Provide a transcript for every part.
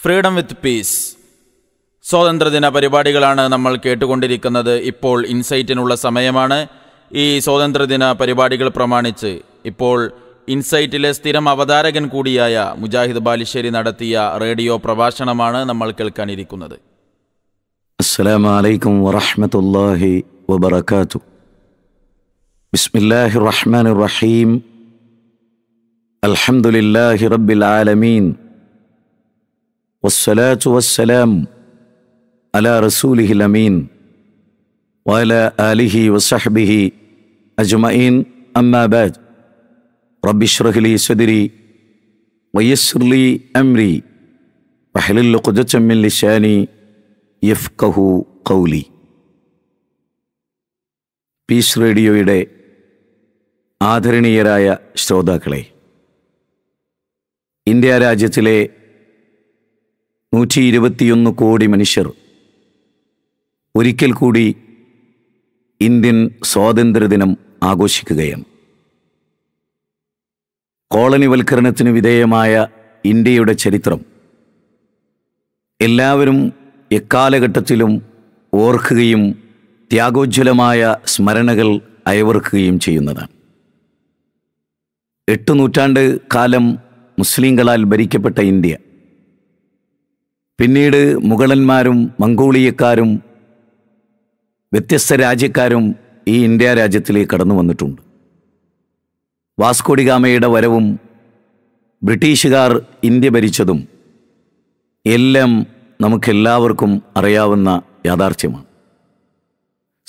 freedom with piece സ്വാതന്ത്ര്യദിന പരിപാടികളാണ് നമ്മൾ കേട്ടുകൊണ്ടിരിക്കുന്നത് ഇപ്പോൾ ഇൻസൈറ്റിനുള്ള സമയമാണ് ഈ സ്വാതന്ത്ര്യദിന പരിപാടികൾ പ്രമാണിച്ച് ഇപ്പോൾ ഇൻസൈറ്റിലെ സ്ഥിരം അവതാരകൻ കൂടിയായ മുജാഹിദ് ബാലിശ്ശേരി നടത്തിയ റേഡിയോ പ്രഭാഷണമാണ് നമ്മൾ കേൾക്കാനിരിക്കുന്നത് അസ്സലാം والصلاة والسلام على رسوله الأمين وعلى آله وصحبه أجمعين أما بعد رب اشرح لي صدري ويسر لي أمري واحلل عقدة من لساني يفقه قولي പീസ് റേഡിയോയുടെ ആദരണീയരായ ശ്രോതാക്കളെ ഇന്ത്യ രാജ്യത്തിലെ നൂറ്റി ഇരുപത്തിയൊന്ന് കോടി മനുഷ്യർ ഒരിക്കൽ കൂടി ഇന്ത്യൻ സ്വാതന്ത്ര്യദിനം ആഘോഷിക്കുകയാണ് കോളനിവൽക്കരണത്തിന് വിധേയമായ ഇന്ത്യയുടെ ചരിത്രം എല്ലാവരും എക്കാലഘട്ടത്തിലും ഓർക്കുകയും ത്യാഗോജ്വലമായ സ്മരണകൾ അയവർക്കുകയും ചെയ്യുന്നതാണ് എട്ട് നൂറ്റാണ്ട് കാലം മുസ്ലിങ്ങളാൽ ഭരിക്കപ്പെട്ട ഇന്ത്യ പിന്നീട് മുഗളന്മാരും മംഗോളിയക്കാരും വ്യത്യസ്ത രാജ്യക്കാരും ഈ ഇന്ത്യ രാജ്യത്തിലേക്ക് കടന്നു വന്നിട്ടുണ്ട് വാസ്കോഡിഗാമയുടെ വരവും ബ്രിട്ടീഷുകാർ ഇന്ത്യ ഭരിച്ചതും എല്ലാം നമുക്കെല്ലാവർക്കും അറിയാവുന്ന യാഥാർത്ഥ്യമാണ്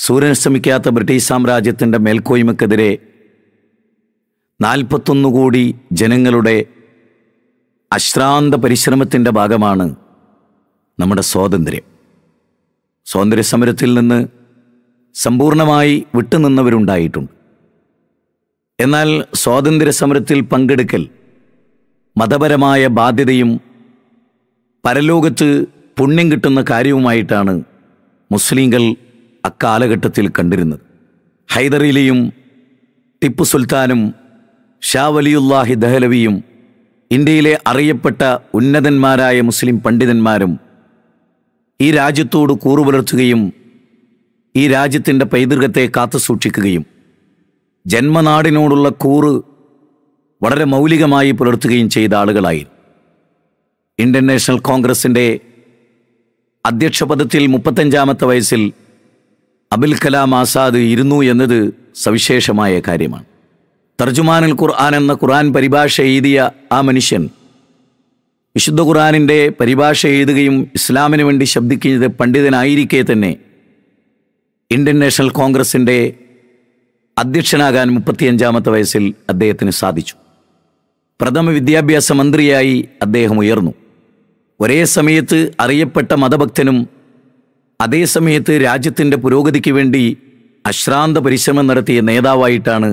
സൂര്യനസ്തമിക്കാത്ത ബ്രിട്ടീഷ് സാമ്രാജ്യത്തിൻ്റെ മേൽക്കോയ്മക്കെതിരെ നാൽപ്പത്തൊന്നു കോടി ജനങ്ങളുടെ അശ്രാന്ത പരിശ്രമത്തിൻ്റെ ഭാഗമാണ് നമ്മുടെ സ്വാതന്ത്ര്യം സ്വാതന്ത്ര്യ സമരത്തിൽ നിന്ന് സമ്പൂർണമായി വിട്ടുനിന്നവരുണ്ടായിട്ടുണ്ട് എന്നാൽ സ്വാതന്ത്ര്യ സമരത്തിൽ പങ്കെടുക്കൽ മതപരമായ ബാധ്യതയും പരലോകത്ത് പുണ്യം കിട്ടുന്ന കാര്യവുമായിട്ടാണ് മുസ്ലിങ്ങൾ അക്കാലഘട്ടത്തിൽ കണ്ടിരുന്നത് ഹൈദറിലെയും ടിപ്പു സുൽത്താനും ഷാ വലിയുല്ലാഹി ദഹലവിയും ഇന്ത്യയിലെ അറിയപ്പെട്ട ഉന്നതന്മാരായ മുസ്ലിം പണ്ഡിതന്മാരും ഈ രാജ്യത്തോട് കൂറുപുലർത്തുകയും ഈ രാജ്യത്തിൻ്റെ പൈതൃകത്തെ കാത്തു സൂക്ഷിക്കുകയും ജന്മനാടിനോടുള്ള കൂറ് വളരെ മൗലികമായി പുലർത്തുകയും ചെയ്ത ആളുകളായി ഇന്ത്യൻ നാഷണൽ കോൺഗ്രസിൻ്റെ അധ്യക്ഷപദത്തിൽ മുപ്പത്തഞ്ചാമത്തെ വയസ്സിൽ അബുൽ കലാം ആസാദ് ഇരുന്നു എന്നത് സവിശേഷമായ കാര്യമാണ് തർജുമാനുൽ ഖുർആൻ എന്ന ഖുർആൻ പരിഭാഷ എഴുതിയ ആ മനുഷ്യൻ വിശുദ്ധ ഖുറാനിൻ്റെ പരിഭാഷ എഴുതുകയും ഇസ്ലാമിന് വേണ്ടി ശബ്ദിക്കുന്നത് പണ്ഡിതനായിരിക്കെ തന്നെ ഇന്ത്യൻ നാഷണൽ കോൺഗ്രസിൻ്റെ അധ്യക്ഷനാകാൻ മുപ്പത്തിയഞ്ചാമത്തെ വയസ്സിൽ അദ്ദേഹത്തിന് സാധിച്ചു പ്രഥമ വിദ്യാഭ്യാസ മന്ത്രിയായി അദ്ദേഹം ഉയർന്നു ഒരേ സമയത്ത് അറിയപ്പെട്ട മതഭക്തനും അതേ സമയത്ത് രാജ്യത്തിൻ്റെ പുരോഗതിക്ക് വേണ്ടി അശ്രാന്ത പരിശ്രമം നടത്തിയ നേതാവായിട്ടാണ്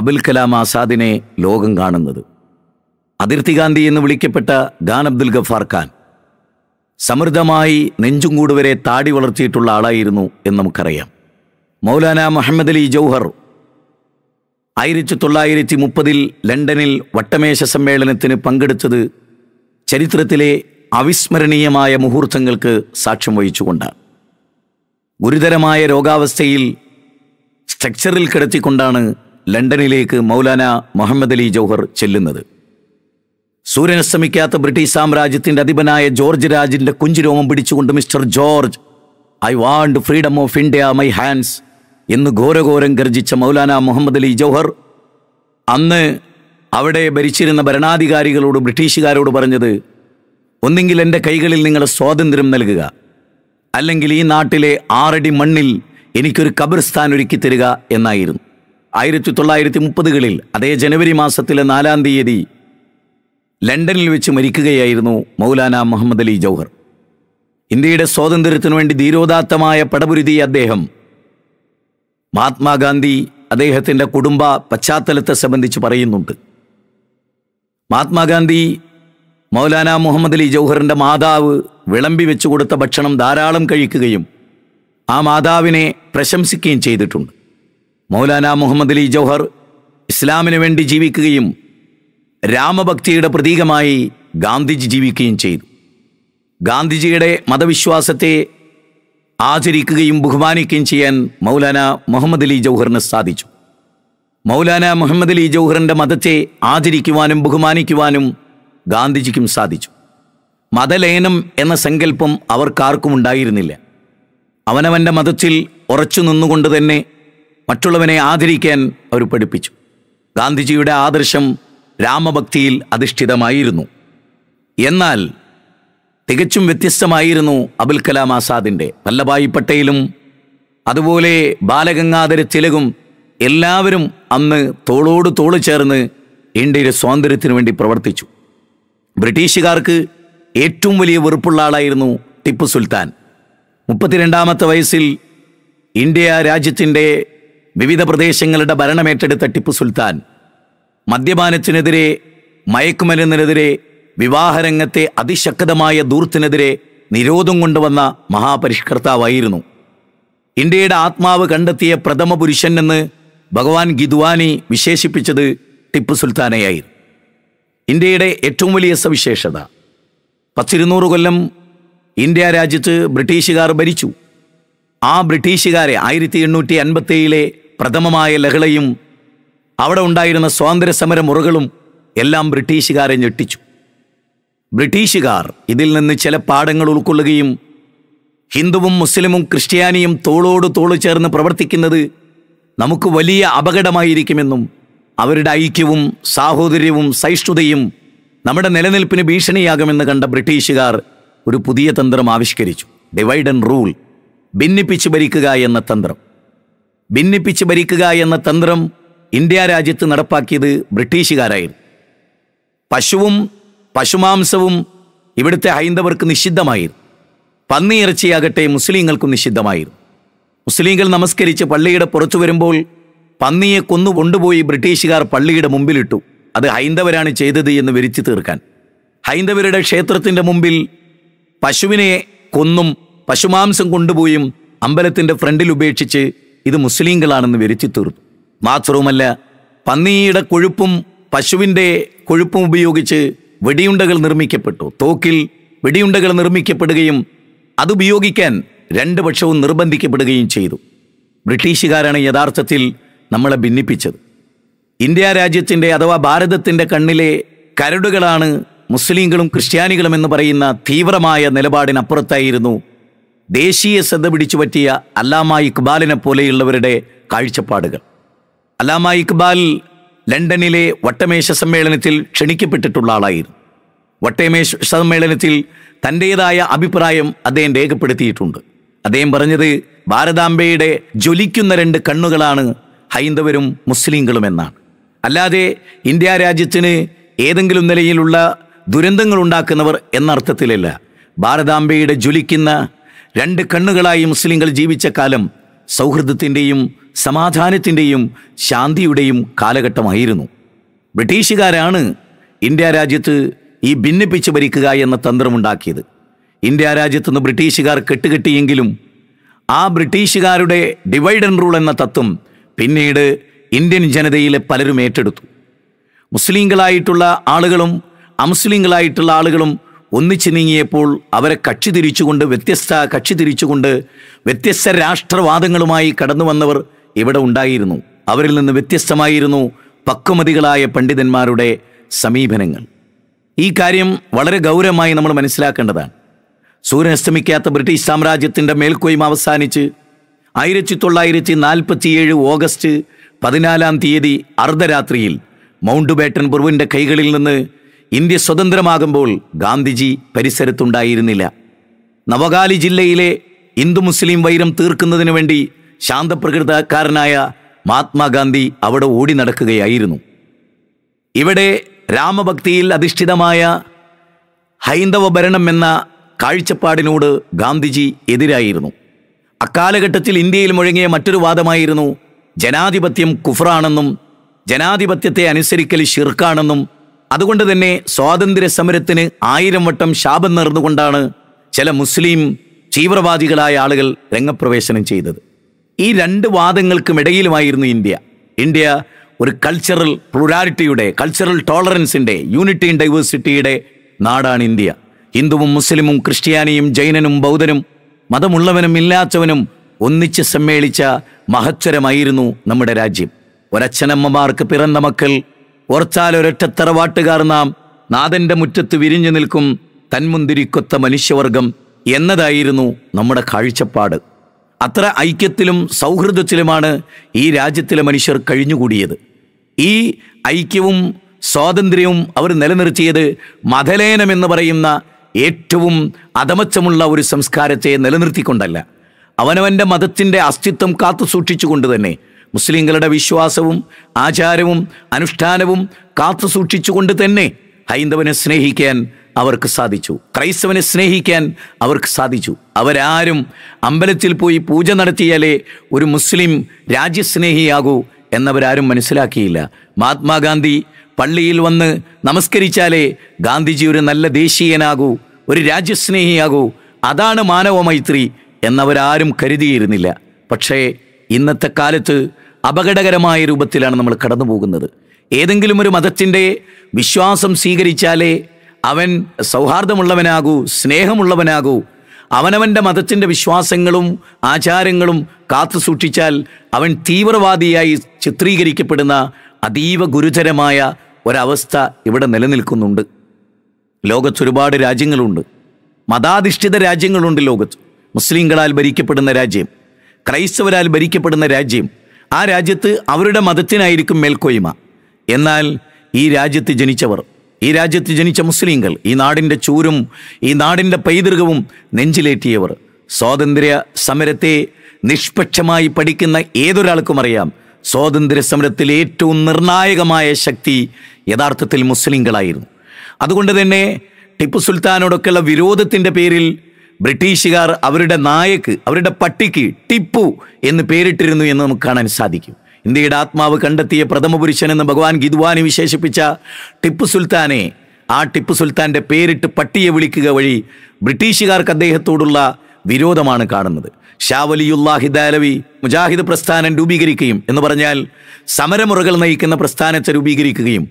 അബുൽ കലാം ആസാദിനെ ലോകം കാണുന്നത് അതിർത്തി ഗാന്ധി എന്ന് വിളിക്കപ്പെട്ട ഖാൻ അബ്ദുൽ ഗഫാർ ഖാൻ സമൃദ്ധമായി നെഞ്ചും കൂടുവരെ താടി വളർത്തിയിട്ടുള്ള ആളായിരുന്നു എന്ന് നമുക്കറിയാം മൗലാന മുഹമ്മദ് അലി ജൗഹർ ആയിരത്തി തൊള്ളായിരത്തി മുപ്പതിൽ ലണ്ടനിൽ വട്ടമേശ സമ്മേളനത്തിന് പങ്കെടുത്തത് ചരിത്രത്തിലെ അവിസ്മരണീയമായ മുഹൂർത്തങ്ങൾക്ക് സാക്ഷ്യം വഹിച്ചുകൊണ്ടാണ് ഗുരുതരമായ രോഗാവസ്ഥയിൽ സ്ട്രക്ചറിൽ കിടത്തിക്കൊണ്ടാണ് ലണ്ടനിലേക്ക് മൗലാന മുഹമ്മദ് അലി ജൗഹർ ചെല്ലുന്നത് സൂര്യനസ്തമിക്കാത്ത ബ്രിട്ടീഷ് സാമ്രാജ്യത്തിന്റെ അധിപനായ ജോർജ് രാജിന്റെ കുഞ്ചിരോമം പിടിച്ചുകൊണ്ട് mister George I want freedom of India my hands എന്ന് ഘോരഘോരം ഗർജിച്ച മൗലാന മുഹമ്മദ് അലി ജൗഹർ അന്ന് അവിടെ ഭരിച്ചിരുന്ന ഭരണാധികാരികളോട് ബ്രിട്ടീഷുകാരോട് പറഞ്ഞത് ഒന്നെങ്കിൽ എൻ്റെ കൈകളിൽ നിങ്ങളെ സ്വാതന്ത്ര്യം നൽകുക അല്ലെങ്കിൽ ഈ നാട്ടിലെ ആറടി മണ്ണിൽ എനിക്കൊരു കബർസ്ഥാൻ ഒരുക്കി തരിക എന്നായിരുന്നു ആയിരത്തി തൊള്ളായിരത്തി മുപ്പതുകളിൽ അതേ ജനുവരി മാസത്തിലെ നാലാം തീയതി ലണ്ടനിൽ വെച്ച് മരിക്കുകയായിരുന്നു മൗലാന മുഹമ്മദ് അലി ജൗഹർ ഇന്ത്യയുടെ സ്വാതന്ത്ര്യത്തിനു വേണ്ടി ധീരോദാത്തമായ പടപുരുതി അദ്ദേഹം മഹാത്മാഗാന്ധി അദ്ദേഹത്തിൻ്റെ കുടുംബ പശ്ചാത്തലത്തെ സംബന്ധിച്ച് പറയുന്നുണ്ട് മഹാത്മാഗാന്ധി മൗലാന മുഹമ്മദ് അലി ജൗഹറിൻ്റെ മാതാവ് വിളമ്പി വെച്ചു കൊടുത്ത ഭക്ഷണം ധാരാളം കഴിക്കുകയും ആ മാതാവിനെ പ്രശംസിക്കുകയും ചെയ്തിട്ടുണ്ട് മൗലാന മുഹമ്മദ് അലി ജൗഹർ ഇസ്ലാമിനു വേണ്ടി ജീവിക്കുകയും രാമഭക്തിയുടെ പ്രതീകമായി ഗാന്ധിജി ജീവിക്കുകയും ചെയ്തു ഗാന്ധിജിയുടെ മതവിശ്വാസത്തെ ആചരിക്കുകയും ബഹുമാനിക്കുകയും ചെയ്യാൻ മൗലാന മുഹമ്മദ് അലി ജൗഹറിന് സാധിച്ചു മൗലാന മുഹമ്മദ് അലി ജൗഹറിൻ്റെ മതത്തെ ആചരിക്കുവാനും ബഹുമാനിക്കുവാനും ഗാന്ധിജിക്കും സാധിച്ചു മതലയനം എന്ന സങ്കല്പം അവർക്കാർക്കും ഉണ്ടായിരുന്നില്ല അവനവൻ്റെ മതത്തിൽ ഉറച്ചു നിന്നുകൊണ്ട് തന്നെ മറ്റുള്ളവനെ ആദരിക്കാൻ അവർ പഠിപ്പിച്ചു ഗാന്ധിജിയുടെ ആദർശം രാമഭക്തിയിൽ അധിഷ്ഠിതമായിരുന്നു എന്നാൽ തികച്ചും വ്യത്യസ്തമായിരുന്നു അബുൽ കലാം ആസാദിൻ്റെ വല്ലഭായി പട്ടേലും അതുപോലെ ബാലഗംഗാധര തിലകും എല്ലാവരും അന്ന് തോളോട് തോള് ചേർന്ന് ഇന്ത്യയുടെ സ്വാതന്ത്ര്യത്തിനു വേണ്ടി പ്രവർത്തിച്ചു ബ്രിട്ടീഷുകാർക്ക് ഏറ്റവും വലിയ വെറുപ്പുള്ള ആളായിരുന്നു ടിപ്പു സുൽത്താൻ മുപ്പത്തിരണ്ടാമത്തെ വയസ്സിൽ ഇന്ത്യ രാജ്യത്തിൻ്റെ വിവിധ പ്രദേശങ്ങളുടെ ഭരണമേറ്റെടുത്ത ടിപ്പു സുൽത്താൻ മദ്യപാനത്തിനെതിരെ മയക്കുമരുന്നിനെതിരെ വിവാഹരംഗത്തെ അതിശക്തമായ ദൂർത്തിനെതിരെ നിരോധം കൊണ്ടുവന്ന മഹാപരിഷ്കർത്താവായിരുന്നു ഇന്ത്യയുടെ ആത്മാവ് കണ്ടെത്തിയ പ്രഥമ പുരുഷൻ എന്ന് ഭഗവാൻ ഗിദ്വാനി വിശേഷിപ്പിച്ചത് ടിപ്പു സുൽത്താനയായിരുന്നു ഇന്ത്യയുടെ ഏറ്റവും വലിയ സവിശേഷത പത്തിരുന്നൂറ് കൊല്ലം ഇന്ത്യ രാജ്യത്ത് ബ്രിട്ടീഷുകാർ ഭരിച്ചു ആ ബ്രിട്ടീഷുകാരെ ആയിരത്തി എണ്ണൂറ്റി അൻപത്തേഴിലെ പ്രഥമമായ ലഹളയും അവിടെ ഉണ്ടായിരുന്ന സ്വാതന്ത്ര്യസമര മുറകളും എല്ലാം ബ്രിട്ടീഷുകാരെ ഞെട്ടിച്ചു ബ്രിട്ടീഷുകാർ ഇതിൽ നിന്ന് ചില പാഠങ്ങൾ ഉൾക്കൊള്ളുകയും ഹിന്ദുവും മുസ്ലിമും ക്രിസ്ത്യാനിയും തോളോട് തോളു ചേർന്ന് പ്രവർത്തിക്കുന്നത് നമുക്ക് വലിയ അപകടമായിരിക്കുമെന്നും അവരുടെ ഐക്യവും സാഹോദര്യവും സഹിഷ്ണുതയും നമ്മുടെ നിലനിൽപ്പിന് ഭീഷണിയാകുമെന്ന് കണ്ട ബ്രിട്ടീഷുകാർ ഒരു പുതിയ തന്ത്രം ആവിഷ്കരിച്ചു ഡിവൈഡ് ആൻഡ് റൂൾ ഭിന്നിപ്പിച്ച് ഭരിക്കുക എന്ന തന്ത്രം ഭിന്നിപ്പിച്ച് ഭരിക്കുക എന്ന തന്ത്രം ഇന്ത്യ രാജ്യത്ത് നടപ്പാക്കിയത് ബ്രിട്ടീഷുകാരായിരുന്നു പശുവും പശുമാംസവും ഇവിടുത്തെ ഹൈന്ദവർക്ക് നിഷിദ്ധമായിരുന്നു ഇറച്ചിയാകട്ടെ മുസ്ലിങ്ങൾക്കും നിഷിദ്ധമായിരുന്നു മുസ്ലിങ്ങൾ നമസ്കരിച്ച് പള്ളിയുടെ പുറത്തു വരുമ്പോൾ പന്നിയെ കൊന്നു കൊണ്ടുപോയി ബ്രിട്ടീഷുകാർ പള്ളിയുടെ മുമ്പിലിട്ടു അത് ഹൈന്ദവരാണ് ചെയ്തത് എന്ന് വരുത്തി തീർക്കാൻ ഹൈന്ദവരുടെ ക്ഷേത്രത്തിൻ്റെ മുമ്പിൽ പശുവിനെ കൊന്നും പശുമാംസം കൊണ്ടുപോയും അമ്പലത്തിൻ്റെ ഫ്രണ്ടിൽ ഉപേക്ഷിച്ച് ഇത് മുസ്ലിങ്ങളാണെന്ന് വരുത്തി തീർത്തു മാത്രവുമല്ല പന്നിയുടെ കൊഴുപ്പും പശുവിൻ്റെ കൊഴുപ്പും ഉപയോഗിച്ച് വെടിയുണ്ടകൾ നിർമ്മിക്കപ്പെട്ടു തോക്കിൽ വെടിയുണ്ടകൾ നിർമ്മിക്കപ്പെടുകയും അതുപയോഗിക്കാൻ രണ്ട് പക്ഷവും നിർബന്ധിക്കപ്പെടുകയും ചെയ്തു ബ്രിട്ടീഷുകാരാണ് യഥാർത്ഥത്തിൽ നമ്മളെ ഭിന്നിപ്പിച്ചത് ഇന്ത്യ രാജ്യത്തിൻ്റെ അഥവാ ഭാരതത്തിൻ്റെ കണ്ണിലെ കരടുകളാണ് മുസ്ലിങ്ങളും ക്രിസ്ത്യാനികളും എന്ന് പറയുന്ന തീവ്രമായ നിലപാടിനപ്പുറത്തായിരുന്നു ദേശീയ ശ്രദ്ധ പിടിച്ചുപറ്റിയ പറ്റിയ അല്ലാമ ഇക്ബാലിനെ പോലെയുള്ളവരുടെ കാഴ്ചപ്പാടുകൾ അലാമ ഇക്ബാൽ ലണ്ടനിലെ വട്ടമേശ സമ്മേളനത്തിൽ ക്ഷണിക്കപ്പെട്ടിട്ടുള്ള ആളായിരുന്നു വട്ടമേശ സമ്മേളനത്തിൽ തൻ്റേതായ അഭിപ്രായം അദ്ദേഹം രേഖപ്പെടുത്തിയിട്ടുണ്ട് അദ്ദേഹം പറഞ്ഞത് ഭാരതാംബയുടെ ജ്വലിക്കുന്ന രണ്ട് കണ്ണുകളാണ് ഹൈന്ദവരും മുസ്ലിങ്ങളും എന്നാണ് അല്ലാതെ ഇന്ത്യ രാജ്യത്തിന് ഏതെങ്കിലും നിലയിലുള്ള ദുരന്തങ്ങൾ ഉണ്ടാക്കുന്നവർ എന്നർത്ഥത്തിലല്ല ഭാരതാംബയുടെ ജ്വലിക്കുന്ന രണ്ട് കണ്ണുകളായി മുസ്ലിങ്ങൾ ജീവിച്ച കാലം സൗഹൃദത്തിൻ്റെയും സമാധാനത്തിൻ്റെയും ശാന്തിയുടെയും കാലഘട്ടമായിരുന്നു ബ്രിട്ടീഷുകാരാണ് ഇന്ത്യ രാജ്യത്ത് ഈ ഭിന്നിപ്പിച്ച് ഭരിക്കുക എന്ന തന്ത്രമുണ്ടാക്കിയത് ഇന്ത്യ നിന്ന് ബ്രിട്ടീഷുകാർ കെട്ടുകെട്ടിയെങ്കിലും ആ ബ്രിട്ടീഷുകാരുടെ ഡിവൈഡ് ആൻഡ് റൂൾ എന്ന തത്വം പിന്നീട് ഇന്ത്യൻ ജനതയിലെ പലരും ഏറ്റെടുത്തു മുസ്ലിങ്ങളായിട്ടുള്ള ആളുകളും അമുസ്ലിങ്ങളായിട്ടുള്ള ആളുകളും ഒന്നിച്ചു നീങ്ങിയപ്പോൾ അവരെ കക്ഷി തിരിച്ചുകൊണ്ട് വ്യത്യസ്ത കക്ഷി തിരിച്ചുകൊണ്ട് വ്യത്യസ്ത രാഷ്ട്രവാദങ്ങളുമായി കടന്നു വന്നവർ ഇവിടെ ഉണ്ടായിരുന്നു അവരിൽ നിന്ന് വ്യത്യസ്തമായിരുന്നു പക്വമതികളായ പണ്ഡിതന്മാരുടെ സമീപനങ്ങൾ ഈ കാര്യം വളരെ ഗൗരവമായി നമ്മൾ മനസ്സിലാക്കേണ്ടതാണ് സൂര്യൻ അസ്തമിക്കാത്ത ബ്രിട്ടീഷ് സാമ്രാജ്യത്തിൻ്റെ മേൽക്കോയ്മ അവസാനിച്ച് ആയിരത്തി തൊള്ളായിരത്തി നാൽപ്പത്തിയേഴ് ഓഗസ്റ്റ് പതിനാലാം തീയതി അർദ്ധരാത്രിയിൽ മൗണ്ട് ബേട്ടൻ ബുർവിൻ്റെ കൈകളിൽ നിന്ന് ഇന്ത്യ സ്വതന്ത്രമാകുമ്പോൾ ഗാന്ധിജി പരിസരത്തുണ്ടായിരുന്നില്ല നവകാലി ജില്ലയിലെ ഹിന്ദു മുസ്ലിം വൈരം തീർക്കുന്നതിനു വേണ്ടി ശാന്തപ്രകൃതക്കാരനായ മഹാത്മാഗാന്ധി അവിടെ ഓടി നടക്കുകയായിരുന്നു ഇവിടെ രാമഭക്തിയിൽ അധിഷ്ഠിതമായ ഹൈന്ദവ ഭരണം എന്ന കാഴ്ചപ്പാടിനോട് ഗാന്ധിജി എതിരായിരുന്നു അക്കാലഘട്ടത്തിൽ ഇന്ത്യയിൽ മുഴങ്ങിയ മറ്റൊരു വാദമായിരുന്നു ജനാധിപത്യം കുഫറാണെന്നും ജനാധിപത്യത്തെ അനുസരിക്കൽ ഷിർക്കാണെന്നും അതുകൊണ്ട് തന്നെ സ്വാതന്ത്ര്യ സമരത്തിന് ആയിരം വട്ടം ശാപം നേർന്നുകൊണ്ടാണ് ചില മുസ്ലിം തീവ്രവാദികളായ ആളുകൾ രംഗപ്രവേശനം ചെയ്തത് ഈ രണ്ട് വാദങ്ങൾക്കും ഇടയിലുമായിരുന്നു ഇന്ത്യ ഇന്ത്യ ഒരു കൾച്ചറൽ പ്ലുരാലിറ്റിയുടെ കൾച്ചറൽ ടോളറൻസിൻ്റെ യൂണിറ്റി ഇൻ ഡൈവേഴ്സിറ്റിയുടെ നാടാണ് ഇന്ത്യ ഹിന്ദുവും മുസ്ലിമും ക്രിസ്ത്യാനിയും ജൈനനും ബൗദ്ധനും മതമുള്ളവനും ഇല്ലാത്തവനും ഒന്നിച്ച് സമ്മേളിച്ച മഹച്ചരമായിരുന്നു നമ്മുടെ രാജ്യം ഒരച്ഛനമ്മമാർക്ക് പിറന്ന മക്കൾ ഓർച്ചാൽ ഒരൊറ്റ തറവാട്ടുകാർ നാം നാഥൻ്റെ മുറ്റത്ത് വിരിഞ്ഞു നിൽക്കും തന്മുന്തിരിക്കൊത്ത മനുഷ്യവർഗം എന്നതായിരുന്നു നമ്മുടെ കാഴ്ചപ്പാട് അത്ര ഐക്യത്തിലും സൗഹൃദത്തിലുമാണ് ഈ രാജ്യത്തിലെ മനുഷ്യർ കഴിഞ്ഞുകൂടിയത് ഈ ഐക്യവും സ്വാതന്ത്ര്യവും അവർ നിലനിർത്തിയത് മതലേനം എന്ന് പറയുന്ന ഏറ്റവും അധമച്ചമുള്ള ഒരു സംസ്കാരത്തെ നിലനിർത്തിക്കൊണ്ടല്ല അവനവൻ്റെ മതത്തിൻ്റെ അസ്തിത്വം കാത്തു സൂക്ഷിച്ചുകൊണ്ട് തന്നെ മുസ്ലിങ്ങളുടെ വിശ്വാസവും ആചാരവും അനുഷ്ഠാനവും കാത്തു സൂക്ഷിച്ചുകൊണ്ട് തന്നെ ഹൈന്ദവനെ സ്നേഹിക്കാൻ അവർക്ക് സാധിച്ചു ക്രൈസ്തവനെ സ്നേഹിക്കാൻ അവർക്ക് സാധിച്ചു അവരാരും അമ്പലത്തിൽ പോയി പൂജ നടത്തിയാലേ ഒരു മുസ്ലിം രാജ്യസ്നേഹിയാകൂ എന്നവരാരും മനസ്സിലാക്കിയില്ല മഹാത്മാഗാന്ധി പള്ളിയിൽ വന്ന് നമസ്കരിച്ചാലേ ഗാന്ധിജി ഒരു നല്ല ദേശീയനാകൂ ഒരു രാജ്യസ്നേഹിയാകൂ അതാണ് മാനവ മൈത്രി എന്നവരാരും കരുതിയിരുന്നില്ല പക്ഷേ ഇന്നത്തെ കാലത്ത് അപകടകരമായ രൂപത്തിലാണ് നമ്മൾ കടന്നു പോകുന്നത് ഏതെങ്കിലും ഒരു മതത്തിൻ്റെ വിശ്വാസം സ്വീകരിച്ചാലേ അവൻ സൗഹാർദ്ദമുള്ളവനാകൂ സ്നേഹമുള്ളവനാകൂ അവനവൻ്റെ മതത്തിൻ്റെ വിശ്വാസങ്ങളും ആചാരങ്ങളും കാത്തു സൂക്ഷിച്ചാൽ അവൻ തീവ്രവാദിയായി ചിത്രീകരിക്കപ്പെടുന്ന അതീവ ഗുരുതരമായ ഒരവസ്ഥ ഇവിടെ നിലനിൽക്കുന്നുണ്ട് ലോകത്തൊരുപാട് രാജ്യങ്ങളുണ്ട് മതാധിഷ്ഠിത രാജ്യങ്ങളുണ്ട് ലോകത്ത് മുസ്ലിങ്ങളാൽ ഭരിക്കപ്പെടുന്ന രാജ്യം ക്രൈസ്തവരാൽ ഭരിക്കപ്പെടുന്ന രാജ്യം ആ രാജ്യത്ത് അവരുടെ മതത്തിനായിരിക്കും മേൽക്കോയ്മ എന്നാൽ ഈ രാജ്യത്ത് ജനിച്ചവർ ഈ രാജ്യത്ത് ജനിച്ച മുസ്ലിങ്ങൾ ഈ നാടിൻ്റെ ചൂരും ഈ നാടിൻ്റെ പൈതൃകവും നെഞ്ചിലേറ്റിയവർ സ്വാതന്ത്ര്യ സമരത്തെ നിഷ്പക്ഷമായി പഠിക്കുന്ന ഏതൊരാൾക്കും അറിയാം സ്വാതന്ത്ര്യ സമരത്തിൽ ഏറ്റവും നിർണായകമായ ശക്തി യഥാർത്ഥത്തിൽ മുസ്ലിങ്ങളായിരുന്നു അതുകൊണ്ട് തന്നെ ടിപ്പു സുൽത്താനോടൊക്കെയുള്ള വിരോധത്തിൻ്റെ പേരിൽ ബ്രിട്ടീഷുകാർ അവരുടെ നായക്ക് അവരുടെ പട്ടിക്ക് ടിപ്പു എന്ന് പേരിട്ടിരുന്നു എന്ന് നമുക്ക് കാണാൻ സാധിക്കും ഇന്ത്യയുടെ ആത്മാവ് കണ്ടെത്തിയ പ്രഥമ പുരുഷൻ എന്ന് ഭഗവാൻ ഗിദ്വാനി വിശേഷിപ്പിച്ച ടിപ്പു സുൽത്താനെ ആ ടിപ്പു സുൽത്താൻ്റെ പേരിട്ട് പട്ടിയെ വിളിക്കുക വഴി ബ്രിട്ടീഷുകാർക്ക് അദ്ദേഹത്തോടുള്ള വിരോധമാണ് കാണുന്നത് ഷാവലിയുള്ള ദാലവി മുജാഹിദ് പ്രസ്ഥാനം രൂപീകരിക്കുകയും എന്ന് പറഞ്ഞാൽ സമരമുറകൾ നയിക്കുന്ന പ്രസ്ഥാനത്തെ രൂപീകരിക്കുകയും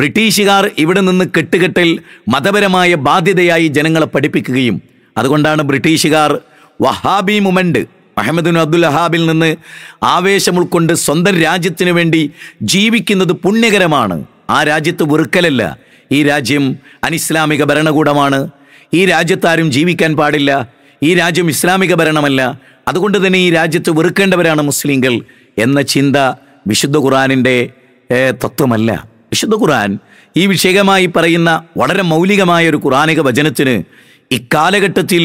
ബ്രിട്ടീഷുകാർ ഇവിടെ നിന്ന് കെട്ടുകെട്ടിൽ മതപരമായ ബാധ്യതയായി ജനങ്ങളെ പഠിപ്പിക്കുകയും അതുകൊണ്ടാണ് ബ്രിട്ടീഷുകാർ വഹാബി മുമൻഡ് അഹമ്മദ് അബ്ദുൽ അഹാബിൽ നിന്ന് ആവേശം ഉൾക്കൊണ്ട് സ്വന്തം രാജ്യത്തിന് വേണ്ടി ജീവിക്കുന്നത് പുണ്യകരമാണ് ആ രാജ്യത്ത് വെറുക്കലല്ല ഈ രാജ്യം അനിസ്ലാമിക ഭരണകൂടമാണ് ഈ രാജ്യത്താരും ജീവിക്കാൻ പാടില്ല ഈ രാജ്യം ഇസ്ലാമിക ഭരണമല്ല അതുകൊണ്ട് തന്നെ ഈ രാജ്യത്ത് വെറുക്കേണ്ടവരാണ് മുസ്ലിങ്ങൾ എന്ന ചിന്ത വിശുദ്ധ ഖുറാനിൻ്റെ തത്വമല്ല വിശുദ്ധ ഖുറാൻ ഈ വിഷയമായി പറയുന്ന വളരെ മൗലികമായ ഒരു ഖുറാനിക വചനത്തിന് ഇക്കാലഘട്ടത്തിൽ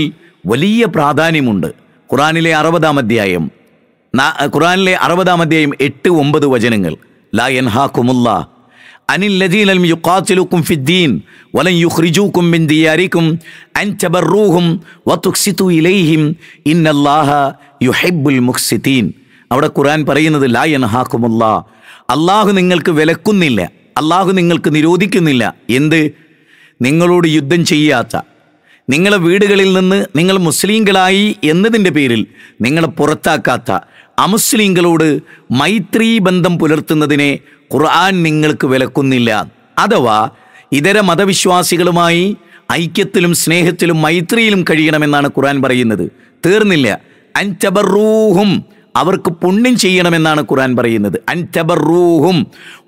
വലിയ പ്രാധാന്യമുണ്ട് ഖുറാനിലെ അറുപതാം അധ്യായം ഖുറാനിലെ അറുപതാം അധ്യായം എട്ട് ഒമ്പത് വചനങ്ങൾ ഹാ കുമുല്ല അനിൽ അൽ യുക്കാത്തിലുക്കും ഫിദ്ദീൻ വലൻ യുഹ്രിജൂക്കും മിൻ ദിയാരിക്കും അൻ ചബറൂഹും വതുക്സിതു ഇലൈഹിം അല്ലാഹ യുഹൈബുൽ മുഖ്സിദ്ദീൻ അവിടെ ഖുറാൻ പറയുന്നത് ഹാ കുമുല്ല അള്ളാഹു നിങ്ങൾക്ക് വിലക്കുന്നില്ല അള്ളാഹു നിങ്ങൾക്ക് നിരോധിക്കുന്നില്ല എന്ത് നിങ്ങളോട് യുദ്ധം ചെയ്യാത്ത നിങ്ങളെ വീടുകളിൽ നിന്ന് നിങ്ങൾ മുസ്ലിങ്ങളായി എന്നതിൻ്റെ പേരിൽ നിങ്ങളെ പുറത്താക്കാത്ത അമുസ്ലിങ്ങളോട് മൈത്രീ ബന്ധം പുലർത്തുന്നതിനെ ഖുർആൻ നിങ്ങൾക്ക് വിലക്കുന്നില്ല അഥവാ ഇതര മതവിശ്വാസികളുമായി ഐക്യത്തിലും സ്നേഹത്തിലും മൈത്രിയിലും കഴിയണമെന്നാണ് ഖുർആൻ പറയുന്നത് തീർന്നില്ല അൻചബറൂഹും അവർക്ക് പുണ്യം ചെയ്യണമെന്നാണ് ഖുർആൻ പറയുന്നത് അൻചബറൂഹും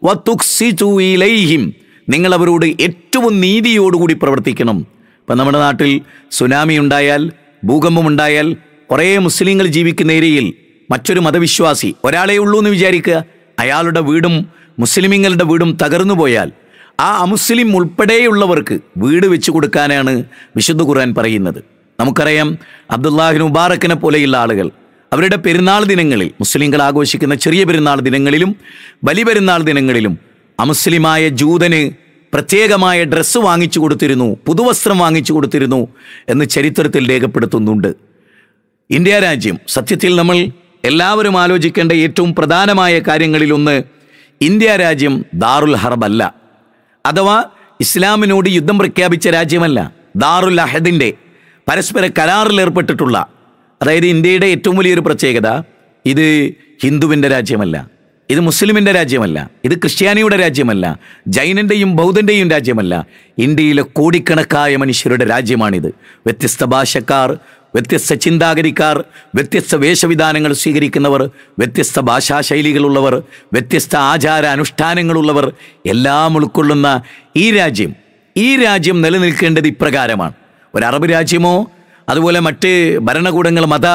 നിങ്ങളവരോട് നിങ്ങൾ അവരോട് ഏറ്റവും നീതിയോടുകൂടി പ്രവർത്തിക്കണം ഇപ്പം നമ്മുടെ നാട്ടിൽ സുനാമി ഉണ്ടായാൽ ഭൂകമ്പമുണ്ടായാൽ കുറേ മുസ്ലിങ്ങൾ ജീവിക്കുന്ന ഏരിയയിൽ മറ്റൊരു മതവിശ്വാസി ഒരാളെ ഉള്ളൂ എന്ന് വിചാരിക്കുക അയാളുടെ വീടും മുസ്ലിമീങ്ങളുടെ വീടും തകർന്നു പോയാൽ ആ അമുസ്ലിം ഉൾപ്പെടെയുള്ളവർക്ക് വീട് വെച്ചു കൊടുക്കാനാണ് വിശുദ്ധ ഖുർആൻ പറയുന്നത് നമുക്കറിയാം അബ്ദുല്ലാഹിൻ മുബാറക്കിനെ പോലെയുള്ള ആളുകൾ അവരുടെ പെരുന്നാൾ ദിനങ്ങളിൽ മുസ്ലിങ്ങൾ ആഘോഷിക്കുന്ന ചെറിയ പെരുന്നാൾ ദിനങ്ങളിലും പെരുന്നാൾ ദിനങ്ങളിലും അമുസ്ലിമായ ജൂതന് പ്രത്യേകമായ ഡ്രസ്സ് വാങ്ങിച്ചു കൊടുത്തിരുന്നു പുതുവസ്ത്രം വാങ്ങിച്ചു കൊടുത്തിരുന്നു എന്ന് ചരിത്രത്തിൽ രേഖപ്പെടുത്തുന്നുണ്ട് ഇന്ത്യ രാജ്യം സത്യത്തിൽ നമ്മൾ എല്ലാവരും ആലോചിക്കേണ്ട ഏറ്റവും പ്രധാനമായ കാര്യങ്ങളിലൊന്ന് ഇന്ത്യ രാജ്യം ദാറുൽ ഹർബല്ല അഥവാ ഇസ്ലാമിനോട് യുദ്ധം പ്രഖ്യാപിച്ച രാജ്യമല്ല ദാറുൽ അഹദിൻ്റെ പരസ്പര കരാറിൽ ഏർപ്പെട്ടിട്ടുള്ള അതായത് ഇന്ത്യയുടെ ഏറ്റവും വലിയൊരു പ്രത്യേകത ഇത് ഹിന്ദുവിൻ്റെ രാജ്യമല്ല ഇത് മുസ്ലിമിൻ്റെ രാജ്യമല്ല ഇത് ക്രിസ്ത്യാനിയുടെ രാജ്യമല്ല ജൈനൻ്റെയും ബൗദ്ധൻ്റെയും രാജ്യമല്ല ഇന്ത്യയിലെ കോടിക്കണക്കായ മനുഷ്യരുടെ രാജ്യമാണിത് വ്യത്യസ്ത ഭാഷക്കാർ വ്യത്യസ്ത ചിന്താഗതിക്കാർ വ്യത്യസ്ത വേഷവിധാനങ്ങൾ സ്വീകരിക്കുന്നവർ വ്യത്യസ്ത ഭാഷാശൈലികളുള്ളവർ വ്യത്യസ്ത ആചാര അനുഷ്ഠാനങ്ങളുള്ളവർ എല്ലാം ഉൾക്കൊള്ളുന്ന ഈ രാജ്യം ഈ രാജ്യം നിലനിൽക്കേണ്ടത് ഇപ്രകാരമാണ് ഒരു അറബ് രാജ്യമോ അതുപോലെ മറ്റ് ഭരണകൂടങ്ങൾ മത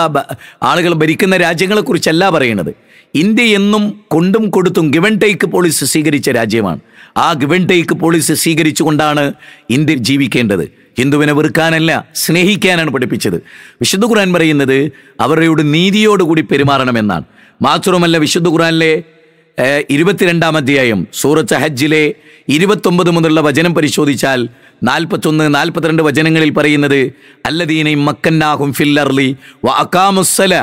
ആളുകൾ ഭരിക്കുന്ന രാജ്യങ്ങളെക്കുറിച്ചല്ല പറയുന്നത് ഇന്ത്യ എന്നും കൊണ്ടും കൊടുത്തും ഗിവൻ ടേക്ക് പോളിസി സ്വീകരിച്ച രാജ്യമാണ് ആ ഗിവൻ ടേക്ക് പോളിസി സ്വീകരിച്ചുകൊണ്ടാണ് ഇന്ത്യ ജീവിക്കേണ്ടത് ഹിന്ദുവിനെ വെറുക്കാനല്ല സ്നേഹിക്കാനാണ് പഠിപ്പിച്ചത് വിശുദ്ധ ഖുർആൻ പറയുന്നത് അവരുടെ നീതിയോടുകൂടി പെരുമാറണമെന്നാണ് മാത്രമല്ല വിശുദ്ധ ഖുർആനിലെ ഇരുപത്തിരണ്ടാം അധ്യായം സൂറത്ത് ഹജ്ജിലെ ഇരുപത്തൊമ്പത് മുതലുള്ള വചനം പരിശോധിച്ചാൽ നാൽപ്പത്തൊന്ന് നാൽപ്പത്തിരണ്ട് വചനങ്ങളിൽ പറയുന്നത് അല്ലദീനയും മക്കന്നാഹും ഫില്ലർലി വ അക്കാമുസല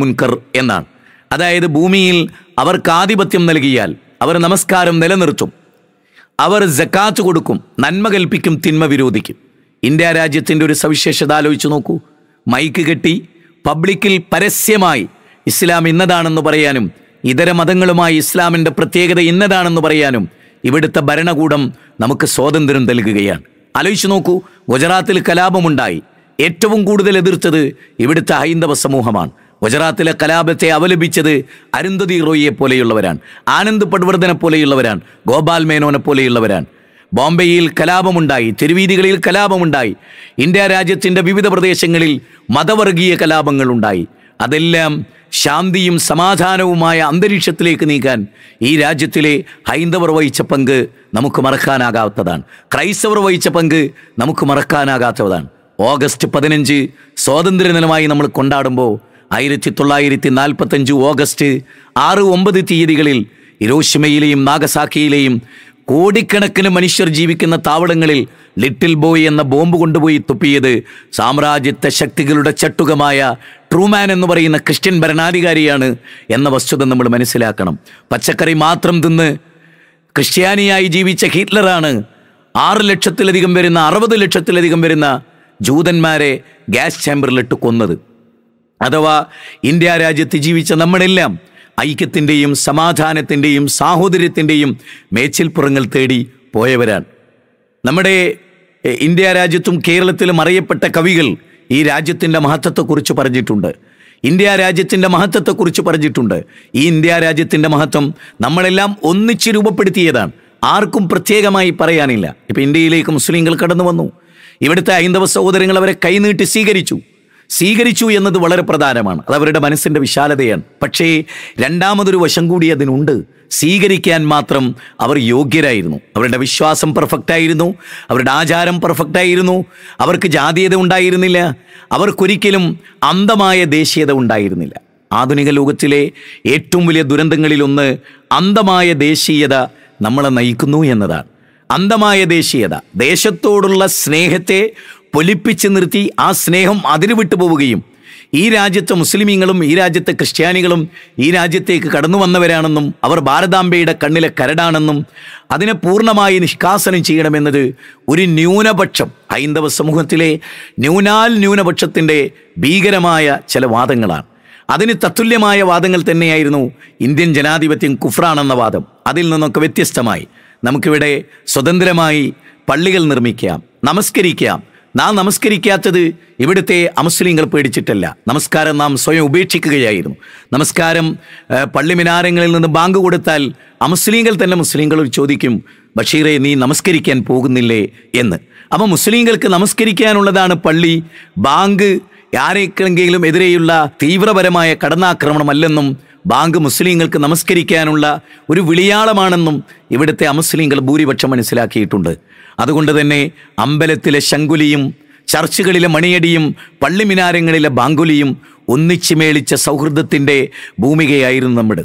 മുൻകർ എന്നാണ് അതായത് ഭൂമിയിൽ അവർക്ക് ആധിപത്യം നൽകിയാൽ അവർ നമസ്കാരം നിലനിർത്തും അവർ ജക്കാത്ത് കൊടുക്കും നന്മ കൽപ്പിക്കും തിന്മ വിരോധിക്കും ഇന്ത്യ രാജ്യത്തിൻ്റെ ഒരു സവിശേഷത ആലോചിച്ച് നോക്കൂ മൈക്ക് കെട്ടി പബ്ലിക്കിൽ പരസ്യമായി ഇസ്ലാം ഇന്നതാണെന്ന് പറയാനും ഇതര മതങ്ങളുമായി ഇസ്ലാമിൻ്റെ പ്രത്യേകത ഇന്നതാണെന്ന് പറയാനും ഇവിടുത്തെ ഭരണകൂടം നമുക്ക് സ്വാതന്ത്ര്യം നൽകുകയാണ് ആലോചിച്ച് നോക്കൂ ഗുജറാത്തിൽ കലാപമുണ്ടായി ഏറ്റവും കൂടുതൽ എതിർത്തത് ഇവിടുത്തെ ഹൈന്ദവ സമൂഹമാണ് ഗുജറാത്തിലെ കലാപത്തെ അവലപിച്ചത് അരുന്ധതി റോയിയെ പോലെയുള്ളവരാണ് ആനന്ദ് പട്വർദ്ധനെ പോലെയുള്ളവരാണ് ഗോപാൽ മേനോനെ പോലെയുള്ളവരാണ് ബോംബെയിൽ കലാപമുണ്ടായി തെരുവീതികളിൽ കലാപമുണ്ടായി ഇന്ത്യ രാജ്യത്തിൻ്റെ വിവിധ പ്രദേശങ്ങളിൽ മതവർഗീയ കലാപങ്ങളുണ്ടായി അതെല്ലാം ശാന്തിയും സമാധാനവുമായ അന്തരീക്ഷത്തിലേക്ക് നീക്കാൻ ഈ രാജ്യത്തിലെ ഹൈന്ദവർ വഹിച്ച പങ്ക് നമുക്ക് മറക്കാനാകാത്തതാണ് ക്രൈസ്തവർ വഹിച്ച പങ്ക് നമുക്ക് മറക്കാനാകാത്തതാണ് ഓഗസ്റ്റ് പതിനഞ്ച് സ്വാതന്ത്ര്യദിനമായി നമ്മൾ കൊണ്ടാടുമ്പോൾ ആയിരത്തി തൊള്ളായിരത്തി നാൽപ്പത്തഞ്ച് ഓഗസ്റ്റ് ആറ് ഒമ്പത് തീയതികളിൽ ഇരോഷിമയിലെയും നാഗസാക്കിയിലെയും കോടിക്കണക്കിന് മനുഷ്യർ ജീവിക്കുന്ന താവളങ്ങളിൽ ലിറ്റിൽ ബോയ് എന്ന ബോംബ് കൊണ്ടുപോയി തുപ്പിയത് സാമ്രാജ്യത്വ ശക്തികളുടെ ചട്ടുകമായ ട്രൂമാൻ എന്ന് പറയുന്ന ക്രിസ്ത്യൻ ഭരണാധികാരിയാണ് എന്ന വസ്തുത നമ്മൾ മനസ്സിലാക്കണം പച്ചക്കറി മാത്രം തിന്ന് ക്രിസ്ത്യാനിയായി ജീവിച്ച ഹിറ്റ്ലറാണ് ആറ് ലക്ഷത്തിലധികം വരുന്ന അറുപത് ലക്ഷത്തിലധികം വരുന്ന ജൂതന്മാരെ ഗ്യാസ് ചേംബറിലിട്ട് കൊന്നത് അഥവാ ഇന്ത്യ രാജ്യത്ത് ജീവിച്ച നമ്മളെല്ലാം ഐക്യത്തിൻ്റെയും സമാധാനത്തിൻ്റെയും സാഹോദര്യത്തിൻ്റെയും മേച്ചിൽപ്പുറങ്ങൾ തേടി പോയവരാണ് നമ്മുടെ ഇന്ത്യ രാജ്യത്തും കേരളത്തിലും അറിയപ്പെട്ട കവികൾ ഈ രാജ്യത്തിൻ്റെ മഹത്വത്തെക്കുറിച്ച് പറഞ്ഞിട്ടുണ്ട് ഇന്ത്യ രാജ്യത്തിൻ്റെ മഹത്വത്തെക്കുറിച്ച് പറഞ്ഞിട്ടുണ്ട് ഈ ഇന്ത്യ രാജ്യത്തിൻ്റെ മഹത്വം നമ്മളെല്ലാം ഒന്നിച്ച് രൂപപ്പെടുത്തിയതാണ് ആർക്കും പ്രത്യേകമായി പറയാനില്ല ഇപ്പം ഇന്ത്യയിലേക്ക് മുസ്ലിങ്ങൾ കടന്നു വന്നു ഇവിടുത്തെ ഹൈന്ദവ സഹോദരങ്ങൾ അവരെ കൈനീട്ടി സ്വീകരിച്ചു സ്വീകരിച്ചു എന്നത് വളരെ പ്രധാനമാണ് അത് അവരുടെ മനസ്സിൻ്റെ വിശാലതയാണ് പക്ഷേ രണ്ടാമതൊരു വശം കൂടി അതിനുണ്ട് സ്വീകരിക്കാൻ മാത്രം അവർ യോഗ്യരായിരുന്നു അവരുടെ വിശ്വാസം പെർഫെക്റ്റ് ആയിരുന്നു അവരുടെ ആചാരം പെർഫെക്റ്റ് ആയിരുന്നു അവർക്ക് ജാതീയത ഉണ്ടായിരുന്നില്ല അവർക്കൊരിക്കലും അന്ധമായ ദേശീയത ഉണ്ടായിരുന്നില്ല ആധുനിക ലോകത്തിലെ ഏറ്റവും വലിയ ദുരന്തങ്ങളിലൊന്ന് അന്ധമായ ദേശീയത നമ്മളെ നയിക്കുന്നു എന്നതാണ് അന്തമായ ദേശീയത ദേശത്തോടുള്ള സ്നേഹത്തെ പൊലിപ്പിച്ച് നിർത്തി ആ സ്നേഹം അതിരുവിട്ടു പോവുകയും ഈ രാജ്യത്തെ മുസ്ലിമീങ്ങളും ഈ രാജ്യത്തെ ക്രിസ്ത്യാനികളും ഈ രാജ്യത്തേക്ക് കടന്നു വന്നവരാണെന്നും അവർ ഭാരതാംബയുടെ കണ്ണിലെ കരടാണെന്നും അതിനെ പൂർണ്ണമായി നിഷ്കാസനം ചെയ്യണമെന്നത് ഒരു ന്യൂനപക്ഷം ഹൈന്ദവ സമൂഹത്തിലെ ന്യൂനാൽ ന്യൂനപക്ഷത്തിൻ്റെ ഭീകരമായ ചില വാദങ്ങളാണ് അതിന് തത്തുല്യമായ വാദങ്ങൾ തന്നെയായിരുന്നു ഇന്ത്യൻ ജനാധിപത്യം കുഫ്രാണെന്ന വാദം അതിൽ നിന്നൊക്കെ വ്യത്യസ്തമായി നമുക്കിവിടെ സ്വതന്ത്രമായി പള്ളികൾ നിർമ്മിക്കാം നമസ്കരിക്കാം നാം നമസ്കരിക്കാത്തത് ഇവിടുത്തെ അമുസ്ലിങ്ങൾ പേടിച്ചിട്ടല്ല നമസ്കാരം നാം സ്വയം ഉപേക്ഷിക്കുകയായിരുന്നു നമസ്കാരം പള്ളി മിനാരങ്ങളിൽ നിന്ന് ബാങ്ക് കൊടുത്താൽ അമുസ്ലിങ്ങൾ തന്നെ മുസ്ലിങ്ങൾ ചോദിക്കും ബഷീറെ നീ നമസ്കരിക്കാൻ പോകുന്നില്ലേ എന്ന് അപ്പം മുസ്ലിങ്ങൾക്ക് നമസ്കരിക്കാനുള്ളതാണ് പള്ളി ബാങ്ക് ആരെക്കെങ്കിലും എതിരെയുള്ള തീവ്രപരമായ കടന്നാക്രമണമല്ലെന്നും ബാങ്ക് മുസ്ലിങ്ങൾക്ക് നമസ്കരിക്കാനുള്ള ഒരു വിളിയാളമാണെന്നും ഇവിടുത്തെ അമുസ്ലിങ്ങൾ ഭൂരിപക്ഷം മനസ്സിലാക്കിയിട്ടുണ്ട് അതുകൊണ്ട് തന്നെ അമ്പലത്തിലെ ശങ്കുലിയും ചർച്ചുകളിലെ മണിയടിയും പള്ളിമിനാരങ്ങളിലെ ബാങ്കുലിയും ഒന്നിച്ചുമേളിച്ച സൗഹൃദത്തിൻ്റെ ഭൂമികയായിരുന്നു നമ്മുടെ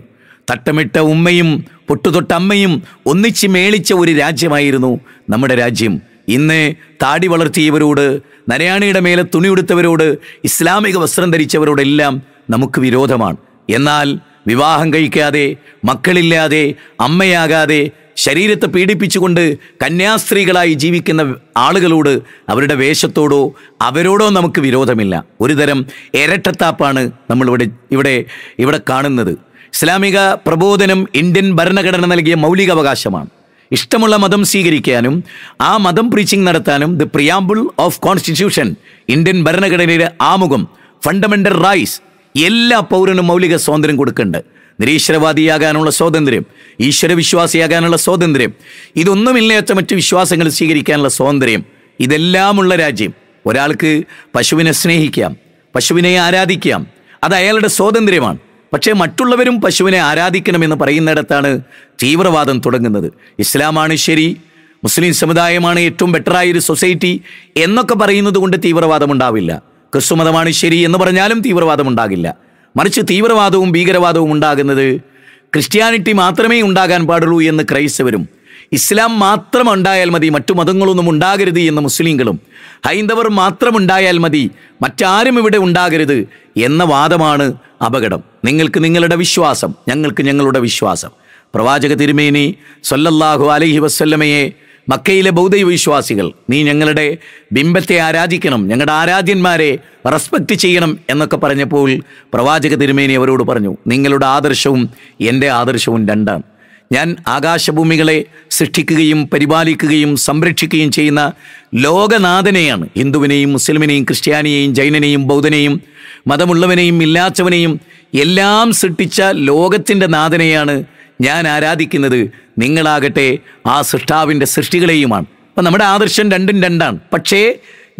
തട്ടമിട്ട ഉമ്മയും പൊട്ടുതൊട്ടമ്മയും അമ്മയും ഒന്നിച്ച് മേളിച്ച ഒരു രാജ്യമായിരുന്നു നമ്മുടെ രാജ്യം ഇന്ന് താടി വളർത്തിയവരോട് നരയാണിയുടെ മേലെ തുണിയുടുത്തവരോട് ഇസ്ലാമിക വസ്ത്രം ധരിച്ചവരോടെല്ലാം നമുക്ക് വിരോധമാണ് എന്നാൽ വിവാഹം കഴിക്കാതെ മക്കളില്ലാതെ അമ്മയാകാതെ ശരീരത്തെ പീഡിപ്പിച്ചുകൊണ്ട് കന്യാസ്ത്രീകളായി ജീവിക്കുന്ന ആളുകളോട് അവരുടെ വേഷത്തോടോ അവരോടോ നമുക്ക് വിരോധമില്ല ഒരുതരം ഇരട്ടത്താപ്പാണ് നമ്മളിവിടെ ഇവിടെ ഇവിടെ കാണുന്നത് ഇസ്ലാമിക പ്രബോധനം ഇന്ത്യൻ ഭരണഘടന നൽകിയ മൗലികാവകാശമാണ് ഇഷ്ടമുള്ള മതം സ്വീകരിക്കാനും ആ മതം പ്രീച്ചിങ് നടത്താനും the preamble of constitution Indian ഭരണഘടനയുടെ ആമുഖം ഫണ്ടമെന്റൽ റൈറ്റ്സ് എല്ലാ പൗരനും മൗലിക സ്വാതന്ത്ര്യം കൊടുക്കുന്നുണ്ട് നിരീശ്വരവാദിയാകാനുള്ള സ്വാതന്ത്ര്യം ഈശ്വരവിശ്വാസിയാകാനുള്ള സ്വാതന്ത്ര്യം ഇതൊന്നുമില്ലാത്ത മറ്റ് വിശ്വാസങ്ങൾ സ്വീകരിക്കാനുള്ള സ്വാതന്ത്ര്യം ഇതെല്ലാമുള്ള രാജ്യം ഒരാൾക്ക് പശുവിനെ സ്നേഹിക്കാം പശുവിനെ ആരാധിക്കാം അത് അയാളുടെ സ്വാതന്ത്ര്യമാണ് പക്ഷേ മറ്റുള്ളവരും പശുവിനെ ആരാധിക്കണമെന്ന് പറയുന്നിടത്താണ് തീവ്രവാദം തുടങ്ങുന്നത് ഇസ്ലാമാണ് ശരി മുസ്ലിം സമുദായമാണ് ഏറ്റവും ബെറ്ററായൊരു സൊസൈറ്റി എന്നൊക്കെ പറയുന്നത് കൊണ്ട് തീവ്രവാദം ഉണ്ടാവില്ല ക്രിസ്തുമതമാണ് ശരി എന്ന് പറഞ്ഞാലും തീവ്രവാദം ഉണ്ടാകില്ല മറിച്ച് തീവ്രവാദവും ഭീകരവാദവും ഉണ്ടാകുന്നത് ക്രിസ്ത്യാനിറ്റി മാത്രമേ ഉണ്ടാകാൻ പാടുള്ളൂ എന്ന് ക്രൈസ്തവരും ഇസ്ലാം മാത്രം ഉണ്ടായാൽ മതി മറ്റു മതങ്ങളൊന്നും ഉണ്ടാകരുത് എന്ന മുസ്ലിങ്ങളും ഹൈന്ദവർ ഉണ്ടായാൽ മതി മറ്റാരും ഇവിടെ ഉണ്ടാകരുത് എന്ന വാദമാണ് അപകടം നിങ്ങൾക്ക് നിങ്ങളുടെ വിശ്വാസം ഞങ്ങൾക്ക് ഞങ്ങളുടെ വിശ്വാസം പ്രവാചക തിരുമേനി സൊല്ലല്ലാഹു അലഹി വസ്ല്ലമയെ മക്കയിലെ ബൗദ്ധ വിശ്വാസികൾ നീ ഞങ്ങളുടെ ബിംബത്തെ ആരാധിക്കണം ഞങ്ങളുടെ ആരാധ്യന്മാരെ റെസ്പെക്റ്റ് ചെയ്യണം എന്നൊക്കെ പറഞ്ഞപ്പോൾ പ്രവാചക തിരുമേനി അവരോട് പറഞ്ഞു നിങ്ങളുടെ ആദർശവും എൻ്റെ ആദർശവും രണ്ടാണ് ഞാൻ ആകാശഭൂമികളെ സൃഷ്ടിക്കുകയും പരിപാലിക്കുകയും സംരക്ഷിക്കുകയും ചെയ്യുന്ന ലോകനാഥനെയാണ് ഹിന്ദുവിനെയും മുസ്ലിമിനെയും ക്രിസ്ത്യാനിയെയും ജൈനനെയും ബൗദ്ധനെയും മതമുള്ളവനെയും ഇല്ലാത്തവനെയും എല്ലാം സൃഷ്ടിച്ച ലോകത്തിൻ്റെ നാഥനെയാണ് ഞാൻ ആരാധിക്കുന്നത് നിങ്ങളാകട്ടെ ആ സൃഷ്ടാവിൻ്റെ സൃഷ്ടികളെയുമാണ് അപ്പം നമ്മുടെ ആദർശം രണ്ടും രണ്ടാണ് പക്ഷേ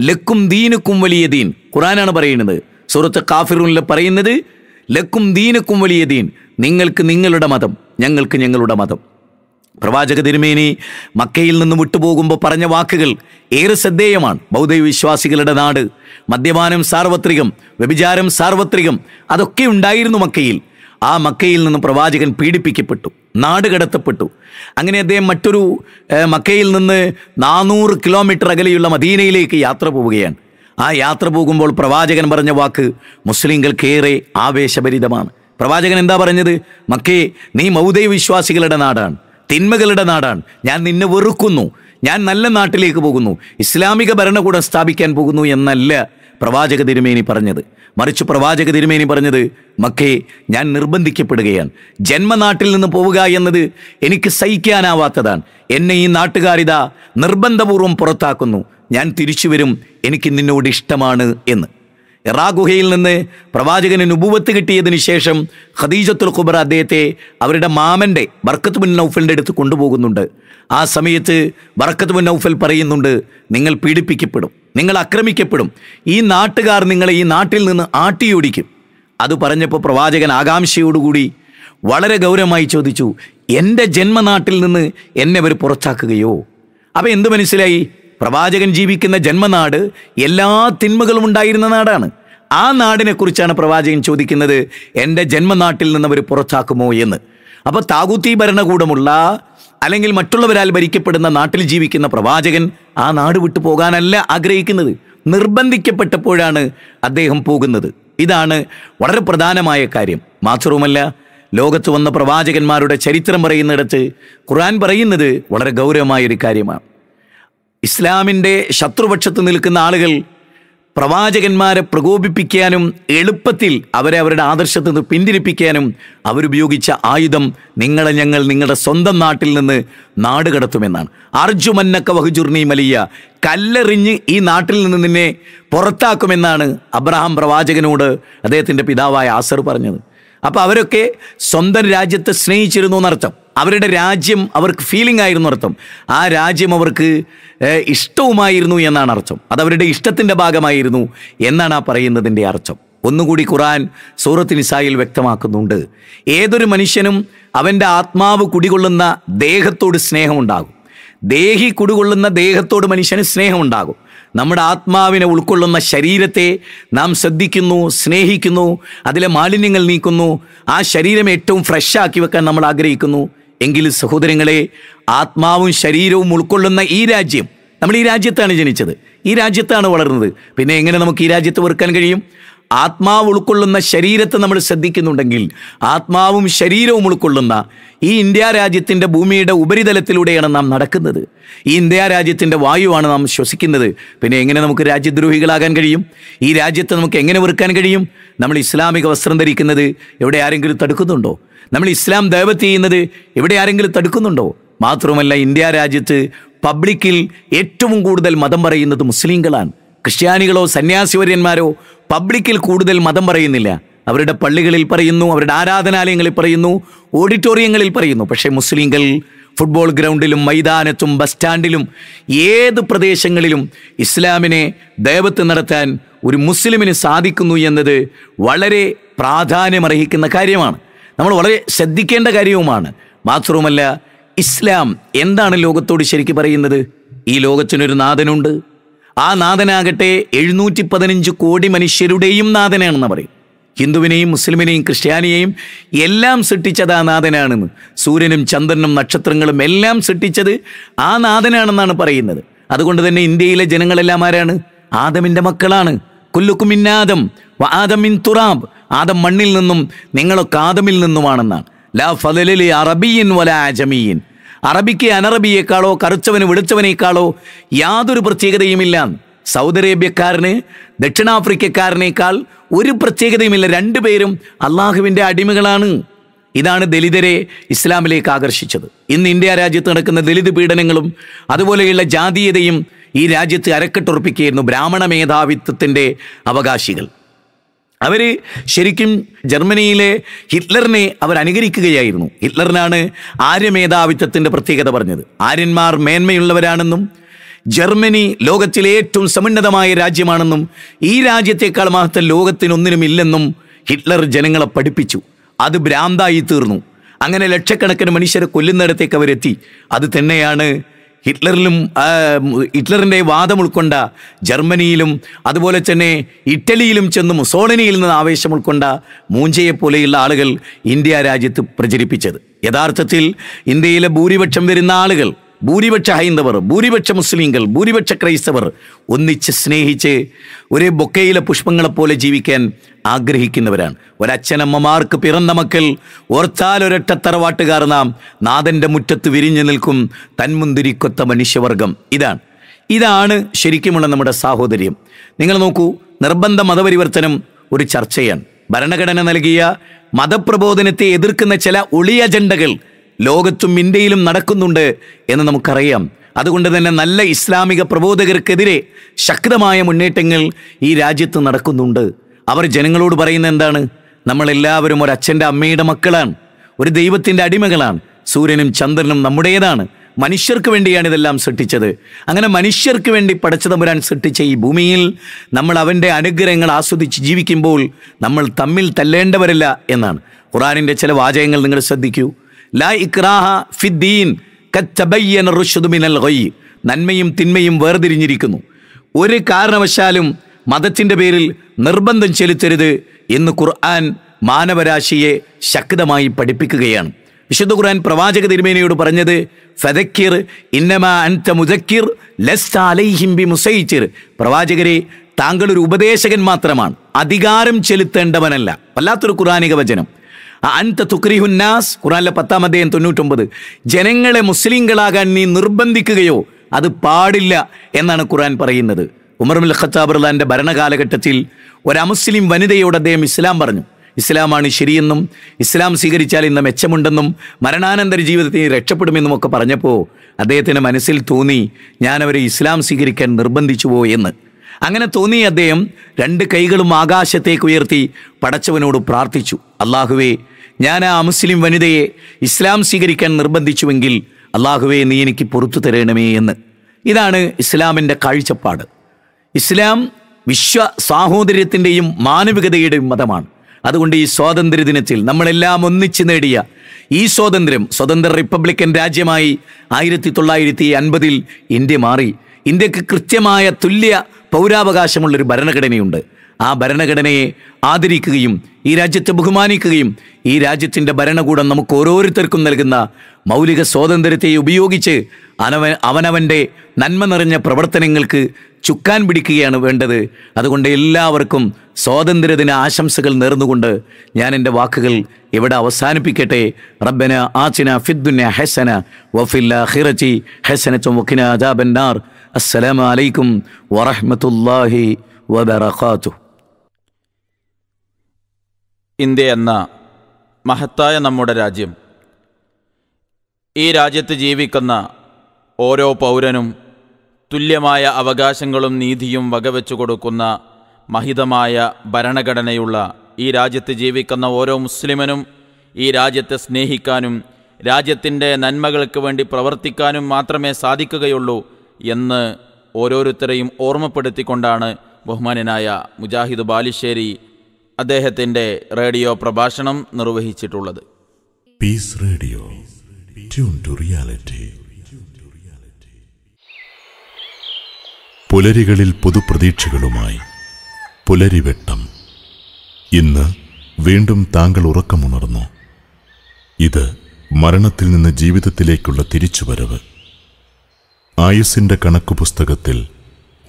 ലക്കും ദീനുക്കും വലിയ ദീൻ ഖുറാനാണ് പറയുന്നത് സുഹൃത്ത് കാഫിറൂനിൽ പറയുന്നത് ലക്കും ദീനക്കും വലിയ ദീൻ നിങ്ങൾക്ക് നിങ്ങളുടെ മതം ഞങ്ങൾക്ക് ഞങ്ങളുടെ മതം പ്രവാചക തിരുമേനി മക്കയിൽ നിന്ന് വിട്ടുപോകുമ്പോൾ പറഞ്ഞ വാക്കുകൾ ഏറെ ശ്രദ്ധേയമാണ് ബൗദ്ധിക വിശ്വാസികളുടെ നാട് മദ്യപാനം സാർവത്രികം വ്യഭിചാരം സാർവത്രികം അതൊക്കെ ഉണ്ടായിരുന്നു മക്കയിൽ ആ മക്കയിൽ നിന്ന് പ്രവാചകൻ പീഡിപ്പിക്കപ്പെട്ടു നാട് കടത്തപ്പെട്ടു അങ്ങനെ അദ്ദേഹം മറ്റൊരു മക്കയിൽ നിന്ന് നാനൂറ് കിലോമീറ്റർ അകലെയുള്ള മദീനയിലേക്ക് യാത്ര പോവുകയാണ് ആ യാത്ര പോകുമ്പോൾ പ്രവാചകൻ പറഞ്ഞ വാക്ക് മുസ്ലിങ്ങൾക്കേറെ ആവേശഭരിതമാണ് പ്രവാചകൻ എന്താ പറഞ്ഞത് മക്കേ നീ മൗദൈ വിശ്വാസികളുടെ നാടാണ് തിന്മകളുടെ നാടാണ് ഞാൻ നിന്നെ വെറുക്കുന്നു ഞാൻ നല്ല നാട്ടിലേക്ക് പോകുന്നു ഇസ്ലാമിക ഭരണകൂടം സ്ഥാപിക്കാൻ പോകുന്നു എന്നല്ല പ്രവാചക തിരുമേനി പറഞ്ഞത് മറിച്ച് പ്രവാചക തിരുമേനി പറഞ്ഞത് മക്കേ ഞാൻ നിർബന്ധിക്കപ്പെടുകയാണ് ജന്മനാട്ടിൽ നിന്ന് പോവുക എന്നത് എനിക്ക് സഹിക്കാനാവാത്തതാണ് എന്നെ ഈ നാട്ടുകാരിത നിർബന്ധപൂർവം പുറത്താക്കുന്നു ഞാൻ തിരിച്ചു വരും എനിക്ക് നിന്നോട് ഇഷ്ടമാണ് എന്ന് എറാ ഗുഹയിൽ നിന്ന് പ്രവാചകന് നുപൂവത്ത് കിട്ടിയതിന് ശേഷം ഖദീജത്തുൽ ഖുബർ അദ്ദേഹത്തെ അവരുടെ മാമൻ്റെ ബർക്കത്ത് ബിൻ നൗഫലിൻ്റെ അടുത്ത് കൊണ്ടുപോകുന്നുണ്ട് ആ സമയത്ത് ബർക്കത്ത് ബിൻ നൗഫൽ പറയുന്നുണ്ട് നിങ്ങൾ പീഡിപ്പിക്കപ്പെടും നിങ്ങൾ ആക്രമിക്കപ്പെടും ഈ നാട്ടുകാർ നിങ്ങളെ ഈ നാട്ടിൽ നിന്ന് ആട്ടിയോടിക്കും അത് പറഞ്ഞപ്പോൾ പ്രവാചകൻ ആകാംക്ഷയോടുകൂടി വളരെ ഗൗരവമായി ചോദിച്ചു എൻ്റെ ജന്മനാട്ടിൽ നിന്ന് എന്നെ അവർ പുറത്താക്കുകയോ അപ്പോൾ എന്ത് മനസ്സിലായി പ്രവാചകൻ ജീവിക്കുന്ന ജന്മനാട് എല്ലാ തിന്മകളും ഉണ്ടായിരുന്ന നാടാണ് ആ നാടിനെക്കുറിച്ചാണ് പ്രവാചകൻ ചോദിക്കുന്നത് എൻ്റെ ജന്മനാട്ടിൽ നിന്ന് അവർ പുറത്താക്കുമോ എന്ന് അപ്പോൾ താകൂത്തി ഭരണകൂടമുള്ള അല്ലെങ്കിൽ മറ്റുള്ളവരാൽ ഭരിക്കപ്പെടുന്ന നാട്ടിൽ ജീവിക്കുന്ന പ്രവാചകൻ ആ നാട് വിട്ടു പോകാനല്ല ആഗ്രഹിക്കുന്നത് നിർബന്ധിക്കപ്പെട്ടപ്പോഴാണ് അദ്ദേഹം പോകുന്നത് ഇതാണ് വളരെ പ്രധാനമായ കാര്യം മാത്രവുമല്ല ലോകത്ത് വന്ന പ്രവാചകന്മാരുടെ ചരിത്രം പറയുന്നിടത്ത് ഖുർആൻ പറയുന്നത് വളരെ ഗൗരവമായൊരു കാര്യമാണ് ഇസ്ലാമിൻ്റെ ശത്രുപക്ഷത്ത് നിൽക്കുന്ന ആളുകൾ പ്രവാചകന്മാരെ പ്രകോപിപ്പിക്കാനും എളുപ്പത്തിൽ അവരെ അവരുടെ ആദർശത്തിൽ നിന്ന് പിന്തിരിപ്പിക്കാനും അവരുപയോഗിച്ച ആയുധം നിങ്ങളെ ഞങ്ങൾ നിങ്ങളുടെ സ്വന്തം നാട്ടിൽ നിന്ന് നാട് കടത്തുമെന്നാണ് അർജുമന്നക്ക വഹുജുർണി മലിയ കല്ലെറിഞ്ഞ് ഈ നാട്ടിൽ നിന്ന് നിന്നെ പുറത്താക്കുമെന്നാണ് അബ്രഹാം പ്രവാചകനോട് അദ്ദേഹത്തിൻ്റെ പിതാവായ ആസർ പറഞ്ഞത് അപ്പോൾ അവരൊക്കെ സ്വന്തം രാജ്യത്തെ സ്നേഹിച്ചിരുന്നു എന്നർത്ഥം അവരുടെ രാജ്യം അവർക്ക് ഫീലിംഗ് ആയിരുന്നു അർത്ഥം ആ രാജ്യം അവർക്ക് ഇഷ്ടവുമായിരുന്നു എന്നാണ് അർത്ഥം അത് അവരുടെ ഇഷ്ടത്തിൻ്റെ ഭാഗമായിരുന്നു എന്നാണ് ആ പറയുന്നതിൻ്റെ അർത്ഥം ഒന്നുകൂടി ഖുറാൻ സൂറത്ത് നിസായിൽ വ്യക്തമാക്കുന്നുണ്ട് ഏതൊരു മനുഷ്യനും അവൻ്റെ ആത്മാവ് കുടികൊള്ളുന്ന ദേഹത്തോട് സ്നേഹമുണ്ടാകും ദേഹി കുടികൊള്ളുന്ന ദേഹത്തോട് മനുഷ്യന് സ്നേഹമുണ്ടാകും നമ്മുടെ ആത്മാവിനെ ഉൾക്കൊള്ളുന്ന ശരീരത്തെ നാം ശ്രദ്ധിക്കുന്നു സ്നേഹിക്കുന്നു അതിലെ മാലിന്യങ്ങൾ നീക്കുന്നു ആ ശരീരം ഏറ്റവും ഫ്രഷാക്കി വെക്കാൻ നമ്മൾ ആഗ്രഹിക്കുന്നു എങ്കിൽ സഹോദരങ്ങളെ ആത്മാവും ശരീരവും ഉൾക്കൊള്ളുന്ന ഈ രാജ്യം നമ്മൾ ഈ രാജ്യത്താണ് ജനിച്ചത് ഈ രാജ്യത്താണ് വളർന്നത് പിന്നെ എങ്ങനെ നമുക്ക് ഈ രാജ്യത്ത് വെറുക്കാൻ കഴിയും ആത്മാവ് ഉൾക്കൊള്ളുന്ന ശരീരത്തെ നമ്മൾ ശ്രദ്ധിക്കുന്നുണ്ടെങ്കിൽ ആത്മാവും ശരീരവും ഉൾക്കൊള്ളുന്ന ഈ ഇന്ത്യ രാജ്യത്തിൻ്റെ ഭൂമിയുടെ ഉപരിതലത്തിലൂടെയാണ് നാം നടക്കുന്നത് ഈ ഇന്ത്യ രാജ്യത്തിൻ്റെ വായുവാണ് നാം ശ്വസിക്കുന്നത് പിന്നെ എങ്ങനെ നമുക്ക് രാജ്യദ്രോഹികളാകാൻ കഴിയും ഈ രാജ്യത്തെ നമുക്ക് എങ്ങനെ വെറുക്കാൻ കഴിയും നമ്മൾ ഇസ്ലാമിക വസ്ത്രം ധരിക്കുന്നത് എവിടെ ആരെങ്കിലും തടുക്കുന്നുണ്ടോ നമ്മൾ ഇസ്ലാം ദൈവത്ത് ചെയ്യുന്നത് എവിടെ ആരെങ്കിലും തടുക്കുന്നുണ്ടോ മാത്രമല്ല ഇന്ത്യ രാജ്യത്ത് പബ്ലിക്കിൽ ഏറ്റവും കൂടുതൽ മതം പറയുന്നത് മുസ്ലിങ്ങളാണ് ക്രിസ്ത്യാനികളോ സന്യാസിവര്യന്മാരോ പബ്ലിക്കിൽ കൂടുതൽ മതം പറയുന്നില്ല അവരുടെ പള്ളികളിൽ പറയുന്നു അവരുടെ ആരാധനാലയങ്ങളിൽ പറയുന്നു ഓഡിറ്റോറിയങ്ങളിൽ പറയുന്നു പക്ഷേ മുസ്ലിങ്ങൾ ഫുട്ബോൾ ഗ്രൗണ്ടിലും മൈതാനത്തും ബസ് സ്റ്റാൻഡിലും ഏത് പ്രദേശങ്ങളിലും ഇസ്ലാമിനെ ദൈവത്ത് നടത്താൻ ഒരു മുസ്ലിമിന് സാധിക്കുന്നു എന്നത് വളരെ പ്രാധാന്യമർഹിക്കുന്ന കാര്യമാണ് നമ്മൾ വളരെ ശ്രദ്ധിക്കേണ്ട കാര്യവുമാണ് മാത്രവുമല്ല ഇസ്ലാം എന്താണ് ലോകത്തോട് ശരിക്കും പറയുന്നത് ഈ ലോകത്തിനൊരു നാഥനുണ്ട് ആ നാഥനാകട്ടെ എഴുന്നൂറ്റി പതിനഞ്ച് കോടി മനുഷ്യരുടെയും നാഥനാണെന്ന് പറയും ഹിന്ദുവിനെയും മുസ്ലിമിനെയും ക്രിസ്ത്യാനിയെയും എല്ലാം സൃഷ്ടിച്ചത് ആ നാഥനാണെന്ന് സൂര്യനും ചന്ദ്രനും നക്ഷത്രങ്ങളും എല്ലാം സൃഷ്ടിച്ചത് ആ നാഥനാണെന്നാണ് പറയുന്നത് അതുകൊണ്ട് തന്നെ ഇന്ത്യയിലെ ജനങ്ങളെല്ലാം ആരാണ് ആദമിൻ്റെ മക്കളാണ് കുല്ലുക്കും ഇന്നാദം ആദം ഇൻ തുറാബ് ആദം മണ്ണിൽ നിന്നും നിങ്ങളൊക്കെ ആദമിൽ നിന്നുമാണെന്നാണ് ലാ ഫലലി അറബിയൻ വല ആജമീൻ അറബിക്ക് അനറബിയേക്കാളോ കറുച്ചവന് വെളുച്ചവനേക്കാളോ യാതൊരു പ്രത്യേകതയുമില്ല സൗദി അറേബ്യക്കാരന് ദക്ഷിണാഫ്രിക്കക്കാരനേക്കാൾ ഒരു പ്രത്യേകതയുമില്ല രണ്ടുപേരും അള്ളാഹുവിൻ്റെ അടിമകളാണ് ഇതാണ് ദലിതരെ ഇസ്ലാമിലേക്ക് ആകർഷിച്ചത് ഇന്ന് ഇന്ത്യ രാജ്യത്ത് നടക്കുന്ന ദലിത് പീഡനങ്ങളും അതുപോലെയുള്ള ജാതീയതയും ഈ രാജ്യത്ത് അരക്കെട്ടുറപ്പിക്കുകയായിരുന്നു ബ്രാഹ്മണ മേധാവിത്വത്തിൻ്റെ അവകാശികൾ അവർ ശരിക്കും ജർമ്മനിയിലെ ഹിറ്റ്ലറിനെ അവർ അനുകരിക്കുകയായിരുന്നു ഹിറ്റ്ലറിനാണ് മേധാവിത്വത്തിൻ്റെ പ്രത്യേകത പറഞ്ഞത് ആര്യന്മാർ മേന്മയുള്ളവരാണെന്നും ജർമ്മനി ലോകത്തിലെ ഏറ്റവും സമുന്നതമായ രാജ്യമാണെന്നും ഈ രാജ്യത്തെക്കാൾ ലോകത്തിനൊന്നിനും ഇല്ലെന്നും ഹിറ്റ്ലർ ജനങ്ങളെ പഠിപ്പിച്ചു അത് ഭ്രാന്തായി തീർന്നു അങ്ങനെ ലക്ഷക്കണക്കിന് മനുഷ്യരെ കൊല്ലുന്നിടത്തേക്ക് അവരെത്തി അത് തന്നെയാണ് ഹിറ്റ്ലറിലും ഹിറ്റ്ലറിൻ്റെ വാദം ഉൾക്കൊണ്ട ജർമ്മനിയിലും അതുപോലെ തന്നെ ഇറ്റലിയിലും ചെന്ന് മുസോളനിയിൽ നിന്ന് ആവേശം ഉൾക്കൊണ്ട മൂഞ്ചയെപ്പോലെയുള്ള ആളുകൾ ഇന്ത്യ രാജ്യത്ത് പ്രചരിപ്പിച്ചത് യഥാർത്ഥത്തിൽ ഇന്ത്യയിലെ ഭൂരിപക്ഷം വരുന്ന ആളുകൾ ഭൂരിപക്ഷ ഹൈന്ദവർ ഭൂരിപക്ഷ മുസ്ലിങ്ങൾ ഭൂരിപക്ഷ ക്രൈസ്തവർ ഒന്നിച്ച് സ്നേഹിച്ച് ഒരേ ബൊക്കയിലെ പുഷ്പങ്ങളെപ്പോലെ ജീവിക്കാൻ ആഗ്രഹിക്കുന്നവരാണ് ഒരച്ഛനമ്മമാർക്ക് പിറന്ന മക്കൾ ഓർത്താൽ ഒരൊറ്റത്തറവാട്ടുകാർ നാം നാഥൻ്റെ മുറ്റത്ത് വിരിഞ്ഞു നിൽക്കും തന്മുന്തിരിക്കൊത്ത മനുഷ്യവർഗം ഇതാണ് ഇതാണ് ശരിക്കുമുള്ള നമ്മുടെ സാഹോദര്യം നിങ്ങൾ നോക്കൂ നിർബന്ധ മതപരിവർത്തനം ഒരു ചർച്ചയാണ് ഭരണഘടന നൽകിയ മതപ്രബോധനത്തെ എതിർക്കുന്ന ചില ഒളി അജണ്ടകൾ ലോകത്തും ഇന്ത്യയിലും നടക്കുന്നുണ്ട് എന്ന് നമുക്കറിയാം അതുകൊണ്ട് തന്നെ നല്ല ഇസ്ലാമിക പ്രബോധകർക്കെതിരെ ശക്തമായ മുന്നേറ്റങ്ങൾ ഈ രാജ്യത്ത് നടക്കുന്നുണ്ട് അവർ ജനങ്ങളോട് പറയുന്ന എന്താണ് നമ്മളെല്ലാവരും ഒരു അച്ഛൻ്റെ അമ്മയുടെ മക്കളാണ് ഒരു ദൈവത്തിൻ്റെ അടിമകളാണ് സൂര്യനും ചന്ദ്രനും നമ്മുടേതാണ് മനുഷ്യർക്ക് വേണ്ടിയാണ് ഇതെല്ലാം സൃഷ്ടിച്ചത് അങ്ങനെ മനുഷ്യർക്ക് വേണ്ടി പടച്ചതമ്പുരാൻ സൃഷ്ടിച്ച ഈ ഭൂമിയിൽ നമ്മൾ അവൻ്റെ അനുഗ്രഹങ്ങൾ ആസ്വദിച്ച് ജീവിക്കുമ്പോൾ നമ്മൾ തമ്മിൽ തല്ലേണ്ടവരല്ല എന്നാണ് ഖുറാനിൻ്റെ ചില വാചകങ്ങൾ നിങ്ങൾ ശ്രദ്ധിക്കൂ ഫിദ്ദീൻ നന്മയും തിന്മയും വേർതിരിഞ്ഞിരിക്കുന്നു ഒരു കാരണവശാലും മതത്തിൻ്റെ പേരിൽ നിർബന്ധം ചെലുത്തരുത് എന്ന് ഖുർആൻ മാനവരാശിയെ ശക്തമായി പഠിപ്പിക്കുകയാണ് വിശുദ്ധ ഖുർആൻ പ്രവാചക തിരുമേനയോട് പറഞ്ഞത് ഫതക്കിർ ഇന്നമാ അൻത മുദക്കിർ ലസ്ത മുസൈച്ചിർ പ്രവാചകരെ താങ്കൾ ഒരു ഉപദേശകൻ മാത്രമാണ് അധികാരം ചെലുത്തേണ്ടവനല്ല വല്ലാത്തൊരു ഖുറാനിക വചനം അന്ത തുക്രിഹുന്നാസ് ഖുറാനിലെ പത്താം അദ്ദേഹം തൊണ്ണൂറ്റൊമ്പത് ജനങ്ങളെ മുസ്ലിങ്ങളാകാൻ നീ നിർബന്ധിക്കുകയോ അത് പാടില്ല എന്നാണ് ഖുറാൻ പറയുന്നത് ഉമർ ഉമർമുൽ ഖത്താബ് ഖത്താബുർലാൻ്റെ ഭരണകാലഘട്ടത്തിൽ ഒരമുസ്ലിം വനിതയോട് അദ്ദേഹം ഇസ്ലാം പറഞ്ഞു ഇസ്ലാമാണ് ശരിയെന്നും ഇസ്ലാം സ്വീകരിച്ചാൽ ഇന്ന് മെച്ചമുണ്ടെന്നും മരണാനന്തര ജീവിതത്തിൽ രക്ഷപ്പെടുമെന്നും ഒക്കെ പറഞ്ഞപ്പോൾ അദ്ദേഹത്തിന് മനസ്സിൽ തോന്നി ഞാനവരെ ഇസ്ലാം സ്വീകരിക്കാൻ നിർബന്ധിച്ചു എന്ന് അങ്ങനെ തോന്നി അദ്ദേഹം രണ്ട് കൈകളും ആകാശത്തേക്ക് ഉയർത്തി പടച്ചവനോട് പ്രാർത്ഥിച്ചു അള്ളാഹുവേ ഞാൻ ആ മുസ്ലിം വനിതയെ ഇസ്ലാം സ്വീകരിക്കാൻ നിർബന്ധിച്ചുവെങ്കിൽ അള്ളാഹുവെ നീ എനിക്ക് പുറത്തു തരണമേ എന്ന് ഇതാണ് ഇസ്ലാമിൻ്റെ കാഴ്ചപ്പാട് ഇസ്ലാം വിശ്വ സാഹോദര്യത്തിൻ്റെയും മാനവികതയുടെയും മതമാണ് അതുകൊണ്ട് ഈ സ്വാതന്ത്ര്യ ദിനത്തിൽ നമ്മളെല്ലാം ഒന്നിച്ചു നേടിയ ഈ സ്വാതന്ത്ര്യം സ്വതന്ത്ര റിപ്പബ്ലിക്കൻ രാജ്യമായി ആയിരത്തി തൊള്ളായിരത്തി അൻപതിൽ ഇന്ത്യ മാറി ഇന്ത്യക്ക് കൃത്യമായ തുല്യ പൗരാവകാശമുള്ളൊരു ഭരണഘടനയുണ്ട് ആ ഭരണഘടനയെ ആദരിക്കുകയും ഈ രാജ്യത്തെ ബഹുമാനിക്കുകയും ഈ രാജ്യത്തിൻ്റെ ഭരണകൂടം നമുക്ക് ഓരോരുത്തർക്കും നൽകുന്ന മൗലിക സ്വാതന്ത്ര്യത്തെ ഉപയോഗിച്ച് അനവൻ അവനവൻ്റെ നന്മ നിറഞ്ഞ പ്രവർത്തനങ്ങൾക്ക് ചുക്കാൻ പിടിക്കുകയാണ് വേണ്ടത് അതുകൊണ്ട് എല്ലാവർക്കും സ്വാതന്ത്ര്യദിന ആശംസകൾ നേർന്നുകൊണ്ട് ഞാൻ എൻ്റെ വാക്കുകൾ ഇവിടെ അവസാനിപ്പിക്കട്ടെ റബ്ബന ആച്ചിന ഫിദ്ദുന ഹെസന വഫില്ല ഹിറച്ചി ഹെസന ചുമുഖിന അദാബന്നാർ അസ്സലാമലൈക്കും വറഹമത്തല്ലാഹി വബറഖാത്തു ഇന്ത്യ എന്ന മഹത്തായ നമ്മുടെ രാജ്യം ഈ രാജ്യത്ത് ജീവിക്കുന്ന ഓരോ പൗരനും തുല്യമായ അവകാശങ്ങളും നീതിയും വകവെച്ചു കൊടുക്കുന്ന മഹിതമായ ഭരണഘടനയുള്ള ഈ രാജ്യത്ത് ജീവിക്കുന്ന ഓരോ മുസ്ലിമനും ഈ രാജ്യത്തെ സ്നേഹിക്കാനും രാജ്യത്തിൻ്റെ നന്മകൾക്ക് വേണ്ടി പ്രവർത്തിക്കാനും മാത്രമേ സാധിക്കുകയുള്ളൂ എന്ന് ഓരോരുത്തരെയും ഓർമ്മപ്പെടുത്തിക്കൊണ്ടാണ് ബഹുമാനനായ മുജാഹിദ് ബാലിശ്ശേരി അദ്ദേഹത്തിന്റെ റേഡിയോ പ്രഭാഷണം നിർവഹിച്ചിട്ടുള്ളത് പീസ് റേഡിയോ ടു റിയാലിറ്റി പുലരികളിൽ പുതുപ്രതീക്ഷകളുമായി പുലരിവെട്ടം ഇന്ന് വീണ്ടും താങ്കൾ ഉറക്കമുണർന്നു ഇത് മരണത്തിൽ നിന്ന് ജീവിതത്തിലേക്കുള്ള തിരിച്ചുവരവ് ആയുസിൻ്റെ കണക്കുപുസ്തകത്തിൽ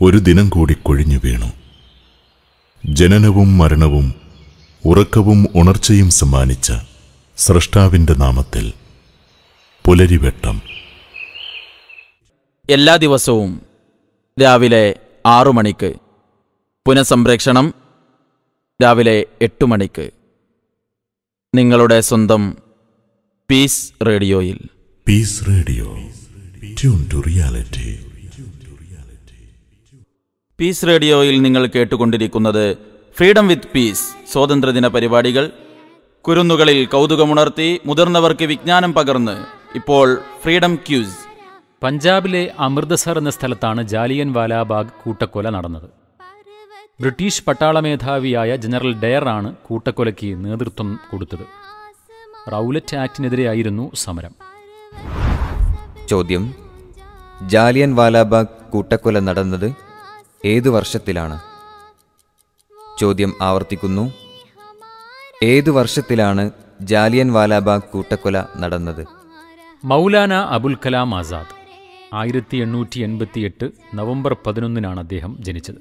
ഒരു ദിനം കൂടി കൊഴിഞ്ഞു വീണു ജനനവും മരണവും ഉറക്കവും ഉണർച്ചയും സമ്മാനിച്ച സ്രഷ്ടാവിൻ്റെ നാമത്തിൽ പുലരിവെട്ടം എല്ലാ ദിവസവും രാവിലെ ആറു മണിക്ക് പുനഃസംപ്രേക്ഷണം രാവിലെ എട്ട് മണിക്ക് നിങ്ങളുടെ സ്വന്തം പീസ് റേഡിയോയിൽ Peace Radio tune to reality Peace റേഡിയോയിൽ നിങ്ങൾ കേട്ടുകൊണ്ടിരിക്കുന്നത് ഫ്രീഡം വിത്ത് പീസ് സ്വാതന്ത്ര്യദിന പരിപാടികൾ കുരുന്നുകളിൽ കൗതുകമുണർത്തി മുതിർന്നവർക്ക് വിജ്ഞാനം പകർന്ന് ഇപ്പോൾ ഫ്രീഡം ക്യൂസ് പഞ്ചാബിലെ അമൃത്സർ എന്ന സ്ഥലത്താണ് ജാലിയൻ വാലാബാഗ് കൂട്ടക്കൊല നടന്നത് ബ്രിട്ടീഷ് പട്ടാള മേധാവിയായ ജനറൽ ആണ് കൂട്ടക്കൊലയ്ക്ക് നേതൃത്വം കൊടുത്തത് റൗലറ്റ് ആക്ടിനെതിരെയായിരുന്നു സമരം ചോദ്യം ജാലിയൻ വാലാബാഗ് കൂട്ടക്കൊല നടന്നത് ഏതു വർഷത്തിലാണ് ചോദ്യം ആവർത്തിക്കുന്നു ഏതു വർഷത്തിലാണ് ജാലിയൻ വാലാബാഗ് കൂട്ടക്കൊല നടന്നത് മൗലാന അബുൽ കലാം ആസാദ് ആയിരത്തി എണ്ണൂറ്റി എട്ട് നവംബർ പതിനൊന്നിനാണ് അദ്ദേഹം ജനിച്ചത്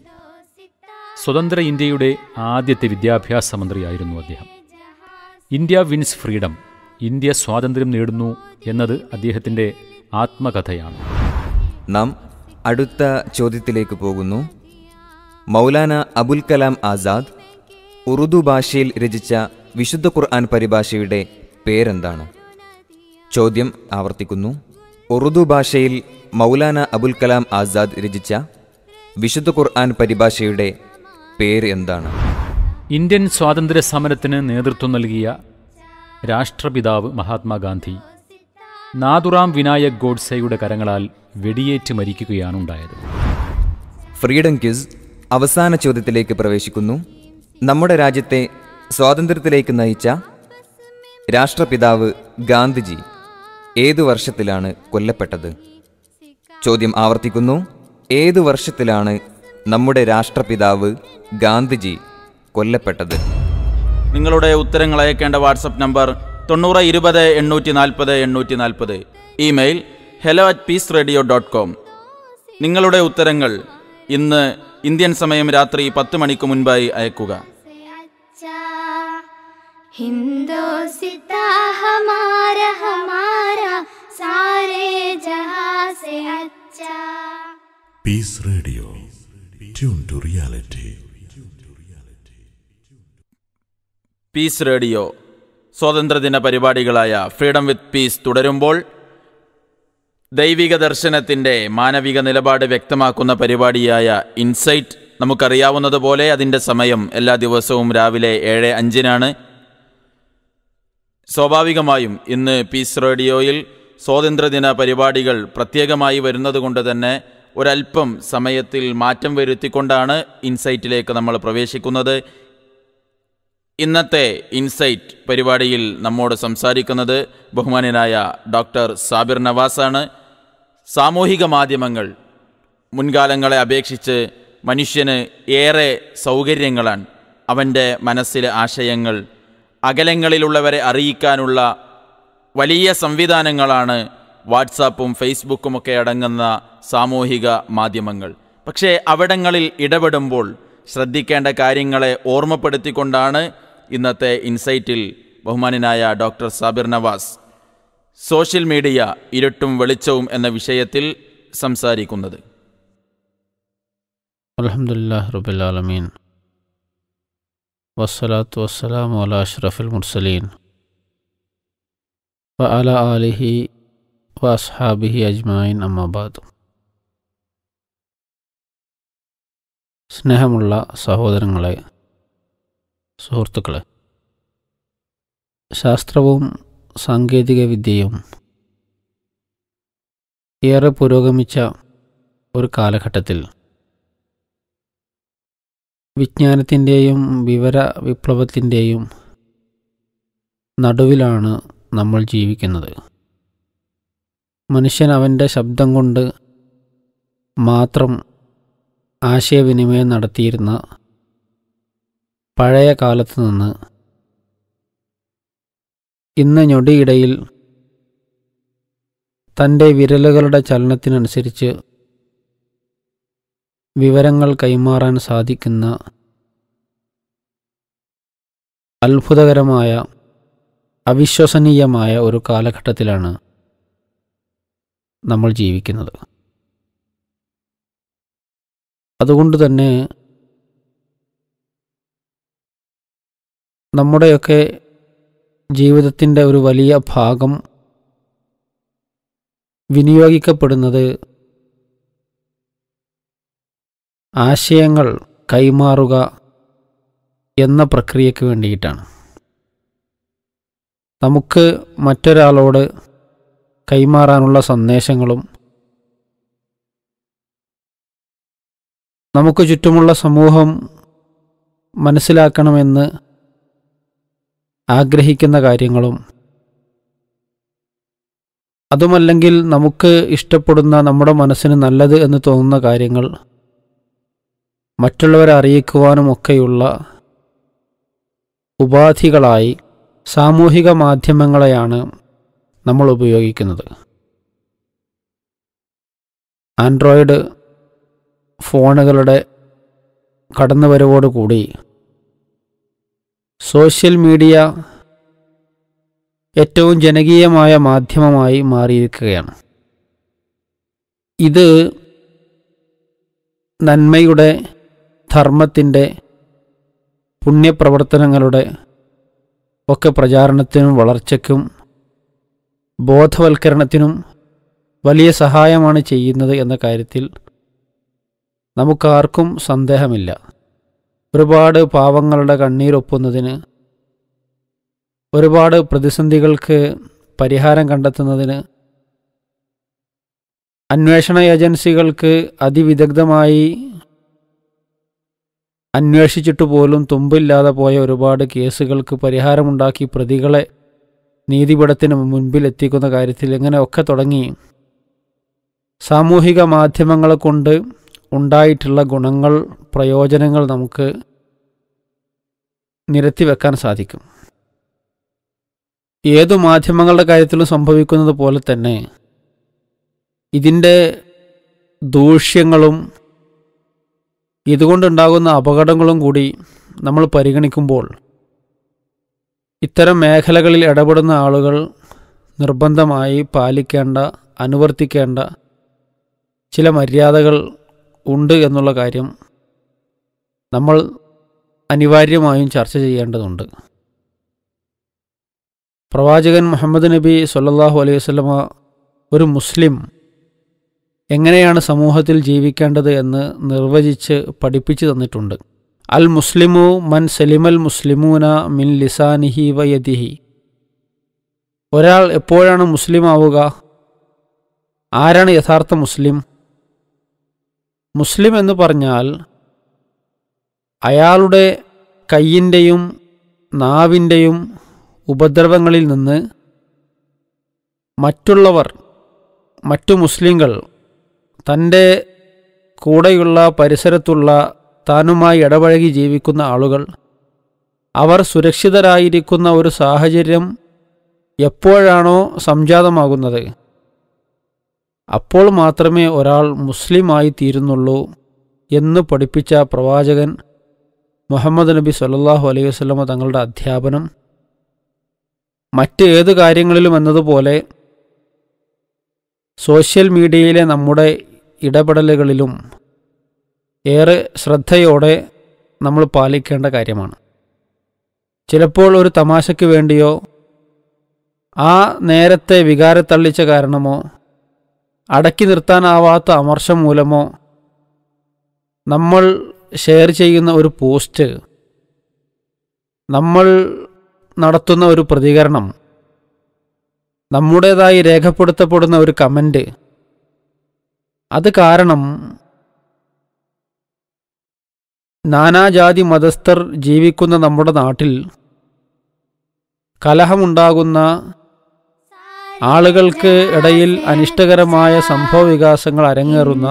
സ്വതന്ത്ര ഇന്ത്യയുടെ ആദ്യത്തെ വിദ്യാഭ്യാസ മന്ത്രിയായിരുന്നു അദ്ദേഹം ഇന്ത്യ വിൻസ് ഫ്രീഡം ഇന്ത്യ സ്വാതന്ത്ര്യം നേടുന്നു എന്നത് അദ്ദേഹത്തിൻ്റെ ആത്മകഥയാണ് നാം അടുത്ത ചോദ്യത്തിലേക്ക് പോകുന്നു മൗലാന അബുൽ കലാം ആസാദ് ഉറുദു ഭാഷയിൽ രചിച്ച വിശുദ്ധ ഖുർആൻ പരിഭാഷയുടെ പേരെന്താണ് ചോദ്യം ആവർത്തിക്കുന്നു ഉറുദു ഭാഷയിൽ മൗലാന അബുൽ കലാം ആസാദ് രചിച്ച വിശുദ്ധ ഖുർആൻ പരിഭാഷയുടെ പേര് എന്താണ് ഇന്ത്യൻ സ്വാതന്ത്ര്യ സമരത്തിന് നേതൃത്വം നൽകിയ രാഷ്ട്രപിതാവ് മഹാത്മാഗാന്ധി നാദുറാം വിനായക് ഗോഡ്സെയുടെ കരങ്ങളാൽ വെടിയേറ്റ് മരിക്കുകയാണ് ഉണ്ടായത് ഫ്രീഡം കിസ് അവസാന ചോദ്യത്തിലേക്ക് പ്രവേശിക്കുന്നു നമ്മുടെ രാജ്യത്തെ സ്വാതന്ത്ര്യത്തിലേക്ക് നയിച്ച രാഷ്ട്രപിതാവ് ഗാന്ധിജി ഏതു വർഷത്തിലാണ് കൊല്ലപ്പെട്ടത് ചോദ്യം ആവർത്തിക്കുന്നു ഏതു വർഷത്തിലാണ് നമ്മുടെ രാഷ്ട്രപിതാവ് ഗാന്ധിജി കൊല്ലപ്പെട്ടത് നിങ്ങളുടെ ഉത്തരങ്ങൾ അയക്കേണ്ട വാട്സപ്പ് നമ്പർ തൊണ്ണൂറ് ഇരുപത് എണ്ണൂറ്റി നാൽപ്പത് എണ്ണൂറ്റി നാൽപ്പത് email hello at Peace Radio dot com നിങ്ങളുടെ ഉത്തരങ്ങൾ ഇന്ന് ഇന്ത്യൻ സമയം രാത്രി പത്ത് മണിക്ക് മുൻപായി അയക്കുക Peace Radio tune to reality Peace Radio സ്വാതന്ത്ര്യദിന പരിപാടികളായ ഫ്രീഡം വിത്ത് പീസ് തുടരുമ്പോൾ ദൈവിക ദർശനത്തിൻ്റെ മാനവിക നിലപാട് വ്യക്തമാക്കുന്ന പരിപാടിയായ ഇൻസൈറ്റ് നമുക്കറിയാവുന്നതുപോലെ അതിൻ്റെ സമയം എല്ലാ ദിവസവും രാവിലെ ഏഴ് അഞ്ചിനാണ് സ്വാഭാവികമായും ഇന്ന് പീസ് റേഡിയോയിൽ സ്വാതന്ത്ര്യദിന പരിപാടികൾ പ്രത്യേകമായി വരുന്നതുകൊണ്ട് തന്നെ ഒരല്പം സമയത്തിൽ മാറ്റം വരുത്തിക്കൊണ്ടാണ് ഇൻസൈറ്റിലേക്ക് നമ്മൾ പ്രവേശിക്കുന്നത് ഇന്നത്തെ ഇൻസൈറ്റ് പരിപാടിയിൽ നമ്മോട് സംസാരിക്കുന്നത് ബഹുമാനനായ ഡോക്ടർ സാബിർ നവാസാണ് സാമൂഹിക മാധ്യമങ്ങൾ മുൻകാലങ്ങളെ അപേക്ഷിച്ച് മനുഷ്യന് ഏറെ സൗകര്യങ്ങളാണ് അവൻ്റെ മനസ്സിലെ ആശയങ്ങൾ അകലങ്ങളിലുള്ളവരെ അറിയിക്കാനുള്ള വലിയ സംവിധാനങ്ങളാണ് വാട്സാപ്പും ഫേസ്ബുക്കുമൊക്കെ അടങ്ങുന്ന സാമൂഹിക മാധ്യമങ്ങൾ പക്ഷേ അവിടങ്ങളിൽ ഇടപെടുമ്പോൾ ശ്രദ്ധിക്കേണ്ട കാര്യങ്ങളെ ഓർമ്മപ്പെടുത്തിക്കൊണ്ടാണ് ഇന്നത്തെ ഇൻസൈറ്റിൽ ബഹുമാനായ doctor Sabir Nawaz social media ഇരുട്ടും വെളിച്ചവും എന്ന വിഷയത്തിൽ സംസാരിക്കുന്നത് അലഹമുല്ലാ റബുലാലമീൻ വസ്സലാത്തു വസ്സലാം അല അഷ്റഫുൽ മുർസലീൻ വ അല ആലിഹി വ അസ്ഹാബിഹി അജ്മായിൻ അമ്മാബാദ് സ്നേഹമുള്ള സഹോദരങ്ങളെ സുഹൃത്തുക്കളെ ശാസ്ത്രവും സാങ്കേതികവിദ്യയും ഏറെ പുരോഗമിച്ച ഒരു കാലഘട്ടത്തിൽ വിജ്ഞാനത്തിൻ്റെയും വിവര വിപ്ലവത്തിൻ്റെയും നടുവിലാണ് നമ്മൾ ജീവിക്കുന്നത് മനുഷ്യൻ അവൻ്റെ ശബ്ദം കൊണ്ട് മാത്രം ആശയവിനിമയം നടത്തിയിരുന്ന പഴയ കാലത്ത് നിന്ന് ഇന്ന് ഞൊടിയിടയിൽ തൻ്റെ വിരലുകളുടെ ചലനത്തിനനുസരിച്ച് വിവരങ്ങൾ കൈമാറാൻ സാധിക്കുന്ന അത്ഭുതകരമായ അവിശ്വസനീയമായ ഒരു കാലഘട്ടത്തിലാണ് നമ്മൾ ജീവിക്കുന്നത് അതുകൊണ്ട് തന്നെ നമ്മുടെയൊക്കെ ജീവിതത്തിൻ്റെ ഒരു വലിയ ഭാഗം വിനിയോഗിക്കപ്പെടുന്നത് ആശയങ്ങൾ കൈമാറുക എന്ന പ്രക്രിയയ്ക്ക് വേണ്ടിയിട്ടാണ് നമുക്ക് മറ്റൊരാളോട് കൈമാറാനുള്ള സന്ദേശങ്ങളും നമുക്ക് ചുറ്റുമുള്ള സമൂഹം മനസ്സിലാക്കണമെന്ന് ആഗ്രഹിക്കുന്ന കാര്യങ്ങളും അതുമല്ലെങ്കിൽ നമുക്ക് ഇഷ്ടപ്പെടുന്ന നമ്മുടെ മനസ്സിന് നല്ലത് എന്ന് തോന്നുന്ന കാര്യങ്ങൾ മറ്റുള്ളവരെ ഒക്കെയുള്ള ഉപാധികളായി സാമൂഹിക മാധ്യമങ്ങളെയാണ് നമ്മൾ ഉപയോഗിക്കുന്നത് ആൻഡ്രോയിഡ് ഫോണുകളുടെ കടന്നുവരവോടുകൂടി സോഷ്യൽ മീഡിയ ഏറ്റവും ജനകീയമായ മാധ്യമമായി മാറിയിരിക്കുകയാണ് ഇത് നന്മയുടെ ധർമ്മത്തിൻ്റെ പുണ്യപ്രവർത്തനങ്ങളുടെ ഒക്കെ പ്രചാരണത്തിനും വളർച്ചയ്ക്കും ബോധവൽക്കരണത്തിനും വലിയ സഹായമാണ് ചെയ്യുന്നത് എന്ന കാര്യത്തിൽ നമുക്കാർക്കും സന്ദേഹമില്ല ഒരുപാട് പാവങ്ങളുടെ കണ്ണീരൊപ്പുന്നതിന് ഒരുപാട് പ്രതിസന്ധികൾക്ക് പരിഹാരം കണ്ടെത്തുന്നതിന് അന്വേഷണ ഏജൻസികൾക്ക് അതിവിദഗ്ധമായി അന്വേഷിച്ചിട്ട് പോലും തുമ്പില്ലാതെ പോയ ഒരുപാട് കേസുകൾക്ക് പരിഹാരമുണ്ടാക്കി പ്രതികളെ നീതിപഠത്തിന് മുൻപിലെത്തിക്കുന്ന കാര്യത്തിൽ ഇങ്ങനെയൊക്കെ തുടങ്ങി സാമൂഹിക മാധ്യമങ്ങളെ കൊണ്ട് ഉണ്ടായിട്ടുള്ള ഗുണങ്ങൾ പ്രയോജനങ്ങൾ നമുക്ക് നിരത്തി വെക്കാൻ സാധിക്കും ഏതു മാധ്യമങ്ങളുടെ കാര്യത്തിലും സംഭവിക്കുന്നത് പോലെ തന്നെ ഇതിൻ്റെ ദൂഷ്യങ്ങളും ഇതുകൊണ്ടുണ്ടാകുന്ന അപകടങ്ങളും കൂടി നമ്മൾ പരിഗണിക്കുമ്പോൾ ഇത്തരം മേഖലകളിൽ ഇടപെടുന്ന ആളുകൾ നിർബന്ധമായി പാലിക്കേണ്ട അനുവർത്തിക്കേണ്ട ചില മര്യാദകൾ ഉണ്ട് എന്നുള്ള കാര്യം നമ്മൾ അനിവാര്യമായും ചർച്ച ചെയ്യേണ്ടതുണ്ട് പ്രവാചകൻ മുഹമ്മദ് നബി സല്ലാഹു അലൈഹി വസ്ലമ ഒരു മുസ്ലിം എങ്ങനെയാണ് സമൂഹത്തിൽ ജീവിക്കേണ്ടത് എന്ന് നിർവചിച്ച് പഠിപ്പിച്ചു തന്നിട്ടുണ്ട് അൽ മുസ്ലിമു മൻ സലിമൽ മുസ്ലിമൂന മിൻ ലിസാനിഹി വയതിഹി ഒരാൾ എപ്പോഴാണ് മുസ്ലിം ആവുക ആരാണ് യഥാർത്ഥ മുസ്ലിം മുസ്ലിം എന്ന് പറഞ്ഞാൽ അയാളുടെ കയ്യിൻ്റെയും നാവിൻ്റെയും ഉപദ്രവങ്ങളിൽ നിന്ന് മറ്റുള്ളവർ മറ്റു മുസ്ലിങ്ങൾ തൻ്റെ കൂടെയുള്ള പരിസരത്തുള്ള താനുമായി ഇടപഴകി ജീവിക്കുന്ന ആളുകൾ അവർ സുരക്ഷിതരായിരിക്കുന്ന ഒരു സാഹചര്യം എപ്പോഴാണോ സംജാതമാകുന്നത് അപ്പോൾ മാത്രമേ ഒരാൾ മുസ്ലിമായി തീരുന്നുള്ളൂ എന്ന് പഠിപ്പിച്ച പ്രവാചകൻ മുഹമ്മദ് നബി സല്ലാഹു അലൈഹി വസ്ലമ തങ്ങളുടെ അധ്യാപനം മറ്റ് ഏത് കാര്യങ്ങളിലും എന്നതുപോലെ സോഷ്യൽ മീഡിയയിലെ നമ്മുടെ ഇടപെടലുകളിലും ഏറെ ശ്രദ്ധയോടെ നമ്മൾ പാലിക്കേണ്ട കാര്യമാണ് ചിലപ്പോൾ ഒരു തമാശയ്ക്ക് വേണ്ടിയോ ആ നേരത്തെ വികാരത്തള്ളിച്ച കാരണമോ അടക്കി നിർത്താനാവാത്ത അമർഷം മൂലമോ നമ്മൾ ഷെയർ ചെയ്യുന്ന ഒരു പോസ്റ്റ് നമ്മൾ നടത്തുന്ന ഒരു പ്രതികരണം നമ്മുടേതായി രേഖപ്പെടുത്തപ്പെടുന്ന ഒരു കമൻ്റ് അത് കാരണം നാനാജാതി മതസ്ഥർ ജീവിക്കുന്ന നമ്മുടെ നാട്ടിൽ കലഹമുണ്ടാകുന്ന ആളുകൾക്ക് ഇടയിൽ അനിഷ്ടകരമായ സംഭവവികാസങ്ങൾ അരങ്ങേറുന്ന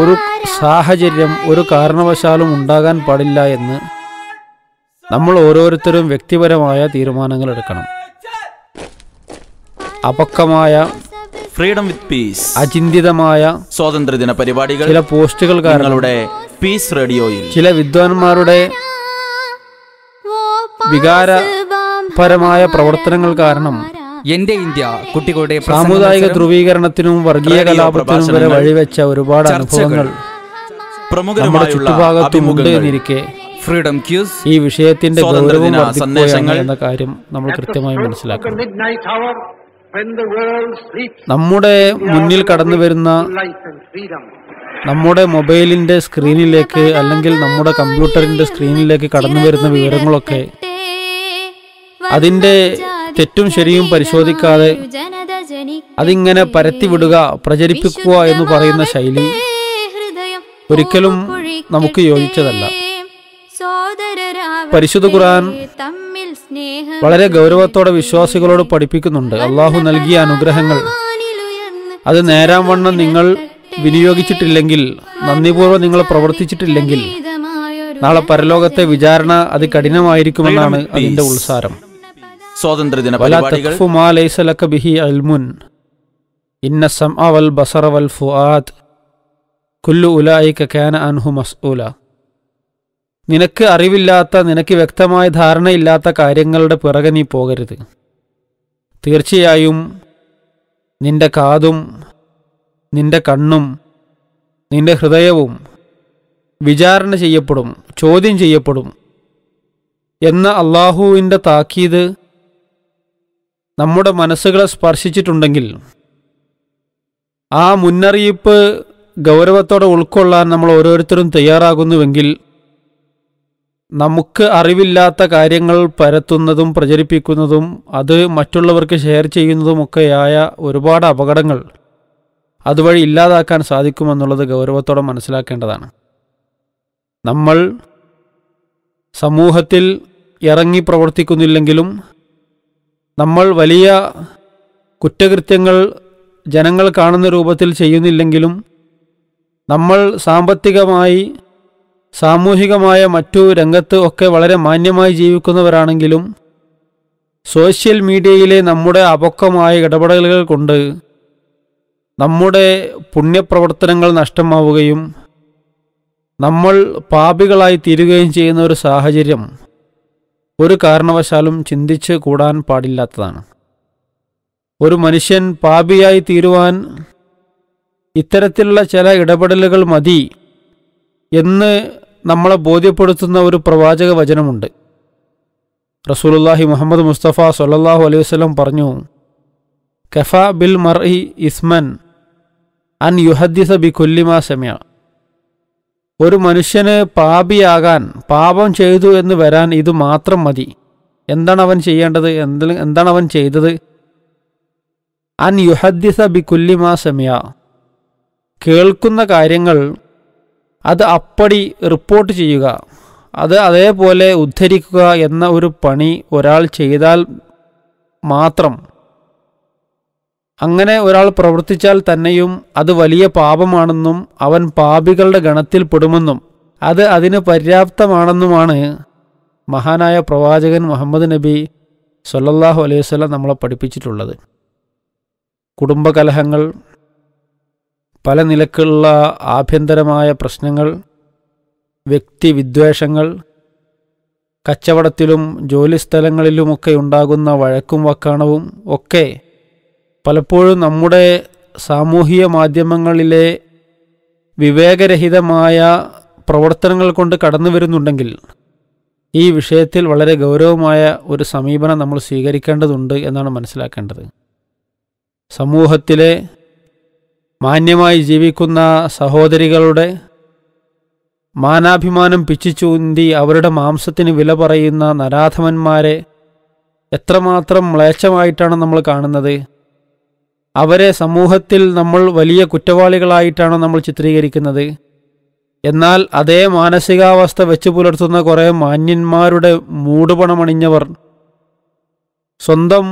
ഒരു സാഹചര്യം ഒരു കാരണവശാലും ഉണ്ടാകാൻ പാടില്ല എന്ന് നമ്മൾ ഓരോരുത്തരും വ്യക്തിപരമായ തീരുമാനങ്ങൾ എടുക്കണം അപക്കമായ ഫ്രീഡം വിത്ത് പീസ് അചിന്തിതമായ സ്വാതന്ത്ര്യദിന പരിപാടികൾ ചില പോസ്റ്റുകൾ കാരണങ്ങളുടെ പീസ് റേഡിയോയിൽ ചില വിദ്വാൻമാരുടെ വികാര പരമായ പ്രവർത്തനങ്ങൾ കാരണം എന്റെ ഇന്ത്യ കുട്ടികളുടെ സാമുദായിക ധ്രുവീകരണത്തിനും വർഗീയ കലാപത്തിനും വരെ വഴിവെച്ച ഒരുപാട് അനുഭവങ്ങൾ ഫ്രീഡം ക്യൂസ് ഈ വിഷയത്തിന്റെ സന്ദേശങ്ങൾ എന്ന കാര്യം നമ്മൾ കൃത്യമായി മനസ്സിലാക്കണം നമ്മുടെ മുന്നിൽ കടന്നു വരുന്ന നമ്മുടെ മൊബൈലിന്റെ സ്ക്രീനിലേക്ക് അല്ലെങ്കിൽ നമ്മുടെ കമ്പ്യൂട്ടറിന്റെ സ്ക്രീനിലേക്ക് കടന്നു വരുന്ന വിവരങ്ങളൊക്കെ അതിൻ്റെ തെറ്റും ശരിയും പരിശോധിക്കാതെ അതിങ്ങനെ പരത്തിവിടുക പ്രചരിപ്പിക്കുക എന്ന് പറയുന്ന ശൈലി ഒരിക്കലും നമുക്ക് യോജിച്ചതല്ല പരിശുദ്ധ ഖുർആൻ വളരെ ഗൗരവത്തോടെ വിശ്വാസികളോട് പഠിപ്പിക്കുന്നുണ്ട് അള്ളാഹു നൽകിയ അനുഗ്രഹങ്ങൾ അത് നേരാൻ വണ്ണം നിങ്ങൾ വിനിയോഗിച്ചിട്ടില്ലെങ്കിൽ നന്ദിപൂർവ്വം നിങ്ങൾ പ്രവർത്തിച്ചിട്ടില്ലെങ്കിൽ നാളെ പരലോകത്തെ വിചാരണ അത് കഠിനമായിരിക്കുമെന്നാണ് അതിന്റെ ഉത്സാരം സ്വാതന്ത്ര്യദിന പരിപാടികൾ ഇന്ന ബസറ വൽ കുല്ലു കാന അൻഹു നിനക്ക് അറിവില്ലാത്ത നിനക്ക് വ്യക്തമായ ധാരണയില്ലാത്ത കാര്യങ്ങളുടെ പിറകെ നീ പോകരുത് തീർച്ചയായും നിന്റെ കാതും നിന്റെ കണ്ണും നിന്റെ ഹൃദയവും വിചാരണ ചെയ്യപ്പെടും ചോദ്യം ചെയ്യപ്പെടും എന്ന അള്ളാഹുവിൻ്റെ താക്കീത് നമ്മുടെ മനസ്സുകളെ സ്പർശിച്ചിട്ടുണ്ടെങ്കിൽ ആ മുന്നറിയിപ്പ് ഗൗരവത്തോടെ ഉൾക്കൊള്ളാൻ നമ്മൾ ഓരോരുത്തരും തയ്യാറാകുന്നുവെങ്കിൽ നമുക്ക് അറിവില്ലാത്ത കാര്യങ്ങൾ പരത്തുന്നതും പ്രചരിപ്പിക്കുന്നതും അത് മറ്റുള്ളവർക്ക് ഷെയർ ചെയ്യുന്നതുമൊക്കെയായ ഒരുപാട് അപകടങ്ങൾ അതുവഴി ഇല്ലാതാക്കാൻ സാധിക്കുമെന്നുള്ളത് ഗൗരവത്തോടെ മനസ്സിലാക്കേണ്ടതാണ് നമ്മൾ സമൂഹത്തിൽ ഇറങ്ങി പ്രവർത്തിക്കുന്നില്ലെങ്കിലും നമ്മൾ വലിയ കുറ്റകൃത്യങ്ങൾ ജനങ്ങൾ കാണുന്ന രൂപത്തിൽ ചെയ്യുന്നില്ലെങ്കിലും നമ്മൾ സാമ്പത്തികമായി സാമൂഹികമായ മറ്റു രംഗത്ത് ഒക്കെ വളരെ മാന്യമായി ജീവിക്കുന്നവരാണെങ്കിലും സോഷ്യൽ മീഡിയയിലെ നമ്മുടെ അപക്വമായ ഇടപെടലുകൾ കൊണ്ട് നമ്മുടെ പുണ്യപ്രവർത്തനങ്ങൾ നഷ്ടമാവുകയും നമ്മൾ പാപികളായി തീരുകയും ചെയ്യുന്ന ഒരു സാഹചര്യം ഒരു കാരണവശാലും ചിന്തിച്ച് കൂടാൻ പാടില്ലാത്തതാണ് ഒരു മനുഷ്യൻ പാപിയായി തീരുവാൻ ഇത്തരത്തിലുള്ള ചില ഇടപെടലുകൾ മതി എന്ന് നമ്മളെ ബോധ്യപ്പെടുത്തുന്ന ഒരു പ്രവാചക വചനമുണ്ട് റസൂലുല്ലാഹി മുഹമ്മദ് മുസ്തഫ സൊല്ലാഹു അലൈഹി വസ്ലം പറഞ്ഞു കഫ ബിൽ മർഇ ഇസ്മൻ അൻ യുഹദ്ദിസ ബി കൊല്ലിമാ സമയ ഒരു മനുഷ്യന് പാപിയാകാൻ പാപം ചെയ്തു എന്ന് വരാൻ ഇത് മാത്രം മതി എന്താണ് അവൻ ചെയ്യേണ്ടത് എന്തെങ്കിലും എന്താണ് അവൻ ചെയ്തത് അൻ യുഹദ്ദിസ ബി കുല്ലിമാ സെമിയ കേൾക്കുന്ന കാര്യങ്ങൾ അത് അപ്പടി റിപ്പോർട്ട് ചെയ്യുക അത് അതേപോലെ ഉദ്ധരിക്കുക എന്ന ഒരു പണി ഒരാൾ ചെയ്താൽ മാത്രം അങ്ങനെ ഒരാൾ പ്രവർത്തിച്ചാൽ തന്നെയും അത് വലിയ പാപമാണെന്നും അവൻ പാപികളുടെ ഗണത്തിൽ പെടുമെന്നും അത് അതിന് പര്യാപ്തമാണെന്നുമാണ് മഹാനായ പ്രവാചകൻ മുഹമ്മദ് നബി സൊല്ലാഹു അലൈഹി വസ്ലം നമ്മളെ പഠിപ്പിച്ചിട്ടുള്ളത് കുടുംബകലഹങ്ങൾ പല നിലക്കുള്ള ആഭ്യന്തരമായ പ്രശ്നങ്ങൾ വ്യക്തി വിദ്വേഷങ്ങൾ കച്ചവടത്തിലും ജോലിസ്ഥലങ്ങളിലുമൊക്കെ ഉണ്ടാകുന്ന വഴക്കും വക്കാണവും ഒക്കെ പലപ്പോഴും നമ്മുടെ സാമൂഹിക മാധ്യമങ്ങളിലെ വിവേകരഹിതമായ പ്രവർത്തനങ്ങൾ കൊണ്ട് കടന്നു വരുന്നുണ്ടെങ്കിൽ ഈ വിഷയത്തിൽ വളരെ ഗൗരവമായ ഒരു സമീപനം നമ്മൾ സ്വീകരിക്കേണ്ടതുണ്ട് എന്നാണ് മനസ്സിലാക്കേണ്ടത് സമൂഹത്തിലെ മാന്യമായി ജീവിക്കുന്ന സഹോദരികളുടെ മാനാഭിമാനം പിച്ചിച്ചൂന്തി അവരുടെ മാംസത്തിന് വില പറയുന്ന നരാധമന്മാരെ എത്രമാത്രം മ്ലേച്ഛമായിട്ടാണ് നമ്മൾ കാണുന്നത് അവരെ സമൂഹത്തിൽ നമ്മൾ വലിയ കുറ്റവാളികളായിട്ടാണ് നമ്മൾ ചിത്രീകരിക്കുന്നത് എന്നാൽ അതേ മാനസികാവസ്ഥ വെച്ച് പുലർത്തുന്ന കുറേ മാന്യന്മാരുടെ മൂടുപണമണിഞ്ഞവർ സ്വന്തം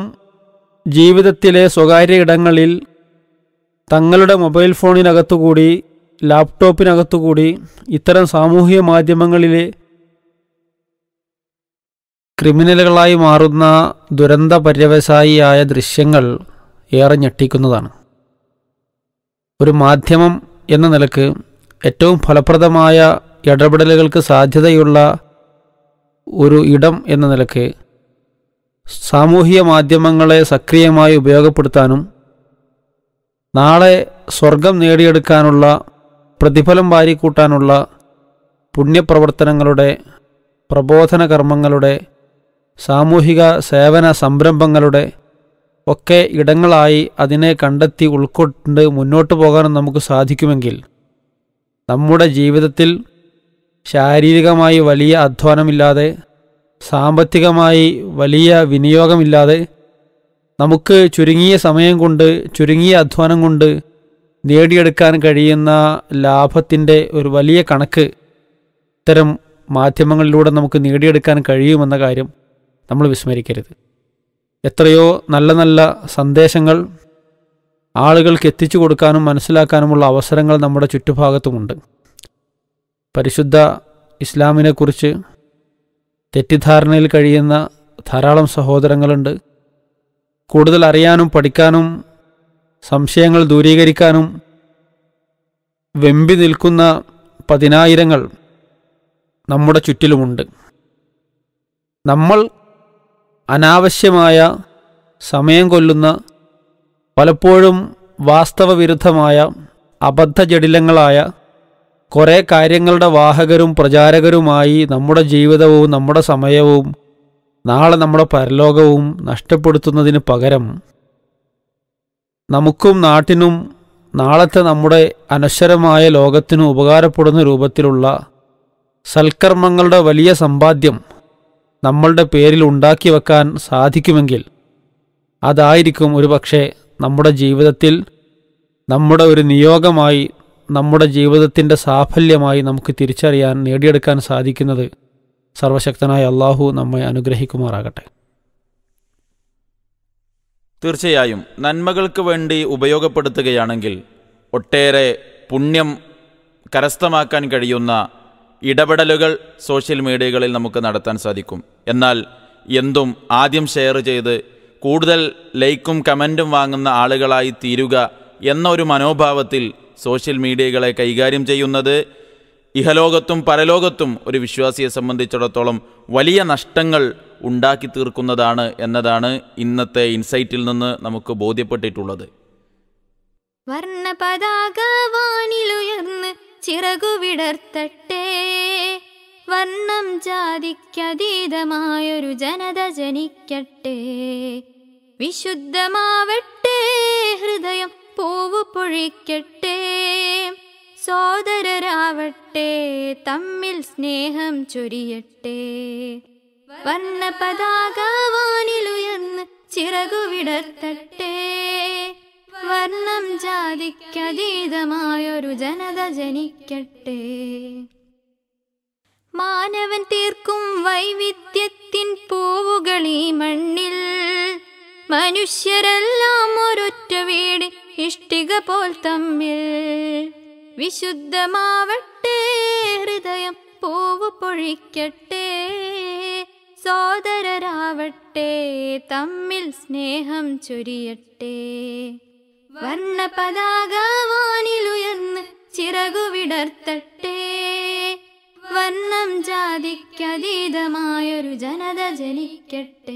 ജീവിതത്തിലെ സ്വകാര്യ ഇടങ്ങളിൽ തങ്ങളുടെ മൊബൈൽ ഫോണിനകത്തുകൂടി ലാപ്ടോപ്പിനകത്തുകൂടി ഇത്തരം സാമൂഹ്യ മാധ്യമങ്ങളിലെ ക്രിമിനലുകളായി മാറുന്ന ദുരന്ത പര്യവസായിയായ ദൃശ്യങ്ങൾ ഏറെ ഞെട്ടിക്കുന്നതാണ് ഒരു മാധ്യമം എന്ന നിലക്ക് ഏറ്റവും ഫലപ്രദമായ ഇടപെടലുകൾക്ക് സാധ്യതയുള്ള ഒരു ഇടം എന്ന നിലക്ക് സാമൂഹിക മാധ്യമങ്ങളെ സക്രിയമായി ഉപയോഗപ്പെടുത്താനും നാളെ സ്വർഗം നേടിയെടുക്കാനുള്ള പ്രതിഫലം വാരിക്കൂട്ടാനുള്ള പുണ്യപ്രവർത്തനങ്ങളുടെ പ്രബോധന കർമ്മങ്ങളുടെ സാമൂഹിക സേവന സംരംഭങ്ങളുടെ ഒക്കെ ഇടങ്ങളായി അതിനെ കണ്ടെത്തി ഉൾക്കൊണ്ട് മുന്നോട്ട് പോകാൻ നമുക്ക് സാധിക്കുമെങ്കിൽ നമ്മുടെ ജീവിതത്തിൽ ശാരീരികമായി വലിയ അധ്വാനമില്ലാതെ സാമ്പത്തികമായി വലിയ വിനിയോഗമില്ലാതെ നമുക്ക് ചുരുങ്ങിയ സമയം കൊണ്ട് ചുരുങ്ങിയ അധ്വാനം കൊണ്ട് നേടിയെടുക്കാൻ കഴിയുന്ന ലാഭത്തിൻ്റെ ഒരു വലിയ കണക്ക് ഇത്തരം മാധ്യമങ്ങളിലൂടെ നമുക്ക് നേടിയെടുക്കാൻ കഴിയുമെന്ന കാര്യം നമ്മൾ വിസ്മരിക്കരുത് എത്രയോ നല്ല നല്ല സന്ദേശങ്ങൾ ആളുകൾക്ക് എത്തിച്ചു കൊടുക്കാനും മനസ്സിലാക്കാനുമുള്ള അവസരങ്ങൾ നമ്മുടെ ചുറ്റുഭാഗത്തുമുണ്ട് പരിശുദ്ധ ഇസ്ലാമിനെക്കുറിച്ച് തെറ്റിദ്ധാരണയിൽ കഴിയുന്ന ധാരാളം സഹോദരങ്ങളുണ്ട് കൂടുതൽ അറിയാനും പഠിക്കാനും സംശയങ്ങൾ ദൂരീകരിക്കാനും വെമ്പി നിൽക്കുന്ന പതിനായിരങ്ങൾ നമ്മുടെ ചുറ്റിലുമുണ്ട് നമ്മൾ അനാവശ്യമായ സമയം കൊല്ലുന്ന പലപ്പോഴും വാസ്തവവിരുദ്ധമായ അബദ്ധജടിലങ്ങളായ കുറേ കാര്യങ്ങളുടെ വാഹകരും പ്രചാരകരുമായി നമ്മുടെ ജീവിതവും നമ്മുടെ സമയവും നാളെ നമ്മുടെ പരലോകവും നഷ്ടപ്പെടുത്തുന്നതിന് പകരം നമുക്കും നാട്ടിനും നാളത്തെ നമ്മുടെ അനശ്വരമായ ലോകത്തിനും ഉപകാരപ്പെടുന്ന രൂപത്തിലുള്ള സൽക്കർമ്മങ്ങളുടെ വലിയ സമ്പാദ്യം നമ്മളുടെ പേരിൽ ഉണ്ടാക്കി വെക്കാൻ സാധിക്കുമെങ്കിൽ അതായിരിക്കും ഒരു പക്ഷേ നമ്മുടെ ജീവിതത്തിൽ നമ്മുടെ ഒരു നിയോഗമായി നമ്മുടെ ജീവിതത്തിൻ്റെ സാഫല്യമായി നമുക്ക് തിരിച്ചറിയാൻ നേടിയെടുക്കാൻ സാധിക്കുന്നത് സർവശക്തനായ അള്ളാഹു നമ്മെ അനുഗ്രഹിക്കുമാറാകട്ടെ തീർച്ചയായും നന്മകൾക്ക് വേണ്ടി ഉപയോഗപ്പെടുത്തുകയാണെങ്കിൽ ഒട്ടേറെ പുണ്യം കരസ്ഥമാക്കാൻ കഴിയുന്ന ഇടപെടലുകൾ സോഷ്യൽ മീഡിയകളിൽ നമുക്ക് നടത്താൻ സാധിക്കും എന്നാൽ എന്തും ആദ്യം ഷെയർ ചെയ്ത് കൂടുതൽ ലൈക്കും കമൻറ്റും വാങ്ങുന്ന ആളുകളായി തീരുക എന്ന ഒരു മനോഭാവത്തിൽ സോഷ്യൽ മീഡിയകളെ കൈകാര്യം ചെയ്യുന്നത് ഇഹലോകത്തും പരലോകത്തും ഒരു വിശ്വാസിയെ സംബന്ധിച്ചിടത്തോളം വലിയ നഷ്ടങ്ങൾ ഉണ്ടാക്കി തീർക്കുന്നതാണ് എന്നതാണ് ഇന്നത്തെ ഇൻസൈറ്റിൽ നിന്ന് നമുക്ക് ബോധ്യപ്പെട്ടിട്ടുള്ളത് വർണ്ണ പതാക ചിറകുവിടർത്തട്ടെ വർണ്ണം ജാതിക്കതീതമായൊരു ജനത ജനിക്കട്ടെ വിശുദ്ധമാവട്ടെ ഹൃദയം പൂവു പൊഴിക്കട്ടെ സോദരരാവട്ടെ തമ്മിൽ സ്നേഹം ചൊരിയട്ടെ വർണ്ണ പതാകാവാനിലുയർന്ന് ചിറകുവിടത്തട്ടെ വർണ്ണം ജാതിക്കതീതമായൊരു ജനത ജനിക്കട്ടെ മാനവൻ തീർക്കും വൈവിധ്യത്തിൻ പൂവുകൾ ഈ മണ്ണിൽ മനുഷ്യരെല്ലാം ഒരൊറ്റ വീട് ഇഷ്ടിക പോൽ തമ്മിൽ വിശുദ്ധമാവട്ടെ ഹൃദയം പൂവ് പൊഴിക്കട്ടെ സോദരരാവട്ടെ തമ്മിൽ സ്നേഹം ചൊരിയട്ടെ വർണ്ണ പതാകാവാനിലുയർന്ന് ചിറകുവിടർത്തട്ടെ വിടർത്തട്ടെ വർണ്ണം ജാതിക്കതീതമായൊരു ജനത ജനിക്കട്ടെ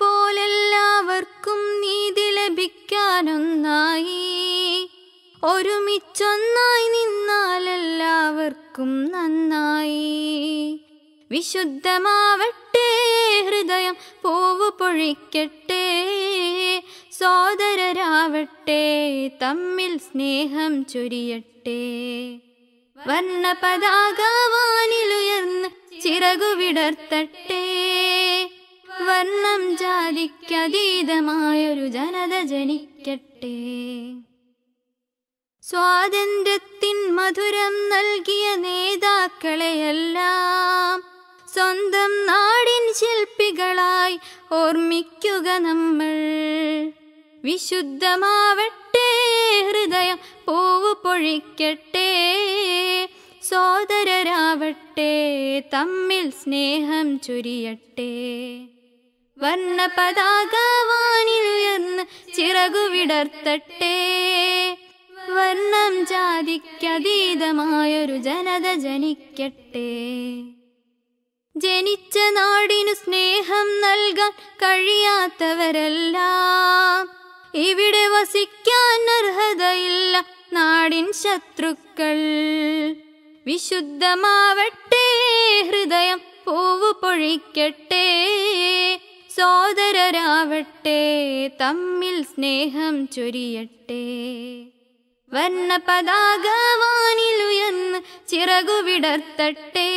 പോലെല്ലാവർക്കും നീതി ലഭിക്കാനൊന്നായി ഒരുമിച്ചൊന്നായി നിന്നാലെല്ലാവർക്കും നന്നായി വിശുദ്ധമാവട്ടെ ഹൃദയം പൂവ് പൊഴിക്കട്ടെ സോദരരാവട്ടെ തമ്മിൽ സ്നേഹം ചൊരിയട്ടെ വർണ്ണപതാകാവാനിലുയർന്ന് ചിറകുവിടർത്തട്ടെ വിടർത്തട്ടെ വർണ്ണം ജാതിക്കതീതമായൊരു ജനത ജനിക്കട്ടെ സ്വാതന്ത്ര്യത്തിൻ മധുരം നൽകിയ നേതാക്കളെയെല്ലാം സ്വന്തം നാടിൻ ശില്പികളായി ഓർമ്മിക്കുക നമ്മൾ വിശുദ്ധമാവട്ടെ ഹൃദയം പൂവ് പൊഴിക്കട്ടേ സോദരരാവട്ടെ തമ്മിൽ സ്നേഹം ചൊരിയട്ടെ വർണ്ണപതാകവാനിലുയർന്ന് ചിറകുവിടർത്തട്ടെ വർണ്ണം ജാതിക്കതീതമായൊരു ജനത ജനിക്കട്ടെ ജനിച്ച നാടിനു സ്നേഹം നൽകാൻ കഴിയാത്തവരല്ല ഇവിടെ വസിക്കാൻ അർഹതയില്ല നാടിൻ ശത്രുക്കൾ വിശുദ്ധമാവട്ടെ ഹൃദയം പൂവു പൊഴിക്കട്ടെ സോദരരാവട്ടെ തമ്മിൽ സ്നേഹം ചൊരിയട്ടെ വർണ്ണ പതാകാവാനിലുയർന്ന് ചിറകുവിടർത്തട്ടെ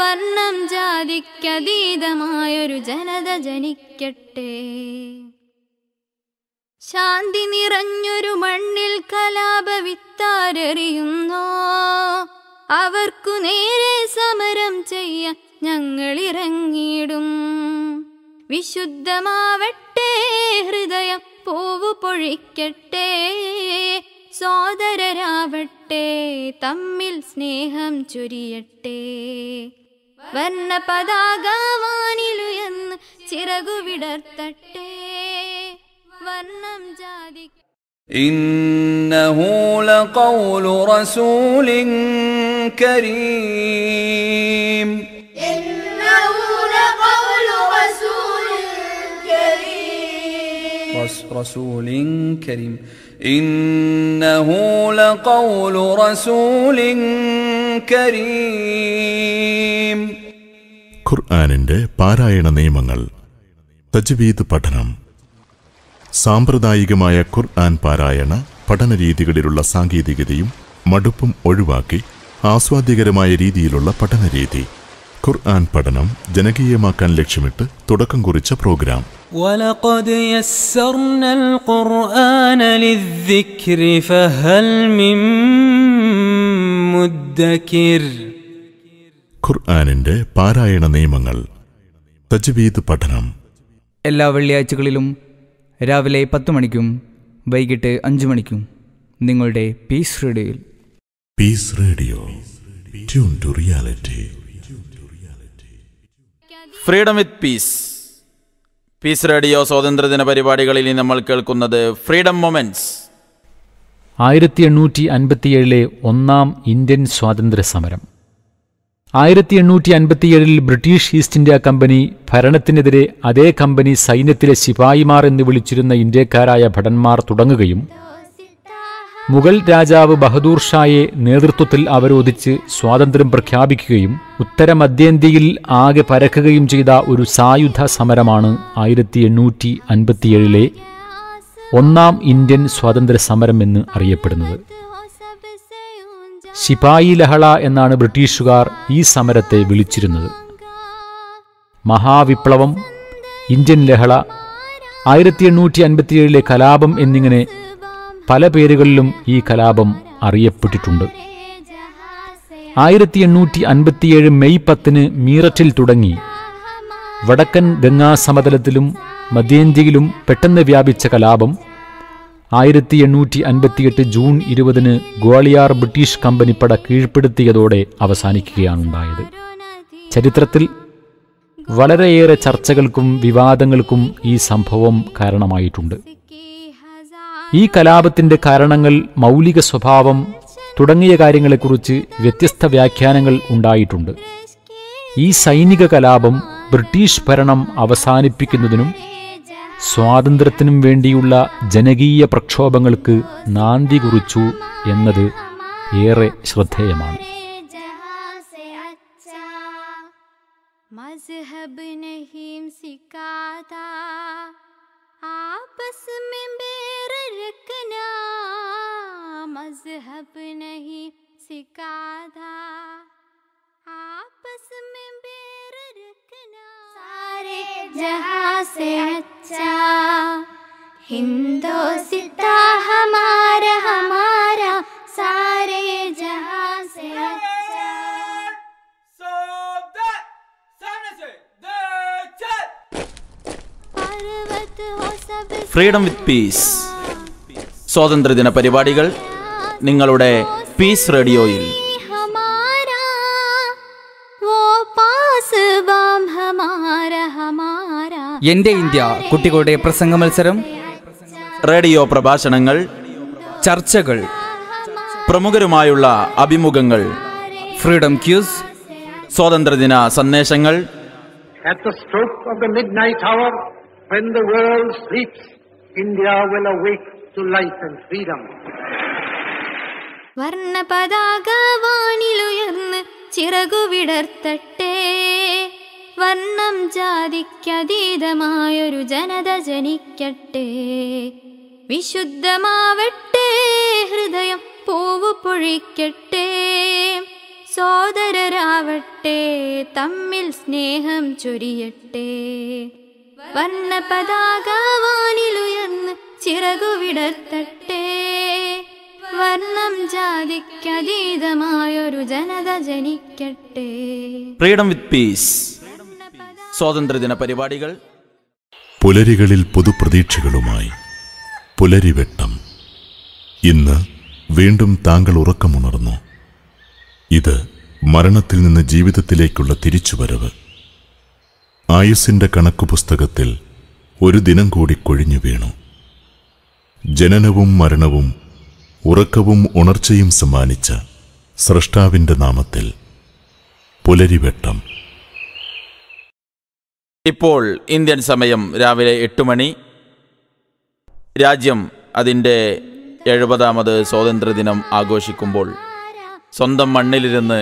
വർണ്ണം ജാതിക്കതീതമായൊരു ജനത ജനിക്കട്ടെ ശാന്തി നിറഞ്ഞൊരു മണ്ണിൽ കലാപവിത്താരെറിയുന്നോ അവർക്കു നേരെ സമരം ചെയ്യ ഞങ്ങളിറങ്ങിയിടും വിശുദ്ധമാവട്ടെ ഹൃദയം പൂവ് പൊഴിക്കട്ടെ സോദരരാവട്ടെ തമ്മിൽ സ്നേഹം ചൊരിയട്ടെ വർണ്ണ പതാകാവാനിലുയെന്ന് ചിറകുവിടർത്തട്ടേ ചിറകുവിടർത്തട്ടെ വർണ്ണം ജാതി إنه لقول رسول كريم إنه لقول رسول كريم رسول كريم إنه لقول رسول كريم ഖുർആാനിന്റെ പാരായണ നിയമങ്ങൾ തജ്വീദ് പഠനം സാമ്പ്രദായികമായ ഖുർആൻ പാരായണ പഠനരീതികളിലുള്ള സാങ്കേതികതയും മടുപ്പും ഒഴിവാക്കി ആസ്വാദ്യകരമായ രീതിയിലുള്ള പഠനരീതി ഖുർആൻ പഠനം ജനകീയമാക്കാൻ ലക്ഷ്യമിട്ട് തുടക്കം കുറിച്ച പ്രോഗ്രാം ഖുർആാനിന്റെ പാരായണ നിയമങ്ങൾ തജ്വീദ് പഠനം എല്ലാ വെള്ളിയാഴ്ചകളിലും രാവിലെ പത്ത് മണിക്കും വൈകിട്ട് അഞ്ചു മണിക്കും നിങ്ങളുടെ പീസ് റേഡിയോയിൽ Peace Radio tune to reality freedom with peace Peace Radio സ്വാതന്ത്ര്യദിന പരിപാടികളിൽ നമ്മൾ കേൾക്കുന്നത് ഫ്രീഡം മൊമെന്റ്സ് ആയിരത്തി എണ്ണൂറ്റി അൻപത്തിയേഴിലെ ഒന്നാം ഇന്ത്യൻ സ്വാതന്ത്ര്യ സമരം ആയിരത്തി എണ്ണൂറ്റി അൻപത്തിയേഴിൽ ബ്രിട്ടീഷ് ഈസ്റ്റ് ഇന്ത്യ കമ്പനി ഭരണത്തിനെതിരെ അതേ കമ്പനി സൈന്യത്തിലെ ശിപായിമാർ എന്ന് വിളിച്ചിരുന്ന ഇന്ത്യക്കാരായ ഭടന്മാർ തുടങ്ങുകയും മുഗൾ രാജാവ് ബഹദൂർ ഷായെ നേതൃത്വത്തിൽ അവരോധിച്ച് സ്വാതന്ത്ര്യം പ്രഖ്യാപിക്കുകയും ഉത്തര മധ്യേന്ത്യയിൽ ആകെ പരക്കുകയും ചെയ്ത ഒരു സായുധ സമരമാണ് ആയിരത്തി എണ്ണൂറ്റി അൻപത്തിയേഴിലെ ഒന്നാം ഇന്ത്യൻ സ്വാതന്ത്ര്യ സമരം എന്ന് അറിയപ്പെടുന്നത് ശിപായി ലഹള എന്നാണ് ബ്രിട്ടീഷുകാർ ഈ സമരത്തെ വിളിച്ചിരുന്നത് മഹാവിപ്ലവം ഇന്ത്യൻ ലഹള ആയിരത്തി എണ്ണൂറ്റി അൻപത്തിയേഴിലെ കലാപം എന്നിങ്ങനെ പല പേരുകളിലും ഈ കലാപം അറിയപ്പെട്ടിട്ടുണ്ട് ആയിരത്തി എണ്ണൂറ്റി അൻപത്തിയേഴ് മെയ് പത്തിന് മീററ്റിൽ തുടങ്ങി വടക്കൻ സമതലത്തിലും മധ്യേന്ത്യയിലും പെട്ടെന്ന് വ്യാപിച്ച കലാപം ആയിരത്തി എണ്ണൂറ്റി അൻപത്തിയെട്ട് ജൂൺ ഇരുപതിന് ഗ്വാളിയാർ ബ്രിട്ടീഷ് പട കീഴ്പ്പെടുത്തിയതോടെ അവസാനിക്കുകയാണുണ്ടായത് ചരിത്രത്തിൽ വളരെയേറെ ചർച്ചകൾക്കും വിവാദങ്ങൾക്കും ഈ സംഭവം കാരണമായിട്ടുണ്ട് ഈ കലാപത്തിന്റെ കാരണങ്ങൾ മൗലിക സ്വഭാവം തുടങ്ങിയ കാര്യങ്ങളെക്കുറിച്ച് വ്യത്യസ്ത വ്യാഖ്യാനങ്ങൾ ഉണ്ടായിട്ടുണ്ട് ഈ സൈനിക കലാപം ബ്രിട്ടീഷ് ഭരണം അവസാനിപ്പിക്കുന്നതിനും സ്വാതന്ത്ര്യത്തിനും വേണ്ടിയുള്ള ജനകീയ പ്രക്ഷോഭങ്ങൾക്ക് നാന്തി കുറിച്ചു എന്നത് ഏറെ ശ്രദ്ധേയമാണ് मजहब आपस में बैर रखना सारे जहां से अच्छा हिंदो सिता हमारा हमारा सारे जहां से अच्छा ഫ്രീഡം വിത്ത് പീസ് സ്വാതന്ത്ര്യദിന പരിപാടികൾ നിങ്ങളുടെ പീസ് റേഡിയോയിൽ എന്റെ ഇന്ത്യ കുട്ടികളുടെ പ്രസംഗ മത്സരം റേഡിയോ പ്രഭാഷണങ്ങൾ ചർച്ചകൾ പ്രമുഖരുമായുള്ള അഭിമുഖങ്ങൾ ഫ്രീഡം ക്യൂസ് സ്വാതന്ത്ര്യദിന സന്ദേശങ്ങൾ വർണ്ണ പതാക ചിറകുവിടർത്തട്ടെ വർണ്ണം ജാതിക്കതീതമായൊരു ജനത ജനിക്കട്ടെ വിശുദ്ധമാവട്ടെ ഹൃദയം പൂവ് പൊഴിക്കട്ടെ സോദരരാവട്ടെ തമ്മിൽ സ്നേഹം ചൊരിയട്ടെ വർണ്ണ പതാകാവാനിലുയർന്ന് ചിറകുവിടർത്തട്ടെ വർണ്ണം ജാതിക്കതീതമായൊരു ജനത ജനിക്കട്ടെ ഫ്രീഡം വിത്ത് പീസ് സ്വാതന്ത്ര്യദിന പരിപാടികൾ പുലരികളിൽ പുതുപ്രതീക്ഷകളുമായി പുലരിവെട്ടം ഇന്ന് വീണ്ടും താങ്കൾ ഉറക്കമുണർന്നു ഇത് മരണത്തിൽ നിന്ന് ജീവിതത്തിലേക്കുള്ള തിരിച്ചുവരവ് ആയുസിൻ്റെ കണക്കു പുസ്തകത്തിൽ ഒരു ദിനം കൂടി കൊഴിഞ്ഞു വീണു ജനനവും മരണവും ഉറക്കവും ഉണർച്ചയും സമ്മാനിച്ച സൃഷ്ടാവിൻ്റെ നാമത്തിൽ പുലരിവെട്ടം ഇപ്പോൾ ഇന്ത്യൻ സമയം രാവിലെ എട്ട് മണി രാജ്യം അതിൻ്റെ എഴുപതാമത് സ്വാതന്ത്ര്യദിനം ആഘോഷിക്കുമ്പോൾ സ്വന്തം മണ്ണിലിരുന്ന്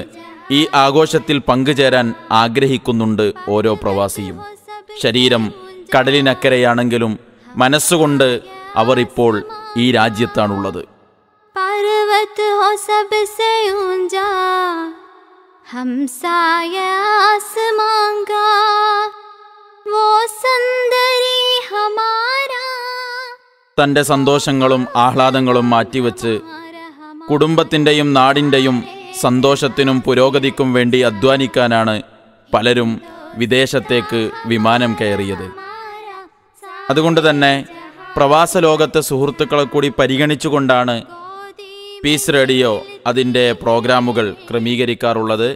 ഈ ആഘോഷത്തിൽ പങ്കുചേരാൻ ആഗ്രഹിക്കുന്നുണ്ട് ഓരോ പ്രവാസിയും ശരീരം കടലിനക്കരയാണെങ്കിലും മനസ്സുകൊണ്ട് അവർ ഇപ്പോൾ ഈ രാജ്യത്താണുള്ളത് पर्वत हो सबसे ऊंचा हम साया आसमां का वो സുന്ദരി ഹമാരാ തന്റെ സന്തോഷങ്ങളും ആഹ്ലാദങ്ങളും മാറ്റിവെച്ച് കുടുംബത്തിൻ്റെയും നാടിൻ്റെയും സന്തോഷത്തിനും പുരോഗതിക്കും വേണ്ടി അധ്വാനിക്കാനാണ് പലരും വിദേശത്തേക്ക് വിമാനം കയറിയത് അതുകൊണ്ട് തന്നെ പ്രവാസ ലോകത്തെ സുഹൃത്തുക്കളെ കൂടി പരിഗണിച്ചുകൊണ്ടാണ് പീസ് റേഡിയോ അതിൻ്റെ പ്രോഗ്രാമുകൾ ക്രമീകരിക്കാറുള്ളത്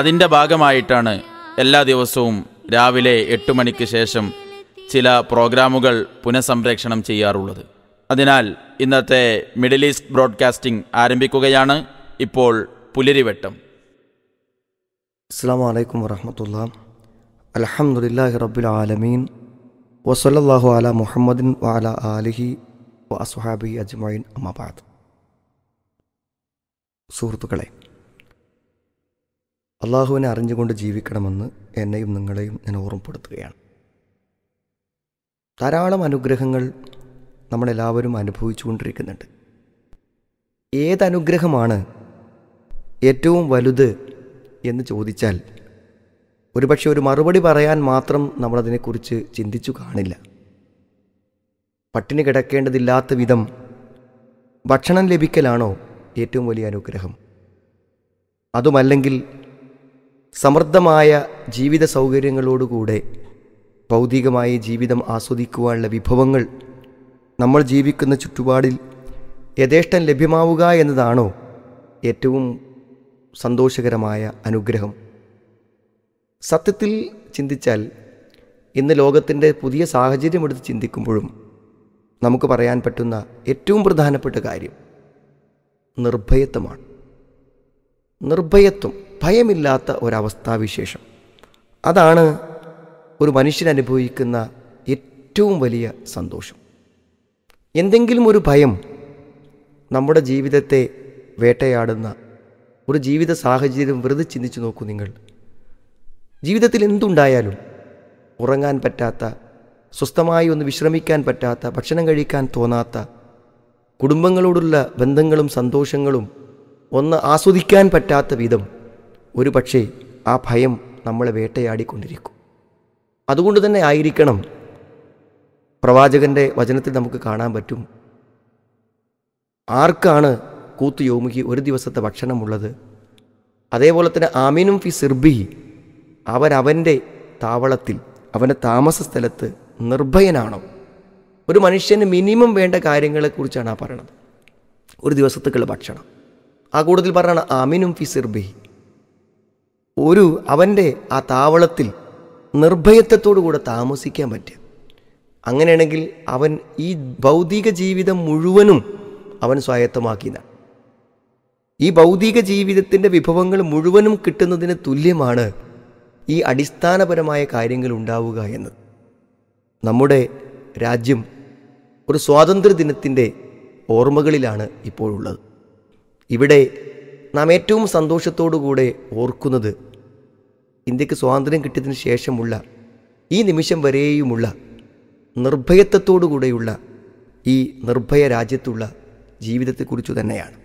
അതിൻ്റെ ഭാഗമായിട്ടാണ് എല്ലാ ദിവസവും രാവിലെ എട്ട് മണിക്ക് ശേഷം ചില പ്രോഗ്രാമുകൾ പുനഃസംപ്രേക്ഷണം ചെയ്യാറുള്ളത് അതിനാൽ ഇന്നത്തെ മിഡിൽ ഈസ്റ്റ് ബ്രോഡ്കാസ്റ്റിംഗ് ആരംഭിക്കുകയാണ് ഇപ്പോൾ പുലരിവട്ടം അസ്സാം വലൈക്കും വരഹമത്തുള്ള അലഹമുല്ലാ റബുൽ ആലമീൻ വസ്ലാഹു അല മുഹമ്മദിൻ വാല ആലിഹി വസുഹാബി അജ്മൈൻ അമ്മബാദ് സുഹൃത്തുക്കളെ അള്ളാഹുവിനെ അറിഞ്ഞുകൊണ്ട് ജീവിക്കണമെന്ന് എന്നെയും നിങ്ങളെയും ഞാൻ ഓർമ്മപ്പെടുത്തുകയാണ് ധാരാളം അനുഗ്രഹങ്ങൾ നമ്മളെല്ലാവരും അനുഭവിച്ചുകൊണ്ടിരിക്കുന്നുണ്ട് ഏതനുഗ്രഹമാണ് ഏറ്റവും വലുത് എന്ന് ചോദിച്ചാൽ ഒരുപക്ഷെ ഒരു മറുപടി പറയാൻ മാത്രം നമ്മളതിനെക്കുറിച്ച് ചിന്തിച്ചു കാണില്ല പട്ടിണി കിടക്കേണ്ടതില്ലാത്ത വിധം ഭക്ഷണം ലഭിക്കലാണോ ഏറ്റവും വലിയ അനുഗ്രഹം അതുമല്ലെങ്കിൽ സമൃദ്ധമായ ജീവിത സൗകര്യങ്ങളോടുകൂടെ ഭൗതികമായ ജീവിതം ആസ്വദിക്കുവാനുള്ള വിഭവങ്ങൾ നമ്മൾ ജീവിക്കുന്ന ചുറ്റുപാടിൽ യഥേഷ്ടം ലഭ്യമാവുക എന്നതാണോ ഏറ്റവും സന്തോഷകരമായ അനുഗ്രഹം സത്യത്തിൽ ചിന്തിച്ചാൽ ഇന്ന് ലോകത്തിൻ്റെ പുതിയ സാഹചര്യം എടുത്ത് ചിന്തിക്കുമ്പോഴും നമുക്ക് പറയാൻ പറ്റുന്ന ഏറ്റവും പ്രധാനപ്പെട്ട കാര്യം നിർഭയത്വമാണ് നിർഭയത്വം ഭയമില്ലാത്ത ഒരവസ്ഥാവിശേഷം അതാണ് ഒരു മനുഷ്യൻ അനുഭവിക്കുന്ന ഏറ്റവും വലിയ സന്തോഷം എന്തെങ്കിലും ഒരു ഭയം നമ്മുടെ ജീവിതത്തെ വേട്ടയാടുന്ന ഒരു ജീവിത സാഹചര്യം വെറുതെ ചിന്തിച്ചു നോക്കൂ നിങ്ങൾ ജീവിതത്തിൽ എന്തുണ്ടായാലും ഉറങ്ങാൻ പറ്റാത്ത സ്വസ്ഥമായി ഒന്ന് വിശ്രമിക്കാൻ പറ്റാത്ത ഭക്ഷണം കഴിക്കാൻ തോന്നാത്ത കുടുംബങ്ങളോടുള്ള ബന്ധങ്ങളും സന്തോഷങ്ങളും ഒന്ന് ആസ്വദിക്കാൻ പറ്റാത്ത വിധം ഒരു പക്ഷേ ആ ഭയം നമ്മളെ വേട്ടയാടിക്കൊണ്ടിരിക്കും അതുകൊണ്ട് തന്നെ ആയിരിക്കണം പ്രവാചകൻ്റെ വചനത്തിൽ നമുക്ക് കാണാൻ പറ്റും ആർക്കാണ് കൂത്തു യോമുഖി ഒരു ദിവസത്തെ ഭക്ഷണമുള്ളത് അതേപോലെ തന്നെ ആമീനും ഫി സിർബി അവൻ താവളത്തിൽ അവൻ്റെ താമസ സ്ഥലത്ത് നിർഭയനാണോ ഒരു മനുഷ്യന് മിനിമം വേണ്ട കാര്യങ്ങളെക്കുറിച്ചാണ് ആ പറയണത് ഒരു ദിവസത്തേക്കുള്ള ഭക്ഷണം ആ കൂടുതൽ പറയണം അമിനും ഫിസിർബി ഒരു അവൻ്റെ ആ താവളത്തിൽ നിർഭയത്വത്തോടു കൂടെ താമസിക്കാൻ പറ്റിയ അങ്ങനെയാണെങ്കിൽ അവൻ ഈ ഭൗതിക ജീവിതം മുഴുവനും അവൻ സ്വായത്തമാക്കിയതാണ് ഈ ഭൗതിക ജീവിതത്തിൻ്റെ വിഭവങ്ങൾ മുഴുവനും കിട്ടുന്നതിന് തുല്യമാണ് ഈ അടിസ്ഥാനപരമായ കാര്യങ്ങൾ ഉണ്ടാവുക എന്നത് നമ്മുടെ രാജ്യം ഒരു സ്വാതന്ത്ര്യ ദിനത്തിൻ്റെ ഓർമ്മകളിലാണ് ഇപ്പോഴുള്ളത് ഇവിടെ നാം ഏറ്റവും സന്തോഷത്തോടുകൂടെ ഓർക്കുന്നത് ഇന്ത്യക്ക് സ്വാതന്ത്ര്യം കിട്ടിയതിന് ശേഷമുള്ള ഈ നിമിഷം വരെയുമുള്ള നിർഭയത്വത്തോടുകൂടെയുള്ള ഈ നിർഭയ രാജ്യത്തുള്ള ജീവിതത്തെക്കുറിച്ചു തന്നെയാണ്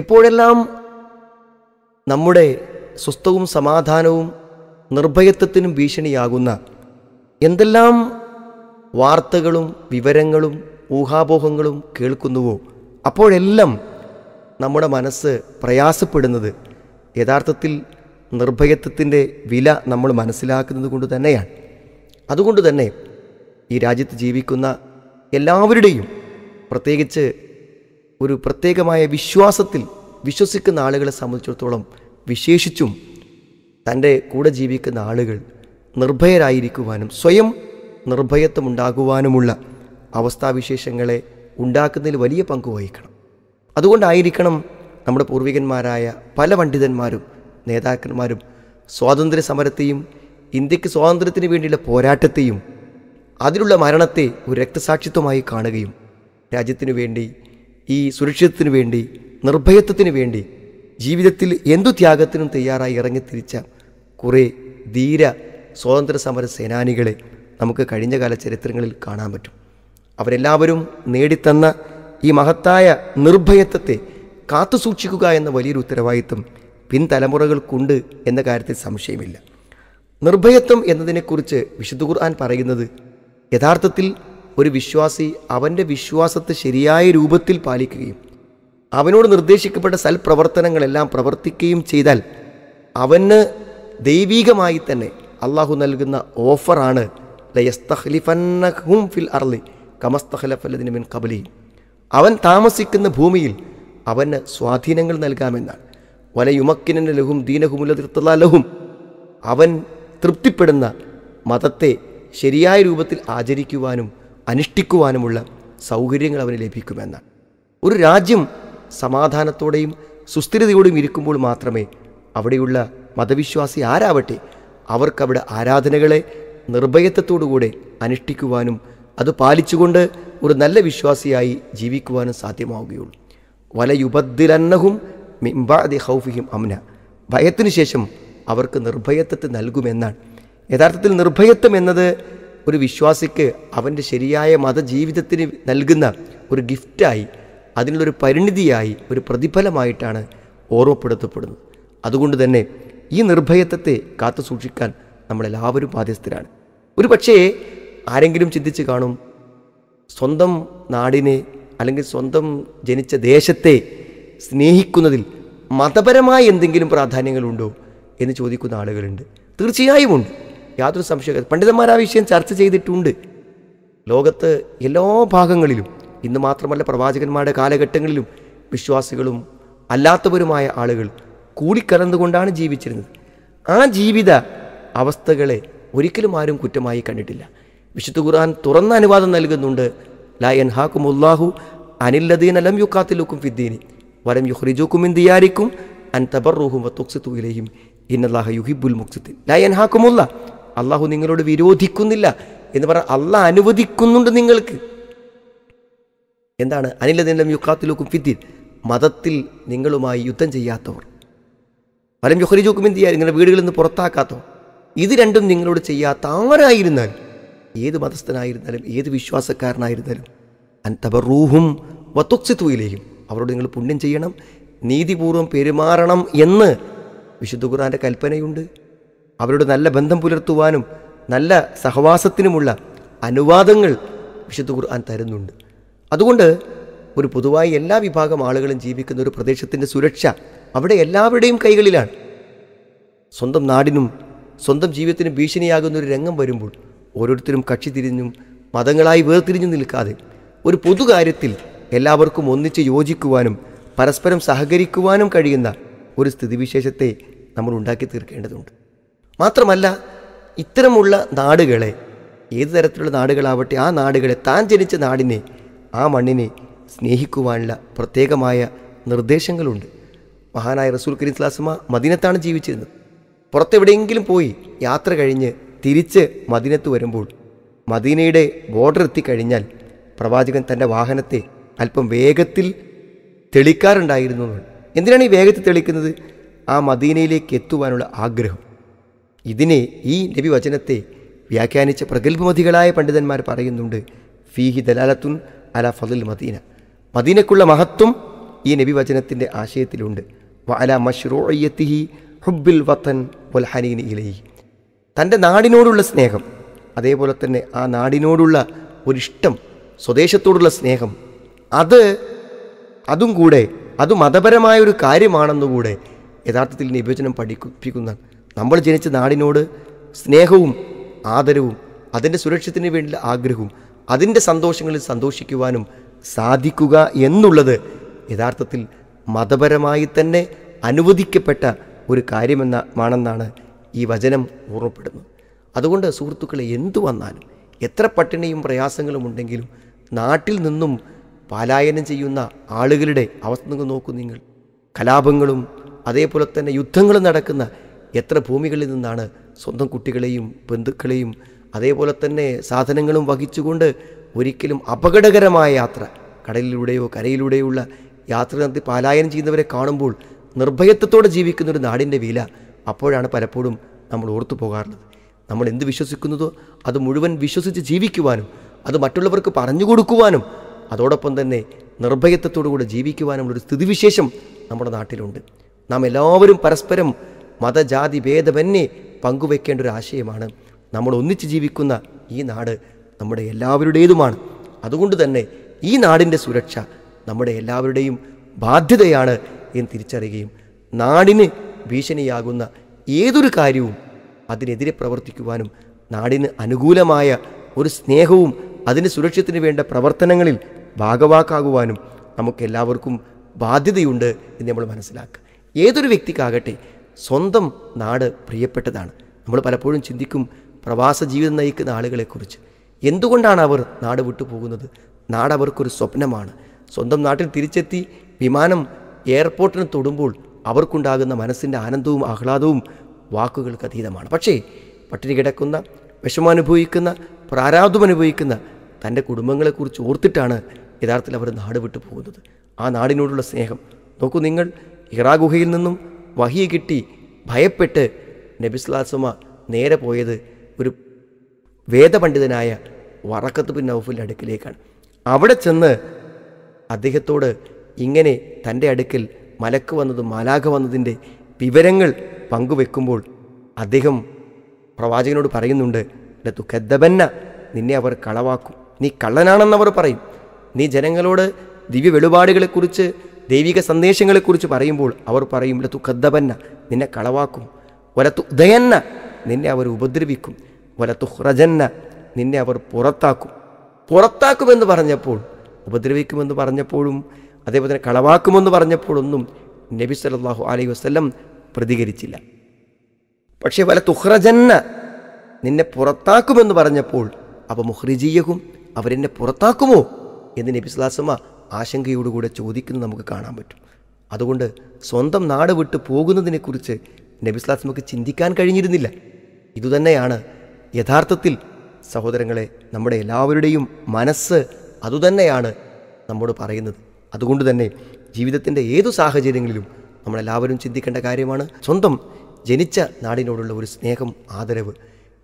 എപ്പോഴെല്ലാം നമ്മുടെ സ്വസ്ഥവും സമാധാനവും നിർഭയത്വത്തിനും ഭീഷണിയാകുന്ന എന്തെല്ലാം വാർത്തകളും വിവരങ്ങളും ഊഹാപോഹങ്ങളും കേൾക്കുന്നുവോ അപ്പോഴെല്ലാം നമ്മുടെ മനസ്സ് പ്രയാസപ്പെടുന്നത് യഥാർത്ഥത്തിൽ നിർഭയത്വത്തിൻ്റെ വില നമ്മൾ മനസ്സിലാക്കുന്നത് കൊണ്ട് തന്നെയാണ് അതുകൊണ്ട് തന്നെ ഈ രാജ്യത്ത് ജീവിക്കുന്ന എല്ലാവരുടെയും പ്രത്യേകിച്ച് ഒരു പ്രത്യേകമായ വിശ്വാസത്തിൽ വിശ്വസിക്കുന്ന ആളുകളെ സംബന്ധിച്ചിടത്തോളം വിശേഷിച്ചും തൻ്റെ കൂടെ ജീവിക്കുന്ന ആളുകൾ നിർഭയരായിരിക്കുവാനും സ്വയം നിർഭയത്വമുണ്ടാകുവാനുമുള്ള അവസ്ഥാവിശേഷങ്ങളെ ഉണ്ടാക്കുന്നതിൽ വലിയ പങ്ക് വഹിക്കണം അതുകൊണ്ടായിരിക്കണം നമ്മുടെ പൂർവികന്മാരായ പല പണ്ഡിതന്മാരും നേതാക്കന്മാരും സ്വാതന്ത്ര്യ സമരത്തെയും ഇന്ത്യക്ക് സ്വാതന്ത്ര്യത്തിന് വേണ്ടിയുള്ള പോരാട്ടത്തെയും അതിലുള്ള മരണത്തെ ഒരു രക്തസാക്ഷിത്വമായി കാണുകയും രാജ്യത്തിനു വേണ്ടി ഈ സുരക്ഷിതത്തിനു വേണ്ടി നിർഭയത്വത്തിന് വേണ്ടി ജീവിതത്തിൽ എന്തു ത്യാഗത്തിനും തയ്യാറായി ഇറങ്ങിത്തിരിച്ച കുറേ ധീര സ്വാതന്ത്ര്യ സമര സേനാനികളെ നമുക്ക് കഴിഞ്ഞ കാല ചരിത്രങ്ങളിൽ കാണാൻ പറ്റും അവരെല്ലാവരും നേടിത്തന്ന ഈ മഹത്തായ നിർഭയത്വത്തെ കാത്തുസൂക്ഷിക്കുക എന്ന വലിയൊരു ഉത്തരവാദിത്വം പിൻതലമുറകൾക്കുണ്ട് എന്ന കാര്യത്തിൽ സംശയമില്ല നിർഭയത്വം എന്നതിനെക്കുറിച്ച് വിശുദ്ധ ഖുർആൻ പറയുന്നത് യഥാർത്ഥത്തിൽ ഒരു വിശ്വാസി അവൻ്റെ വിശ്വാസത്തെ ശരിയായ രൂപത്തിൽ പാലിക്കുകയും അവനോട് നിർദ്ദേശിക്കപ്പെട്ട സൽപ്രവർത്തനങ്ങളെല്ലാം പ്രവർത്തിക്കുകയും ചെയ്താൽ അവന് ദൈവീകമായി തന്നെ അള്ളാഹു നൽകുന്ന ഓഫറാണ് ഫിൽ മിൻ കബലി അവൻ താമസിക്കുന്ന ഭൂമിയിൽ അവന് സ്വാധീനങ്ങൾ നൽകാമെന്നാണ് വലയുമക്കിനൻ ലഹും ദീനഹുമുലതിർത്തുള്ള ലഹും അവൻ തൃപ്തിപ്പെടുന്ന മതത്തെ ശരിയായ രൂപത്തിൽ ആചരിക്കുവാനും അനുഷ്ഠിക്കുവാനുമുള്ള സൗകര്യങ്ങൾ അവന് ലഭിക്കുമെന്നാണ് ഒരു രാജ്യം സമാധാനത്തോടെയും സുസ്ഥിരതയോടെയും ഇരിക്കുമ്പോൾ മാത്രമേ അവിടെയുള്ള മതവിശ്വാസി ആരാവട്ടെ അവർക്കവിടെ ആരാധനകളെ നിർഭയത്വത്തോടുകൂടെ അനുഷ്ഠിക്കുവാനും അത് പാലിച്ചുകൊണ്ട് ഒരു നല്ല വിശ്വാസിയായി ജീവിക്കുവാനും സാധ്യമാവുകയുള്ളൂ വലയുപദ്ദിലന്നഹും മിംബാദി ഹൗഫിഹിം അമ്ന ഭയത്തിന് ശേഷം അവർക്ക് നിർഭയത്വത്തെ നൽകുമെന്നാണ് യഥാർത്ഥത്തിൽ നിർഭയത്വം എന്നത് ഒരു വിശ്വാസിക്ക് അവൻ്റെ ശരിയായ മതജീവിതത്തിന് നൽകുന്ന ഒരു ഗിഫ്റ്റായി അതിനുള്ളൊരു പരിണിതിയായി ഒരു പ്രതിഫലമായിട്ടാണ് ഓർമ്മപ്പെടുത്തപ്പെടുന്നത് അതുകൊണ്ട് തന്നെ ഈ നിർഭയത്വത്തെ കാത്തു സൂക്ഷിക്കാൻ നമ്മളെല്ലാവരും ബാധ്യസ്ഥരാണ് ഒരു പക്ഷേ ആരെങ്കിലും ചിന്തിച്ച് കാണും സ്വന്തം നാടിനെ അല്ലെങ്കിൽ സ്വന്തം ജനിച്ച ദേശത്തെ സ്നേഹിക്കുന്നതിൽ മതപരമായ എന്തെങ്കിലും പ്രാധാന്യങ്ങളുണ്ടോ എന്ന് ചോദിക്കുന്ന ആളുകളുണ്ട് തീർച്ചയായും ഉണ്ട് യാതൊരു സംശയം പണ്ഡിതന്മാർ ആ വിഷയം ചർച്ച ചെയ്തിട്ടുണ്ട് ലോകത്ത് എല്ലാ ഭാഗങ്ങളിലും ഇന്ന് മാത്രമല്ല പ്രവാചകന്മാരുടെ കാലഘട്ടങ്ങളിലും വിശ്വാസികളും അല്ലാത്തവരുമായ ആളുകൾ കൂടിക്കലർന്നുകൊണ്ടാണ് ജീവിച്ചിരുന്നത് ആ ജീവിത അവസ്ഥകളെ ഒരിക്കലും ആരും കുറ്റമായി കണ്ടിട്ടില്ല വിശുദ്ധ ഖുർആൻ തുറന്ന അനുവാദം നൽകുന്നുണ്ട് ലായൻ ഹാക്കും ഉല്ലാഹു അനില്ലദീൻ അലം കാത്തിലുക്കും ഫിദ്ദീനി വലം ഹ്രിജുക്കും ഇന്ദിയാരിക്കും അൻ തബറുഹും വത്തുക്സിത്തു ഇലയും ഇന്നല്ലാഹ യുഹിബുൽ മുക്സിത്തിൻ ലായൻ ഹാക്കുമുല്ല അള്ളാഹു നിങ്ങളോട് വിരോധിക്കുന്നില്ല എന്ന് പറഞ്ഞാൽ അള്ളാഹ് അനുവദിക്കുന്നുണ്ട് നിങ്ങൾക്ക് എന്താണ് യു കാത്തിലുക്കും ഫിദ്ദീൻ മതത്തിൽ നിങ്ങളുമായി യുദ്ധം ചെയ്യാത്തവർ വലം ഹ്രിജുക്കും ഇന്ദിയാരി നിങ്ങളുടെ വീടുകളിൽ നിന്ന് പുറത്താക്കാത്തവർ ഇത് രണ്ടും നിങ്ങളോട് ചെയ്യാത്ത ആരായിരുന്നാൽ ഏത് മതസ്ഥനായിരുന്നാലും ഏത് വിശ്വാസക്കാരനായിരുന്നാലും അൻതബറൂഹും വത്വക്സിത്വയിലേക്കും അവരോട് നിങ്ങൾ പുണ്യം ചെയ്യണം നീതിപൂർവ്വം പെരുമാറണം എന്ന് വിശുദ്ധ ഖുർആൻ്റെ കൽപ്പനയുണ്ട് അവരോട് നല്ല ബന്ധം പുലർത്തുവാനും നല്ല സഹവാസത്തിനുമുള്ള അനുവാദങ്ങൾ വിശുദ്ധ ഖുർആൻ തരുന്നുണ്ട് അതുകൊണ്ട് ഒരു പൊതുവായി എല്ലാ വിഭാഗം ആളുകളും ജീവിക്കുന്ന ഒരു പ്രദേശത്തിൻ്റെ സുരക്ഷ അവിടെ എല്ലാവരുടെയും കൈകളിലാണ് സ്വന്തം നാടിനും സ്വന്തം ജീവിതത്തിന് ഭീഷണിയാകുന്ന ഒരു രംഗം വരുമ്പോൾ ഓരോരുത്തരും കക്ഷി തിരിഞ്ഞും മതങ്ങളായി വേർതിരിഞ്ഞു നിൽക്കാതെ ഒരു പൊതുകാര്യത്തിൽ എല്ലാവർക്കും ഒന്നിച്ച് യോജിക്കുവാനും പരസ്പരം സഹകരിക്കുവാനും കഴിയുന്ന ഒരു സ്ഥിതിവിശേഷത്തെ നമ്മൾ ഉണ്ടാക്കി തീർക്കേണ്ടതുണ്ട് മാത്രമല്ല ഇത്തരമുള്ള നാടുകളെ ഏത് തരത്തിലുള്ള നാടുകളാവട്ടെ ആ നാടുകളെ താൻ ജനിച്ച നാടിനെ ആ മണ്ണിനെ സ്നേഹിക്കുവാനുള്ള പ്രത്യേകമായ നിർദ്ദേശങ്ങളുണ്ട് മഹാനായ റസൂൽ കരീം സ്ലാസമ മദീനത്താണ് ജീവിച്ചിരുന്നത് പുറത്തെവിടെയെങ്കിലും പോയി യാത്ര കഴിഞ്ഞ് തിരിച്ച് മദീനത്ത് വരുമ്പോൾ മദീനയുടെ ബോർഡർ എത്തിക്കഴിഞ്ഞാൽ പ്രവാചകൻ തൻ്റെ വാഹനത്തെ അല്പം വേഗത്തിൽ തെളിക്കാറുണ്ടായിരുന്നു എന്തിനാണ് ഈ വേഗത്തിൽ തെളിക്കുന്നത് ആ മദീനയിലേക്ക് എത്തുവാനുള്ള ആഗ്രഹം ഇതിനെ ഈ നബി വചനത്തെ വ്യാഖ്യാനിച്ച പ്രഗത്ഭമതികളായ പണ്ഡിതന്മാർ പറയുന്നുണ്ട് ഫീഹി ദലാലത്തുൻ അല ഫതുൽ മദീന മദീനക്കുള്ള മഹത്വം ഈ നബി വചനത്തിൻ്റെ ആശയത്തിലുണ്ട് വ അല മഷ്റോയ്യത്തിഹി ഹുബിൽ വത്തൻ വൽ ഇലയി തൻ്റെ നാടിനോടുള്ള സ്നേഹം അതേപോലെ തന്നെ ആ നാടിനോടുള്ള ഒരിഷ്ടം സ്വദേശത്തോടുള്ള സ്നേഹം അത് അതും കൂടെ അത് മതപരമായ ഒരു കാര്യമാണെന്നുകൂടെ യഥാർത്ഥത്തിൽ നിവചനം പഠിപ്പിക്കുന്ന നമ്മൾ ജനിച്ച നാടിനോട് സ്നേഹവും ആദരവും അതിൻ്റെ സുരക്ഷത്തിന് വേണ്ടിയുള്ള ആഗ്രഹവും അതിൻ്റെ സന്തോഷങ്ങളിൽ സന്തോഷിക്കുവാനും സാധിക്കുക എന്നുള്ളത് യഥാർത്ഥത്തിൽ മതപരമായി തന്നെ അനുവദിക്കപ്പെട്ട ഒരു കാര്യമെന്ന മാണെന്നാണ് ഈ വചനം ഓർമ്മപ്പെടുന്നത് അതുകൊണ്ട് സുഹൃത്തുക്കളെ എന്തു വന്നാലും എത്ര പട്ടിണിയും പ്രയാസങ്ങളും ഉണ്ടെങ്കിലും നാട്ടിൽ നിന്നും പലായനം ചെയ്യുന്ന ആളുകളുടെ അവസ്ഥ നിങ്ങൾ നോക്കൂ നിങ്ങൾ കലാപങ്ങളും അതേപോലെ തന്നെ യുദ്ധങ്ങളും നടക്കുന്ന എത്ര ഭൂമികളിൽ നിന്നാണ് സ്വന്തം കുട്ടികളെയും ബന്ധുക്കളെയും അതേപോലെ തന്നെ സാധനങ്ങളും വഹിച്ചുകൊണ്ട് ഒരിക്കലും അപകടകരമായ യാത്ര കടലിലൂടെയോ കരയിലൂടെയുള്ള യാത്ര നടത്തി പാലായനം ചെയ്യുന്നവരെ കാണുമ്പോൾ നിർഭയത്വത്തോടെ ജീവിക്കുന്ന ഒരു നാടിൻ്റെ വില അപ്പോഴാണ് പലപ്പോഴും നമ്മൾ ഓർത്തു പോകാറുള്ളത് നമ്മൾ എന്ത് വിശ്വസിക്കുന്നതോ അത് മുഴുവൻ വിശ്വസിച്ച് ജീവിക്കുവാനും അത് മറ്റുള്ളവർക്ക് പറഞ്ഞു കൊടുക്കുവാനും അതോടൊപ്പം തന്നെ നിർഭയത്വത്തോടുകൂടെ ജീവിക്കുവാനുമുള്ളൊരു സ്ഥിതിവിശേഷം നമ്മുടെ നാട്ടിലുണ്ട് നാം എല്ലാവരും പരസ്പരം മതജാതി ഭേദമന്യേ പങ്കുവയ്ക്കേണ്ട ഒരു ആശയമാണ് നമ്മൾ ഒന്നിച്ച് ജീവിക്കുന്ന ഈ നാട് നമ്മുടെ എല്ലാവരുടേതുമാണ് അതുകൊണ്ട് തന്നെ ഈ നാടിൻ്റെ സുരക്ഷ നമ്മുടെ എല്ലാവരുടെയും ബാധ്യതയാണ് എന്ന് തിരിച്ചറിയുകയും നാടിന് ഭീഷണിയാകുന്ന ഏതൊരു കാര്യവും അതിനെതിരെ പ്രവർത്തിക്കുവാനും നാടിന് അനുകൂലമായ ഒരു സ്നേഹവും അതിന് സുരക്ഷത്തിന് വേണ്ട പ്രവർത്തനങ്ങളിൽ ഭാഗവാക്കാകുവാനും നമുക്കെല്ലാവർക്കും ബാധ്യതയുണ്ട് എന്ന് നമ്മൾ മനസ്സിലാക്കുക ഏതൊരു വ്യക്തിക്കാകട്ടെ സ്വന്തം നാട് പ്രിയപ്പെട്ടതാണ് നമ്മൾ പലപ്പോഴും ചിന്തിക്കും പ്രവാസ ജീവിതം നയിക്കുന്ന ആളുകളെക്കുറിച്ച് എന്തുകൊണ്ടാണ് അവർ നാട് വിട്ടുപോകുന്നത് നാടവർക്കൊരു നാട് അവർക്കൊരു സ്വപ്നമാണ് സ്വന്തം നാട്ടിൽ തിരിച്ചെത്തി വിമാനം എയർപോർട്ടിന് തൊടുമ്പോൾ അവർക്കുണ്ടാകുന്ന മനസ്സിൻ്റെ ആനന്ദവും ആഹ്ലാദവും വാക്കുകൾക്ക് അതീതമാണ് പക്ഷേ പട്ടിണി കിടക്കുന്ന വിഷമനുഭവിക്കുന്ന അനുഭവിക്കുന്ന തൻ്റെ കുടുംബങ്ങളെക്കുറിച്ച് ഓർത്തിട്ടാണ് യഥാർത്ഥത്തിൽ അവർ നാട് വിട്ടു പോകുന്നത് ആ നാടിനോടുള്ള സ്നേഹം നോക്കൂ നിങ്ങൾ ഇറാ ഗുഹയിൽ നിന്നും വഹിയ കിട്ടി ഭയപ്പെട്ട് നബിസ്ലാസുമ നേരെ പോയത് ഒരു വേദപണ്ഡിതനായ വറക്കത്ത് ബിൻ നൌഫലിൻ്റെ അടുക്കിലേക്കാണ് അവിടെ ചെന്ന് അദ്ദേഹത്തോട് ഇങ്ങനെ തൻ്റെ അടുക്കൽ മലക്ക് വന്നതും മാലാഖ വന്നതിൻ്റെ വിവരങ്ങൾ പങ്കുവെക്കുമ്പോൾ അദ്ദേഹം പ്രവാചകനോട് പറയുന്നുണ്ട് ലതുക്കദ്ദബന്ന നിന്നെ അവർ കളവാക്കും നീ കള്ളനാണെന്നവർ പറയും നീ ജനങ്ങളോട് ദിവ്യ വെളിപാടുകളെക്കുറിച്ച് ദൈവിക സന്ദേശങ്ങളെക്കുറിച്ച് പറയുമ്പോൾ അവർ പറയും ലതുക്കദ്ദബന്ന നിന്നെ കളവാക്കും വലത്തു ഉദയന്ന നിന്നെ അവർ ഉപദ്രവിക്കും വലത്തു ഹ്രജന്ന നിന്നെ അവർ പുറത്താക്കും പുറത്താക്കുമെന്ന് പറഞ്ഞപ്പോൾ ഉപദ്രവിക്കുമെന്ന് പറഞ്ഞപ്പോഴും അതേപോലെ തന്നെ കളവാക്കുമെന്ന് പറഞ്ഞപ്പോഴൊന്നും നബി സലാഹു അലൈഹി വസ്ലം പ്രതികരിച്ചില്ല പക്ഷേ വല തുഹ്റജന്ന നിന്നെ പുറത്താക്കുമെന്ന് പറഞ്ഞപ്പോൾ അപ്പോൾ മുഹ്റിജീയകും അവരെന്നെ പുറത്താക്കുമോ എന്ന് നബി സലാസമ്മ ആശങ്കയോടുകൂടെ ചോദിക്കുന്നത് നമുക്ക് കാണാൻ പറ്റും അതുകൊണ്ട് സ്വന്തം നാട് വിട്ട് പോകുന്നതിനെക്കുറിച്ച് നബി സ്ലാസമ്മക്ക് ചിന്തിക്കാൻ കഴിഞ്ഞിരുന്നില്ല ഇതുതന്നെയാണ് യഥാർത്ഥത്തിൽ സഹോദരങ്ങളെ നമ്മുടെ എല്ലാവരുടെയും മനസ്സ് അതുതന്നെയാണ് നമ്മോട് പറയുന്നത് അതുകൊണ്ട് തന്നെ ജീവിതത്തിൻ്റെ ഏതു സാഹചര്യങ്ങളിലും നമ്മളെല്ലാവരും ചിന്തിക്കേണ്ട കാര്യമാണ് സ്വന്തം ജനിച്ച നാടിനോടുള്ള ഒരു സ്നേഹം ആദരവ്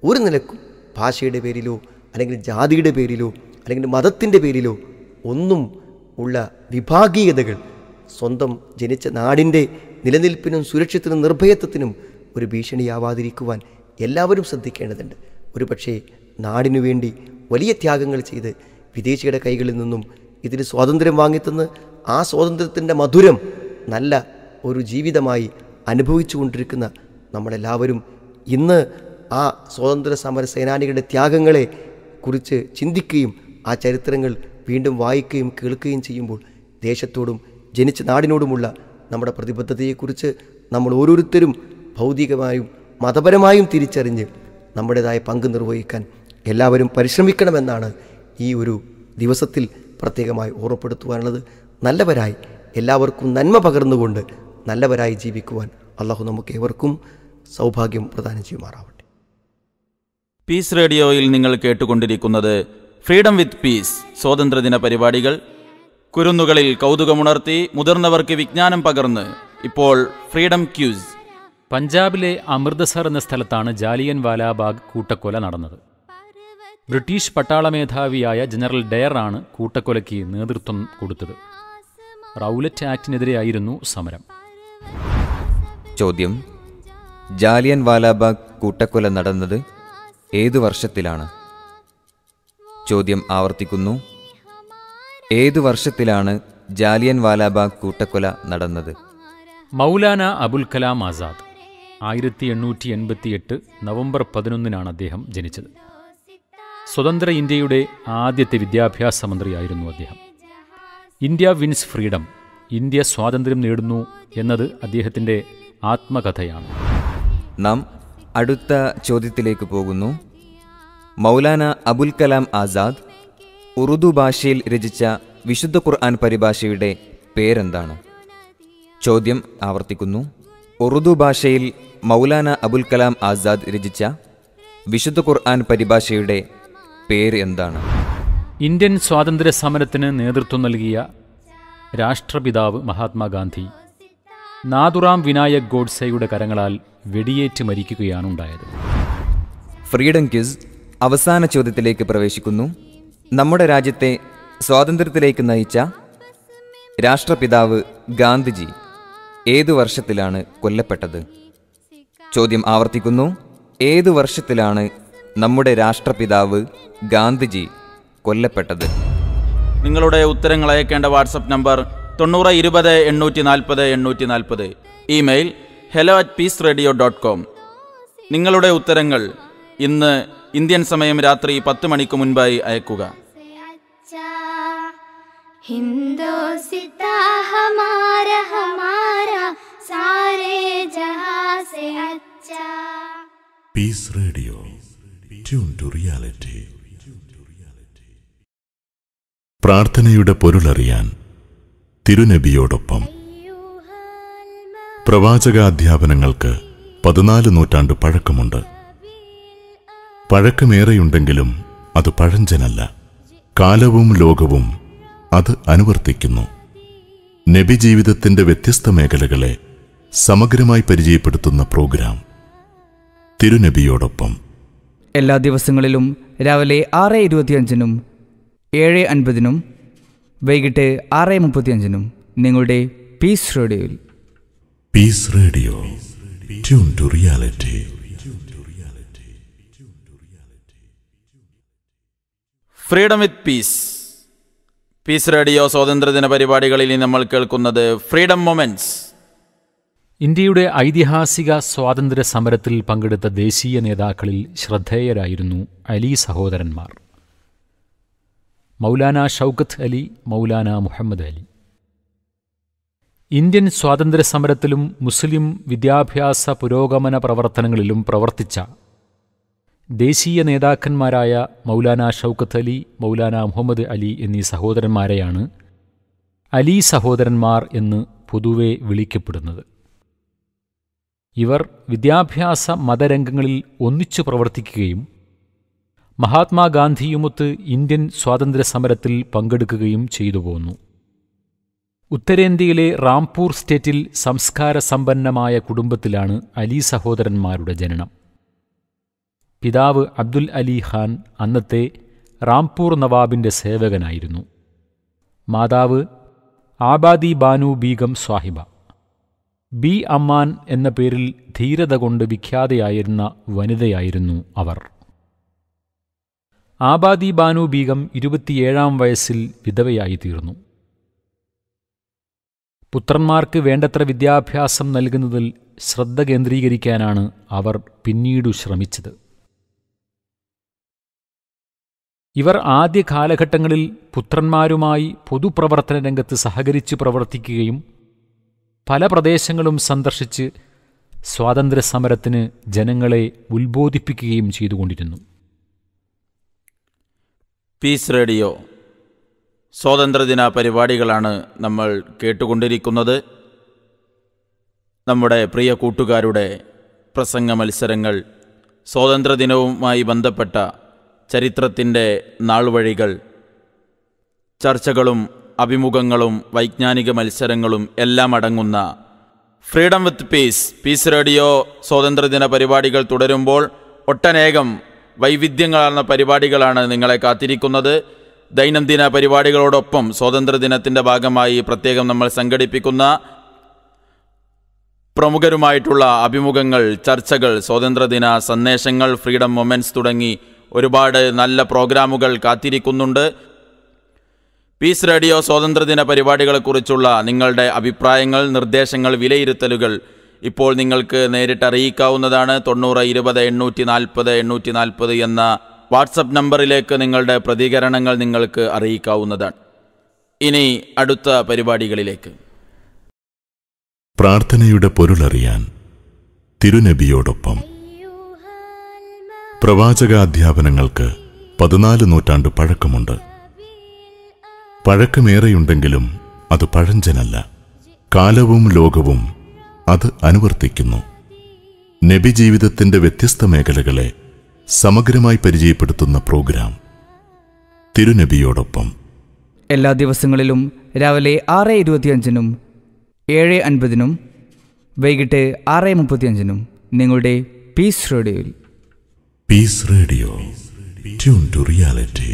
ഒരു നിലക്കും ഭാഷയുടെ പേരിലോ അല്ലെങ്കിൽ ജാതിയുടെ പേരിലോ അല്ലെങ്കിൽ മതത്തിൻ്റെ പേരിലോ ഒന്നും ഉള്ള വിഭാഗീയതകൾ സ്വന്തം ജനിച്ച നാടിൻ്റെ നിലനിൽപ്പിനും സുരക്ഷത്തിനും നിർഭയത്വത്തിനും ഒരു ഭീഷണിയാവാതിരിക്കുവാൻ എല്ലാവരും ശ്രദ്ധിക്കേണ്ടതുണ്ട് ഒരു പക്ഷേ നാടിനു വേണ്ടി വലിയ ത്യാഗങ്ങൾ ചെയ്ത് വിദേശിയുടെ കൈകളിൽ നിന്നും ഇതിന് സ്വാതന്ത്ര്യം വാങ്ങിത്തന്ന് ആ സ്വാതന്ത്ര്യത്തിൻ്റെ മധുരം നല്ല ഒരു ജീവിതമായി അനുഭവിച്ചു കൊണ്ടിരിക്കുന്ന നമ്മളെല്ലാവരും ഇന്ന് ആ സ്വാതന്ത്ര്യ സമര സേനാനികളുടെ ത്യാഗങ്ങളെ കുറിച്ച് ചിന്തിക്കുകയും ആ ചരിത്രങ്ങൾ വീണ്ടും വായിക്കുകയും കേൾക്കുകയും ചെയ്യുമ്പോൾ ദേശത്തോടും ജനിച്ച നാടിനോടുമുള്ള നമ്മുടെ പ്രതിബദ്ധതയെക്കുറിച്ച് നമ്മൾ ഓരോരുത്തരും ഭൗതികമായും മതപരമായും തിരിച്ചറിഞ്ഞ് നമ്മുടേതായ പങ്ക് നിർവഹിക്കാൻ എല്ലാവരും പരിശ്രമിക്കണമെന്നാണ് ഈ ഒരു ദിവസത്തിൽ പ്രത്യേകമായി ഓർമ്മപ്പെടുത്തുവാനുള്ളത് നല്ലവരായി എല്ലാവർക്കും നന്മ പകർന്നുകൊണ്ട് നല്ലവരായി ജീവിക്കുവാൻ അള്ളാഹു നമുക്ക് ഏവർക്കും സൗഭാഗ്യം പ്രദാനം ചെയ്യുമാറാവട്ടെ പീസ് റേഡിയോയിൽ നിങ്ങൾ കേട്ടുകൊണ്ടിരിക്കുന്നത് ഫ്രീഡം വിത്ത് പീസ് സ്വാതന്ത്ര്യദിന പരിപാടികൾ കുരുന്നുകളിൽ കൗതുകമുണർത്തി മുതിർന്നവർക്ക് വിജ്ഞാനം പകർന്ന് ഇപ്പോൾ ഫ്രീഡം ക്യൂസ് പഞ്ചാബിലെ അമൃത്സർ എന്ന സ്ഥലത്താണ് ജാലിയൻ വാലാബാഗ് കൂട്ടക്കൊല നടന്നത് ബ്രിട്ടീഷ് പട്ടാള മേധാവിയായ ജനറൽ ഡെയറാണ് കൂട്ടക്കൊലയ്ക്ക് നേതൃത്വം കൊടുത്തത് റൗലറ്റ് ആക്ടിനെതിരെയായിരുന്നു സമരം ചോദ്യം ജാലിയൻ വാലാബാഗ് കൂട്ടക്കൊല നടന്നത് ഏതു വർഷത്തിലാണ് ചോദ്യം ആവർത്തിക്കുന്നു ഏതു വർഷത്തിലാണ് ജാലിയൻ വാലാബാഗ് കൂട്ടക്കൊല നടന്നത് മൗലാന അബുൽ കലാം ആസാദ് ആയിരത്തി എണ്ണൂറ്റി എട്ട് നവംബർ പതിനൊന്നിനാണ് അദ്ദേഹം ജനിച്ചത് സ്വതന്ത്ര ഇന്ത്യയുടെ ആദ്യത്തെ വിദ്യാഭ്യാസ മന്ത്രിയായിരുന്നു അദ്ദേഹം ഇന്ത്യ വിൻസ് ഫ്രീഡം ഇന്ത്യ സ്വാതന്ത്ര്യം നേടുന്നു എന്നത് അദ്ദേഹത്തിൻ്റെ ആത്മകഥയാണ് നാം അടുത്ത ചോദ്യത്തിലേക്ക് പോകുന്നു മൗലാന അബുൽ കലാം ആസാദ് ഉറുദു ഭാഷയിൽ രചിച്ച വിശുദ്ധ ഖുർആൻ പരിഭാഷയുടെ പേരെന്താണ് ചോദ്യം ആവർത്തിക്കുന്നു ഉറുദു ഭാഷയിൽ മൗലാന അബുൽ കലാം ആസാദ് രചിച്ച വിശുദ്ധ ഖുർആൻ പരിഭാഷയുടെ പേര് എന്താണ് ഇന്ത്യൻ സ്വാതന്ത്ര്യ സമരത്തിന് നേതൃത്വം നൽകിയ രാഷ്ട്രപിതാവ് മഹാത്മാഗാന്ധി നാദുറാം വിനായക് ഗോഡ്സെയുടെ കരങ്ങളാൽ വെടിയേറ്റ് മരിക്കുകയാണ് ഉണ്ടായത് ഫ്രീഡം കിസ് അവസാന ചോദ്യത്തിലേക്ക് പ്രവേശിക്കുന്നു നമ്മുടെ രാജ്യത്തെ സ്വാതന്ത്ര്യത്തിലേക്ക് നയിച്ച രാഷ്ട്രപിതാവ് ഗാന്ധിജി ഏതു വർഷത്തിലാണ് കൊല്ലപ്പെട്ടത് ചോദ്യം ആവർത്തിക്കുന്നു ഏതു വർഷത്തിലാണ് നമ്മുടെ രാഷ്ട്രപിതാവ് ഗാന്ധിജി കൊല്ലപ്പെട്ടത് നിങ്ങളുടെ ഉത്തരങ്ങൾ അയക്കേണ്ട വാട്സപ്പ് നമ്പർ തൊണ്ണൂറ് ഇരുപത് എണ്ണൂറ്റി നാൽപ്പത് എണ്ണൂറ്റി നാൽപ്പത് email hello at Peace Radio dot com നിങ്ങളുടെ ഉത്തരങ്ങൾ ഇന്ന് ഇന്ത്യൻ സമയം രാത്രി പത്ത് മണിക്ക് മുൻപായി അയക്കുക പീസ് റേഡിയോ പ്രാർത്ഥനയുടെ പൊരുളറിയാൻ തിരുനബിയോടൊപ്പം പ്രവാചക അധ്യാപനങ്ങൾക്ക് പതിനാല് നൂറ്റാണ്ട് പഴക്കമുണ്ട് പഴക്കമേറെയുണ്ടെങ്കിലും അത് പഴഞ്ചനല്ല കാലവും ലോകവും അത് അനുവർത്തിക്കുന്നു നബി ജീവിതത്തിൻ്റെ വ്യത്യസ്ത മേഖലകളെ സമഗ്രമായി പരിചയപ്പെടുത്തുന്ന പ്രോഗ്രാം തിരുനബിയോടൊപ്പം എല്ലാ ദിവസങ്ങളിലും രാവിലെ ആറ് ഇരുപത്തിയഞ്ചിനും ഏഴ് അൻപതിനും വൈകിട്ട് ആറ് മുപ്പത്തിയഞ്ചിനും നിങ്ങളുടെ പീസ് റേഡിയോയിൽ Peace Radio tune to reality freedom with peace Peace Radio സ്വാതന്ത്ര്യദിന പരിപാടികളിൽ നമ്മൾ കേൾക്കുന്നത് ഫ്രീഡം മൊമെന്റ്സ് ഇന്ത്യയുടെ ഐതിഹാസിക സ്വാതന്ത്ര്യ സമരത്തിൽ പങ്കെടുത്ത ദേശീയ നേതാക്കളിൽ ശ്രദ്ധേയരായിരുന്നു അലി സഹോദരന്മാർ മൗലാന ഷൗക്കത്ത് അലി മൗലാന മുഹമ്മദ് അലി ഇന്ത്യൻ സ്വാതന്ത്ര്യ സമരത്തിലും മുസ്ലിം വിദ്യാഭ്യാസ പുരോഗമന പ്രവർത്തനങ്ങളിലും പ്രവർത്തിച്ച ദേശീയ നേതാക്കന്മാരായ മൗലാന ഷൗക്കത്ത് അലി മൗലാന മുഹമ്മദ് അലി എന്നീ സഹോദരന്മാരെയാണ് അലി സഹോദരന്മാർ എന്ന് പൊതുവെ വിളിക്കപ്പെടുന്നത് ഇവർ വിദ്യാഭ്യാസ മതരംഗങ്ങളിൽ ഒന്നിച്ചു പ്രവർത്തിക്കുകയും മഹാത്മാഗാന്ധിയുമൊത്ത് ഇന്ത്യൻ സ്വാതന്ത്ര്യസമരത്തിൽ പങ്കെടുക്കുകയും ചെയ്തു പോന്നു ഉത്തരേന്ത്യയിലെ റാംപൂർ സ്റ്റേറ്റിൽ സംസ്കാര സമ്പന്നമായ കുടുംബത്തിലാണ് അലി സഹോദരന്മാരുടെ ജനനം പിതാവ് അബ്ദുൽ അലി ഖാൻ അന്നത്തെ റാംപൂർ നവാബിൻ്റെ സേവകനായിരുന്നു മാതാവ് ആബാദി ബാനു ബീഗം സ്വാഹിബ ബി അമ്മാൻ എന്ന പേരിൽ ധീരത കൊണ്ട് വിഖ്യാതയായിരുന്ന വനിതയായിരുന്നു അവർ ആബാദി ബാനു ബീഗം ഇരുപത്തിയേഴാം വയസ്സിൽ വിധവയായിത്തീർന്നു പുത്രന്മാർക്ക് വേണ്ടത്ര വിദ്യാഭ്യാസം നൽകുന്നതിൽ ശ്രദ്ധ കേന്ദ്രീകരിക്കാനാണ് അവർ പിന്നീടു ശ്രമിച്ചത് ഇവർ ആദ്യ കാലഘട്ടങ്ങളിൽ പുത്രന്മാരുമായി പൊതുപ്രവർത്തന രംഗത്ത് സഹകരിച്ചു പ്രവർത്തിക്കുകയും പല പ്രദേശങ്ങളും സന്ദർശിച്ച് സ്വാതന്ത്ര്യ സമരത്തിന് ജനങ്ങളെ ഉത്ബോധിപ്പിക്കുകയും ചെയ്തുകൊണ്ടിരുന്നു പീസ് റേഡിയോ സ്വാതന്ത്ര്യദിന പരിപാടികളാണ് നമ്മൾ കേട്ടുകൊണ്ടിരിക്കുന്നത് നമ്മുടെ പ്രിയ കൂട്ടുകാരുടെ പ്രസംഗ മത്സരങ്ങൾ സ്വാതന്ത്ര്യദിനവുമായി ബന്ധപ്പെട്ട ചരിത്രത്തിൻ്റെ നാൾവഴികൾ ചർച്ചകളും അഭിമുഖങ്ങളും വൈജ്ഞാനിക മത്സരങ്ങളും എല്ലാം അടങ്ങുന്ന freedom with peace Peace Radio സ്വാതന്ത്ര്യദിന പരിപാടികൾ തുടരുമ്പോൾ ഒട്ടനേകം വൈവിധ്യങ്ങളാർന്ന പരിപാടികളാണ് നിങ്ങളെ കാത്തിരിക്കുന്നത് ദൈനംദിന പരിപാടികളോടൊപ്പം സ്വാതന്ത്ര്യദിനത്തിൻ്റെ ഭാഗമായി പ്രത്യേകം നമ്മൾ സംഘടിപ്പിക്കുന്ന പ്രമുഖരുമായിട്ടുള്ള അഭിമുഖങ്ങൾ ചർച്ചകൾ സ്വാതന്ത്ര്യദിന സന്ദേശങ്ങൾ ഫ്രീഡം മൊമെൻസ് തുടങ്ങി ഒരുപാട് നല്ല പ്രോഗ്രാമുകൾ കാത്തിരിക്കുന്നുണ്ട് പീസ് റേഡിയോ സ്വാതന്ത്ര്യദിന പരിപാടികളെക്കുറിച്ചുള്ള നിങ്ങളുടെ അഭിപ്രായങ്ങൾ നിർദ്ദേശങ്ങൾ വിലയിരുത്തലുകൾ ഇപ്പോൾ നിങ്ങൾക്ക് നേരിട്ട് അറിയിക്കാവുന്നതാണ് തൊണ്ണൂറ് ഇരുപത് എണ്ണൂറ്റി നാൽപ്പത് എണ്ണൂറ്റി നാൽപ്പത് എന്ന വാട്സപ്പ് നമ്പറിലേക്ക് നിങ്ങളുടെ പ്രതികരണങ്ങൾ നിങ്ങൾക്ക് അറിയിക്കാവുന്നതാണ് ഇനി അടുത്ത പരിപാടികളിലേക്ക് പ്രാർത്ഥനയുടെ പൊരുളറിയാൻ തിരുനബിയോടൊപ്പം അധ്യാപനങ്ങൾക്ക് പതിനാല് നൂറ്റാണ്ട് പഴക്കമുണ്ട് പഴക്കമേറെയുണ്ടെങ്കിലും അത് പഴഞ്ചനല്ല കാലവും ലോകവും അത് അനുവർത്തിക്കുന്നു നബി ജീവിതത്തിൻ്റെ വ്യത്യസ്ത മേഖലകളെ സമഗ്രമായി പരിചയപ്പെടുത്തുന്ന പ്രോഗ്രാം തിരുനബിയോടൊപ്പം എല്ലാ ദിവസങ്ങളിലും രാവിലെ ആറ് ഇരുപത്തിയഞ്ചിനും ഏഴ് അൻപതിനും വൈകിട്ട് ആറ് മുപ്പത്തിയഞ്ചിനും നിങ്ങളുടെ പീസ് റേഡിയോയിൽ Peace Radio tune to reality